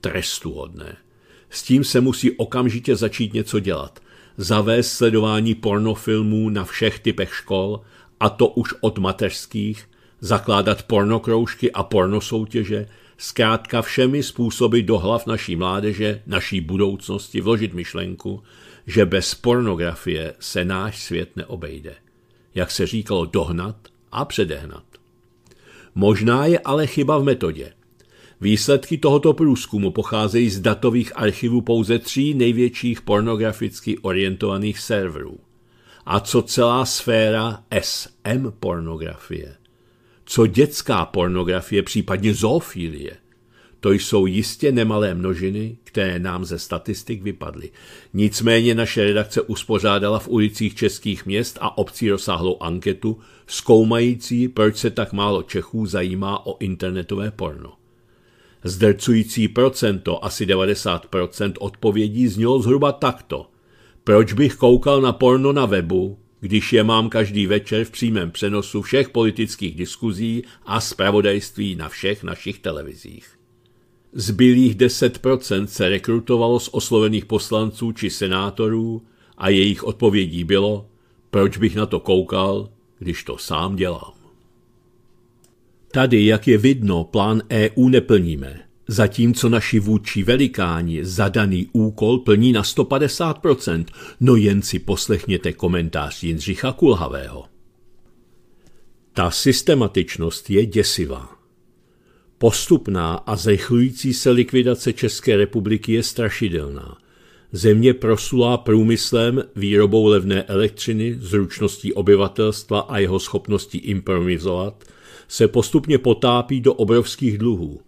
Trestuhodné. S tím se musí okamžitě začít něco dělat. Zavést sledování pornofilmů na všech typech škol, a to už od mateřských, zakládat pornokroužky a pornosoutěže, zkrátka všemi způsoby do hlav naší mládeže, naší budoucnosti vložit myšlenku, že bez pornografie se náš svět neobejde. Jak se říkalo, dohnat a předehnat. Možná je ale chyba v metodě. Výsledky tohoto průzkumu pocházejí z datových archivů pouze tří největších pornograficky orientovaných serverů. A co celá sféra SM pornografie? Co dětská pornografie, případně zoofilie? To jsou jistě nemalé množiny, které nám ze statistik vypadly. Nicméně naše redakce uspořádala v ulicích českých měst a obcí rozsáhlou anketu, zkoumající, proč se tak málo Čechů zajímá o internetové porno. Zdrcující procento, asi 90% odpovědí znělo zhruba takto. Proč bych koukal na porno na webu, když je mám každý večer v přímém přenosu všech politických diskuzí a zpravodajství na všech našich televizích. Zbylých 10% se rekrutovalo z oslovených poslanců či senátorů a jejich odpovědí bylo, proč bych na to koukal, když to sám dělám. Tady, jak je vidno, plán EU neplníme. Zatímco naši vůči velikáni zadaný úkol plní na 150%, no jen si poslechněte komentář Jindřicha Kulhavého. Ta systematičnost je děsivá. Postupná a zrychlující se likvidace České republiky je strašidelná. Země prosulá průmyslem, výrobou levné elektřiny, zručností obyvatelstva a jeho schopností improvizovat – se postupně potápí do obrovských dluhů.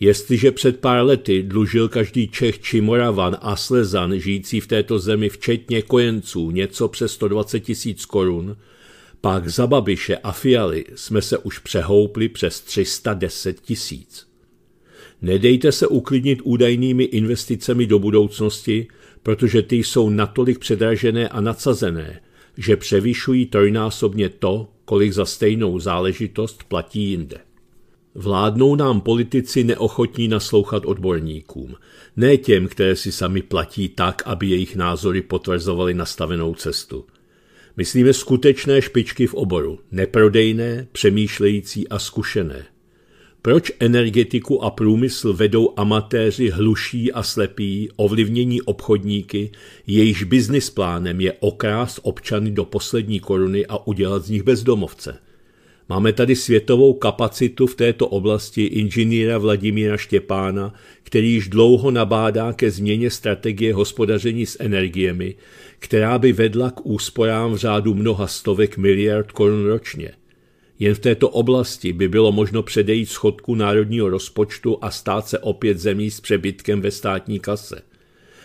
Jestliže před pár lety dlužil každý Čech či Moravan a Slezan žijící v této zemi včetně kojenců něco přes 120 tisíc korun, pak za Babiše a Fialy jsme se už přehoupli přes 310 tisíc. Nedejte se uklidnit údajnými investicemi do budoucnosti, protože ty jsou natolik předražené a nadsazené, že převyšují trojnásobně to, kolik za stejnou záležitost platí jinde. Vládnou nám politici neochotní naslouchat odborníkům, ne těm, které si sami platí tak, aby jejich názory potvrzovaly nastavenou cestu. Myslíme skutečné špičky v oboru, neprodejné, přemýšlející a zkušené – proč energetiku a průmysl vedou amatéři hluší a slepí, ovlivnění obchodníky, jejichž business plánem je okrást občany do poslední koruny a udělat z nich bezdomovce? Máme tady světovou kapacitu v této oblasti inženýra Vladimíra Štěpána, který již dlouho nabádá ke změně strategie hospodaření s energiemi, která by vedla k úsporám v řádu mnoha stovek miliard korun ročně – jen v této oblasti by bylo možno předejít schodku národního rozpočtu a stát se opět zemí s přebytkem ve státní kase.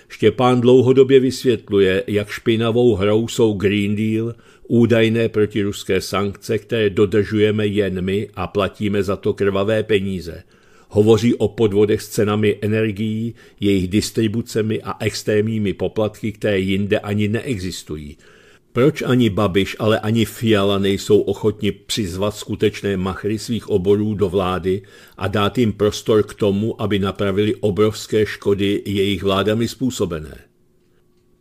Štěpán dlouhodobě vysvětluje, jak špinavou hrou jsou Green Deal, údajné protiruské sankce, které dodržujeme jen my a platíme za to krvavé peníze. Hovoří o podvodech s cenami energií, jejich distribucemi a extrémními poplatky, které jinde ani neexistují – proč ani Babiš, ale ani Fiala nejsou ochotni přizvat skutečné machry svých oborů do vlády a dát jim prostor k tomu, aby napravili obrovské škody jejich vládami způsobené?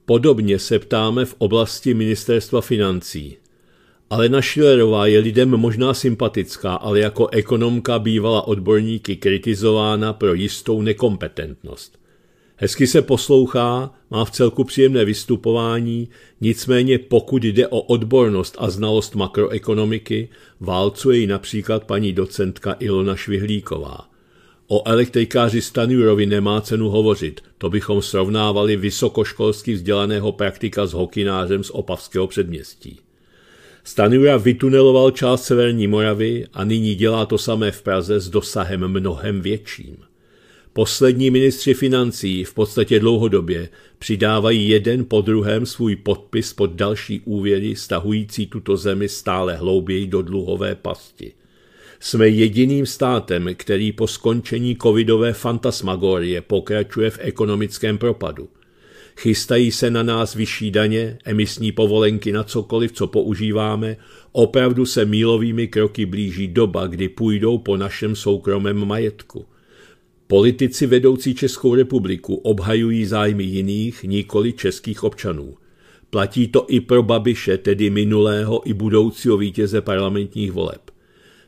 Podobně se ptáme v oblasti ministerstva financí. Alena Schillerová je lidem možná sympatická, ale jako ekonomka bývala odborníky kritizována pro jistou nekompetentnost. Hezky se poslouchá, má v celku příjemné vystupování, nicméně pokud jde o odbornost a znalost makroekonomiky, válcuje ji například paní docentka Ilona Švihlíková. O elektrikáři Stanurovi nemá cenu hovořit, to bychom srovnávali vysokoškolsky vzdělaného praktika s hokinářem z opavského předměstí. Stanura vytuneloval část severní Moravy a nyní dělá to samé v Praze s dosahem mnohem větším. Poslední ministři financí v podstatě dlouhodobě přidávají jeden po druhém svůj podpis pod další úvěry stahující tuto zemi stále hlouběji do dluhové pasti. Jsme jediným státem, který po skončení covidové fantasmagorie pokračuje v ekonomickém propadu. Chystají se na nás vyšší daně, emisní povolenky na cokoliv, co používáme, opravdu se mílovými kroky blíží doba, kdy půjdou po našem soukromém majetku. Politici vedoucí Českou republiku obhajují zájmy jiných, nikoli českých občanů. Platí to i pro Babiše, tedy minulého i budoucího vítěze parlamentních voleb.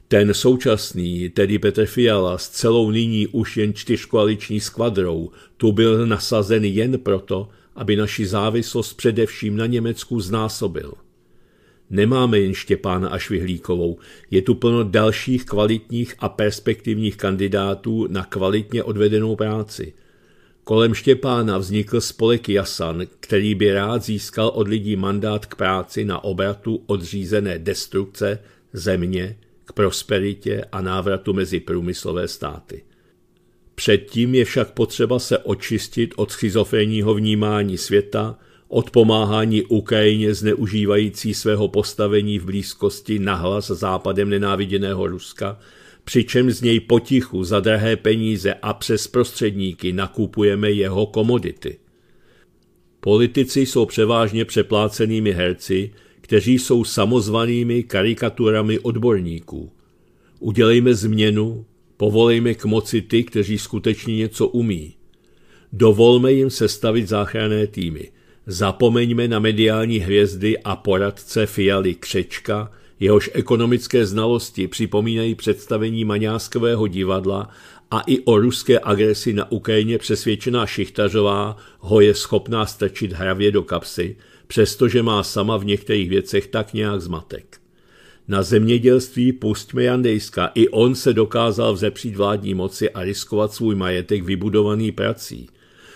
Ten současný, tedy Petr Fiala, s celou nyní už jen čtyřkoaliční skvadrou, tu byl nasazen jen proto, aby naši závislost především na Německu znásobil – Nemáme jen Štěpána a Švihlíkovou, je tu plno dalších kvalitních a perspektivních kandidátů na kvalitně odvedenou práci. Kolem Štěpána vznikl spolek Jasan, který by rád získal od lidí mandát k práci na obratu odřízené destrukce, země, k prosperitě a návratu mezi průmyslové státy. Předtím je však potřeba se očistit od schizofrenního vnímání světa, od pomáhání Ukrajině zneužívající svého postavení v blízkosti nahlas západem nenáviděného Ruska, přičem z něj potichu za drahé peníze a přes prostředníky nakupujeme jeho komodity. Politici jsou převážně přeplácenými herci, kteří jsou samozvanými karikaturami odborníků. Udělejme změnu, povolejme k moci ty, kteří skutečně něco umí. Dovolme jim sestavit záchranné týmy. Zapomeňme na mediální hvězdy a poradce Fialy Křečka, jehož ekonomické znalosti připomínají představení maňáskového divadla a i o ruské agresi na Ukrajině přesvědčená Šichtařová ho je schopná strčit hravě do kapsy, přestože má sama v některých věcech tak nějak zmatek. Na zemědělství pustme Jandejska, i on se dokázal vzepřít vládní moci a riskovat svůj majetek vybudovaný prací.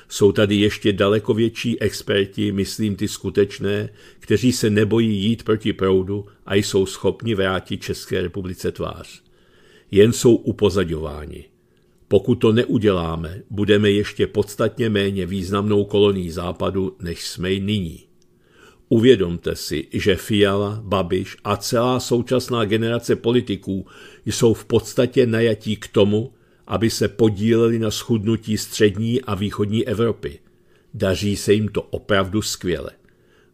Jsou tady ještě daleko větší experti, myslím ty skutečné, kteří se nebojí jít proti proudu a jsou schopni vrátit České republice tvář. Jen jsou upozaďováni. Pokud to neuděláme, budeme ještě podstatně méně významnou kolonií západu, než jsme nyní. Uvědomte si, že Fiala, Babiš a celá současná generace politiků jsou v podstatě najatí k tomu, aby se podíleli na schudnutí střední a východní Evropy. Daří se jim to opravdu skvěle.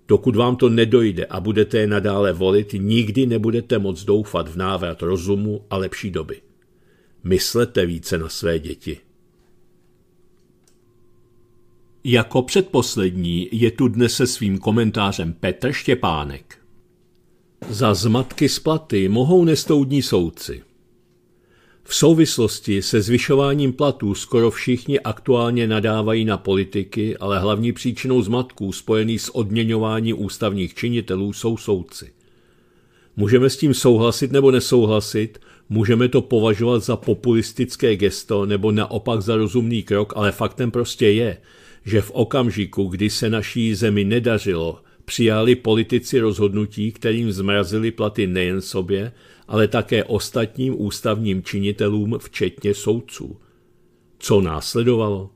Dokud vám to nedojde a budete je nadále volit, nikdy nebudete moc doufat v návrat rozumu a lepší doby. Myslete více na své děti. Jako předposlední je tu dnes se svým komentářem Petr Štěpánek. Za zmatky s platy mohou nestoudní soudci. V souvislosti se zvyšováním platů skoro všichni aktuálně nadávají na politiky, ale hlavní příčinou zmatků spojených s odměňováním ústavních činitelů jsou soudci. Můžeme s tím souhlasit nebo nesouhlasit, můžeme to považovat za populistické gesto nebo naopak za rozumný krok, ale faktem prostě je, že v okamžiku, kdy se naší zemi nedařilo, přijali politici rozhodnutí, kterým zmrazili platy nejen sobě, ale také ostatním ústavním činitelům, včetně soudců. Co následovalo?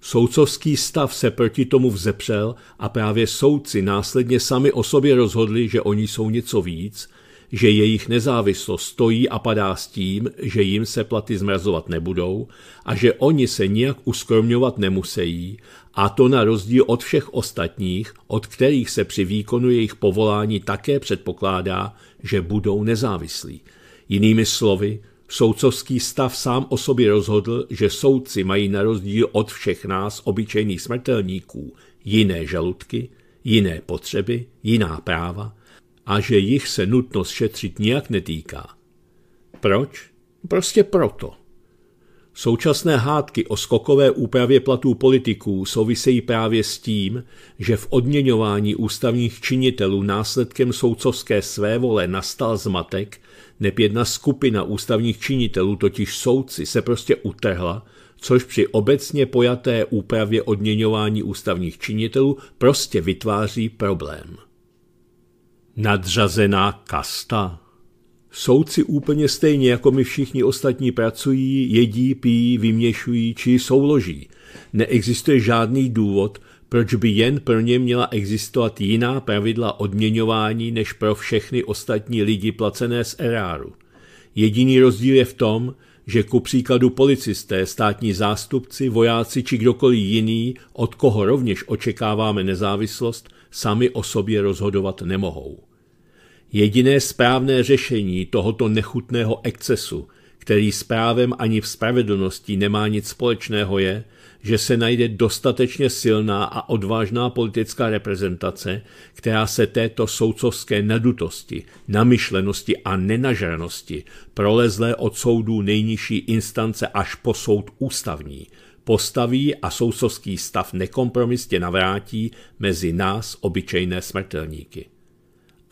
Soudcovský stav se proti tomu vzepřel a právě soudci následně sami o sobě rozhodli, že oni jsou něco víc, že jejich nezávislost stojí a padá s tím, že jim se platy zmrazovat nebudou a že oni se nijak uskromňovat nemusejí, a to na rozdíl od všech ostatních, od kterých se při výkonu jejich povolání také předpokládá, že budou nezávislí. Jinými slovy, soudcovský stav sám o sobě rozhodl, že soudci mají na rozdíl od všech nás, obyčejných smrtelníků, jiné žaludky, jiné potřeby, jiná práva a že jich se nutnost šetřit nijak netýká. Proč? Prostě proto, Současné hádky o skokové úpravě platů politiků souvisejí právě s tím, že v odměňování ústavních činitelů následkem soudcovské svévole nastal zmatek, neb jedna skupina ústavních činitelů, totiž soudci, se prostě utrhla, což při obecně pojaté úpravě odměňování ústavních činitelů prostě vytváří problém. Nadřazená kasta Soudci úplně stejně jako my všichni ostatní pracují, jedí, pijí, vyměšují či souloží. Neexistuje žádný důvod, proč by jen pro ně měla existovat jiná pravidla odměňování než pro všechny ostatní lidi placené z eráru. Jediný rozdíl je v tom, že ku příkladu policisté, státní zástupci, vojáci či kdokoliv jiný, od koho rovněž očekáváme nezávislost, sami o sobě rozhodovat nemohou. Jediné správné řešení tohoto nechutného excesu, který s právem ani v spravedlnosti nemá nic společného je, že se najde dostatečně silná a odvážná politická reprezentace, která se této soucovské nadutosti, namyšlenosti a nenažranosti, prolezlé od soudů nejnižší instance až po soud ústavní, postaví a soucovský stav nekompromisně navrátí mezi nás obyčejné smrtelníky.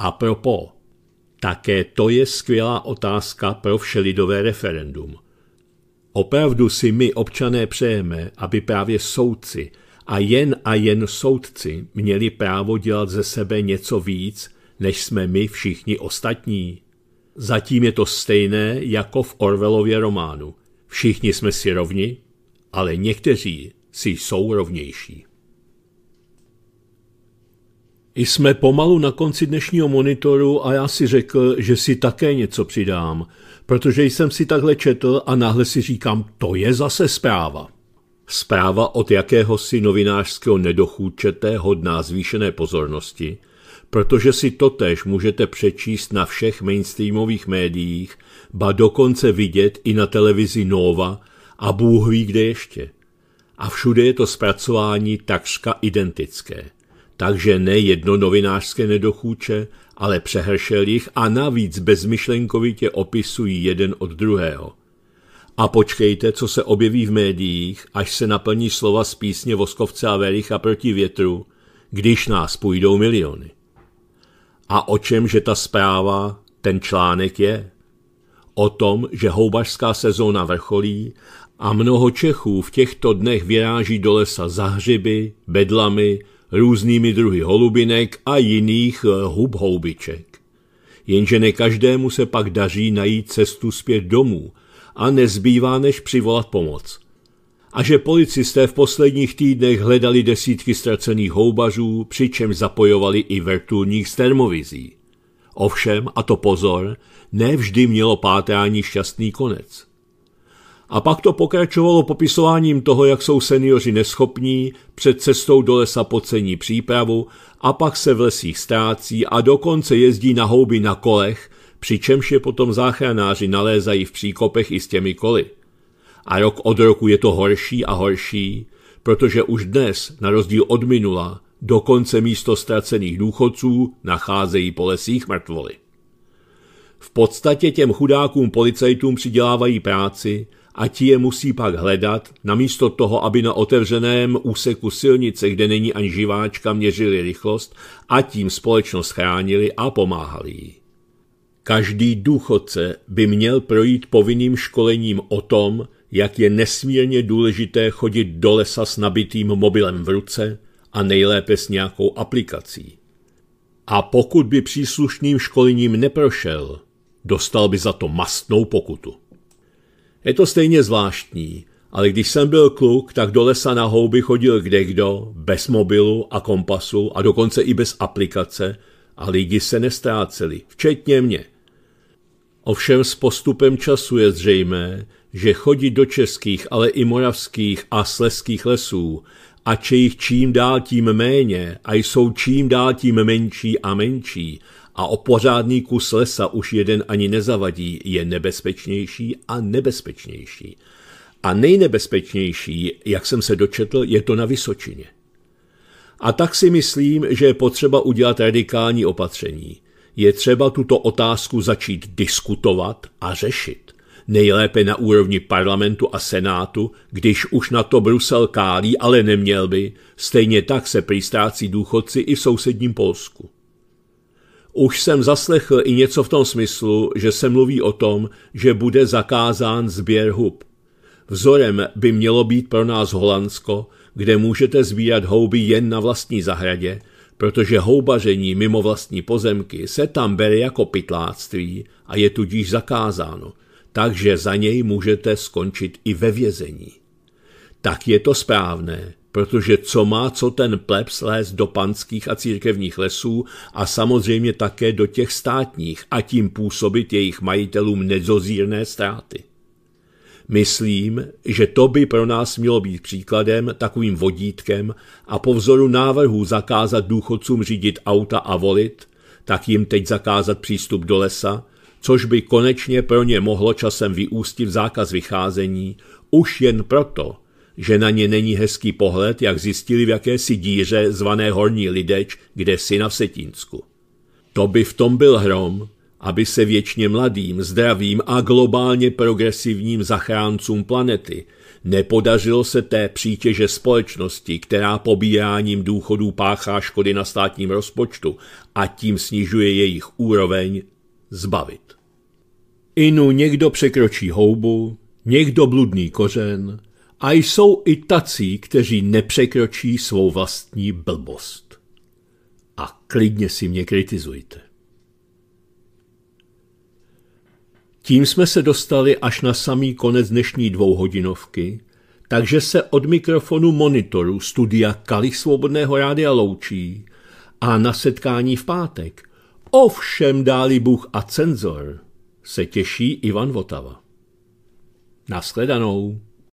A propo, také to je skvělá otázka pro všelidové referendum. Opravdu si my občané přejeme, aby právě soudci a jen a jen soudci měli právo dělat ze sebe něco víc, než jsme my všichni ostatní. Zatím je to stejné jako v Orvelově románu. Všichni jsme si rovni, ale někteří si jsou rovnější. Jsme pomalu na konci dnešního monitoru a já si řekl, že si také něco přidám, protože jsem si takhle četl a náhle si říkám, to je zase zpráva. Zpráva od jakéhosi novinářského nedochůčete hodná zvýšené pozornosti, protože si totéž můžete přečíst na všech mainstreamových médiích, ba dokonce vidět i na televizi Nova a Bůh ví kde ještě. A všude je to zpracování takřka identické – takže ne jedno novinářské nedochůče, ale přehršel jich a navíc bezmyšlenkovitě opisují jeden od druhého. A počkejte, co se objeví v médiích, až se naplní slova z písně Voskovce a Velicha proti větru, když nás půjdou miliony. A o čem, že ta zpráva, ten článek je? O tom, že houbařská sezóna vrcholí a mnoho Čechů v těchto dnech vyráží do lesa za hřiby, bedlami, různými druhy holubinek a jiných eh, hubhoubiček. Jenže ne každému se pak daří najít cestu zpět domů a nezbývá než přivolat pomoc. A že policisté v posledních týdnech hledali desítky ztracených houbařů, přičem zapojovali i vrtulních z termovizí. Ovšem, a to pozor, nevždy mělo pátrání šťastný konec. A pak to pokračovalo popisováním toho, jak jsou seniori neschopní, před cestou do lesa pocení přípravu a pak se v lesích ztrácí a dokonce jezdí na houby na kolech, přičemž je potom záchranáři nalézají v příkopech i s těmi koly. A rok od roku je to horší a horší, protože už dnes, na rozdíl od minula, dokonce místo ztracených důchodců nacházejí po lesích mrtvoly. V podstatě těm chudákům policajtům přidělávají práci, a ti je musí pak hledat, namísto toho, aby na otevřeném úseku silnice, kde není ani živáčka, měřili rychlost a tím společnost chránili a pomáhali jí. Každý důchodce by měl projít povinným školením o tom, jak je nesmírně důležité chodit do lesa s nabitým mobilem v ruce a nejlépe s nějakou aplikací. A pokud by příslušným školením neprošel, dostal by za to mastnou pokutu. Je to stejně zvláštní, ale když jsem byl kluk, tak do lesa na houby chodil kdekdo, bez mobilu a kompasu a dokonce i bez aplikace a lidi se nestráceli, včetně mě. Ovšem s postupem času je zřejmé, že chodit do českých, ale i moravských a sleských lesů, a je jich čím dál tím méně a jsou čím dál tím menší a menší, a o pořádný kus lesa už jeden ani nezavadí, je nebezpečnější a nebezpečnější. A nejnebezpečnější, jak jsem se dočetl, je to na Vysočině. A tak si myslím, že je potřeba udělat radikální opatření. Je třeba tuto otázku začít diskutovat a řešit. Nejlépe na úrovni parlamentu a senátu, když už na to Brusel kálí, ale neměl by, stejně tak se prý důchodci i v sousedním Polsku. Už jsem zaslechl i něco v tom smyslu, že se mluví o tom, že bude zakázán sběr hub. Vzorem by mělo být pro nás Holandsko, kde můžete sbírat houby jen na vlastní zahradě, protože houbaření mimo vlastní pozemky se tam bere jako pytláctví a je tudíž zakázáno, takže za něj můžete skončit i ve vězení. Tak je to správné, protože co má co ten plebs lézt do panských a církevních lesů a samozřejmě také do těch státních a tím působit jejich majitelům nedozírné ztráty. Myslím, že to by pro nás mělo být příkladem, takovým vodítkem a po vzoru návrhu zakázat důchodcům řídit auta a volit, tak jim teď zakázat přístup do lesa, což by konečně pro ně mohlo časem vyústit v zákaz vycházení, už jen proto, že na ně není hezký pohled, jak zjistili v jakési díře zvané Horní Lideč, kde si na Vsetínsku. To by v tom byl hrom, aby se věčně mladým, zdravým a globálně progresivním zachráncům planety nepodařilo se té přítěže společnosti, která pobíráním důchodů páchá škody na státním rozpočtu a tím snižuje jejich úroveň, zbavit. Inu někdo překročí houbu, někdo bludný kořen, a jsou i tací, kteří nepřekročí svou vlastní blbost. A klidně si mě kritizujte. Tím jsme se dostali až na samý konec dnešní dvouhodinovky, takže se od mikrofonu monitoru studia Kali Svobodného rádia loučí a na setkání v pátek. Ovšem dáli Bůh a cenzor se těší Ivan Votava. Nasledanou.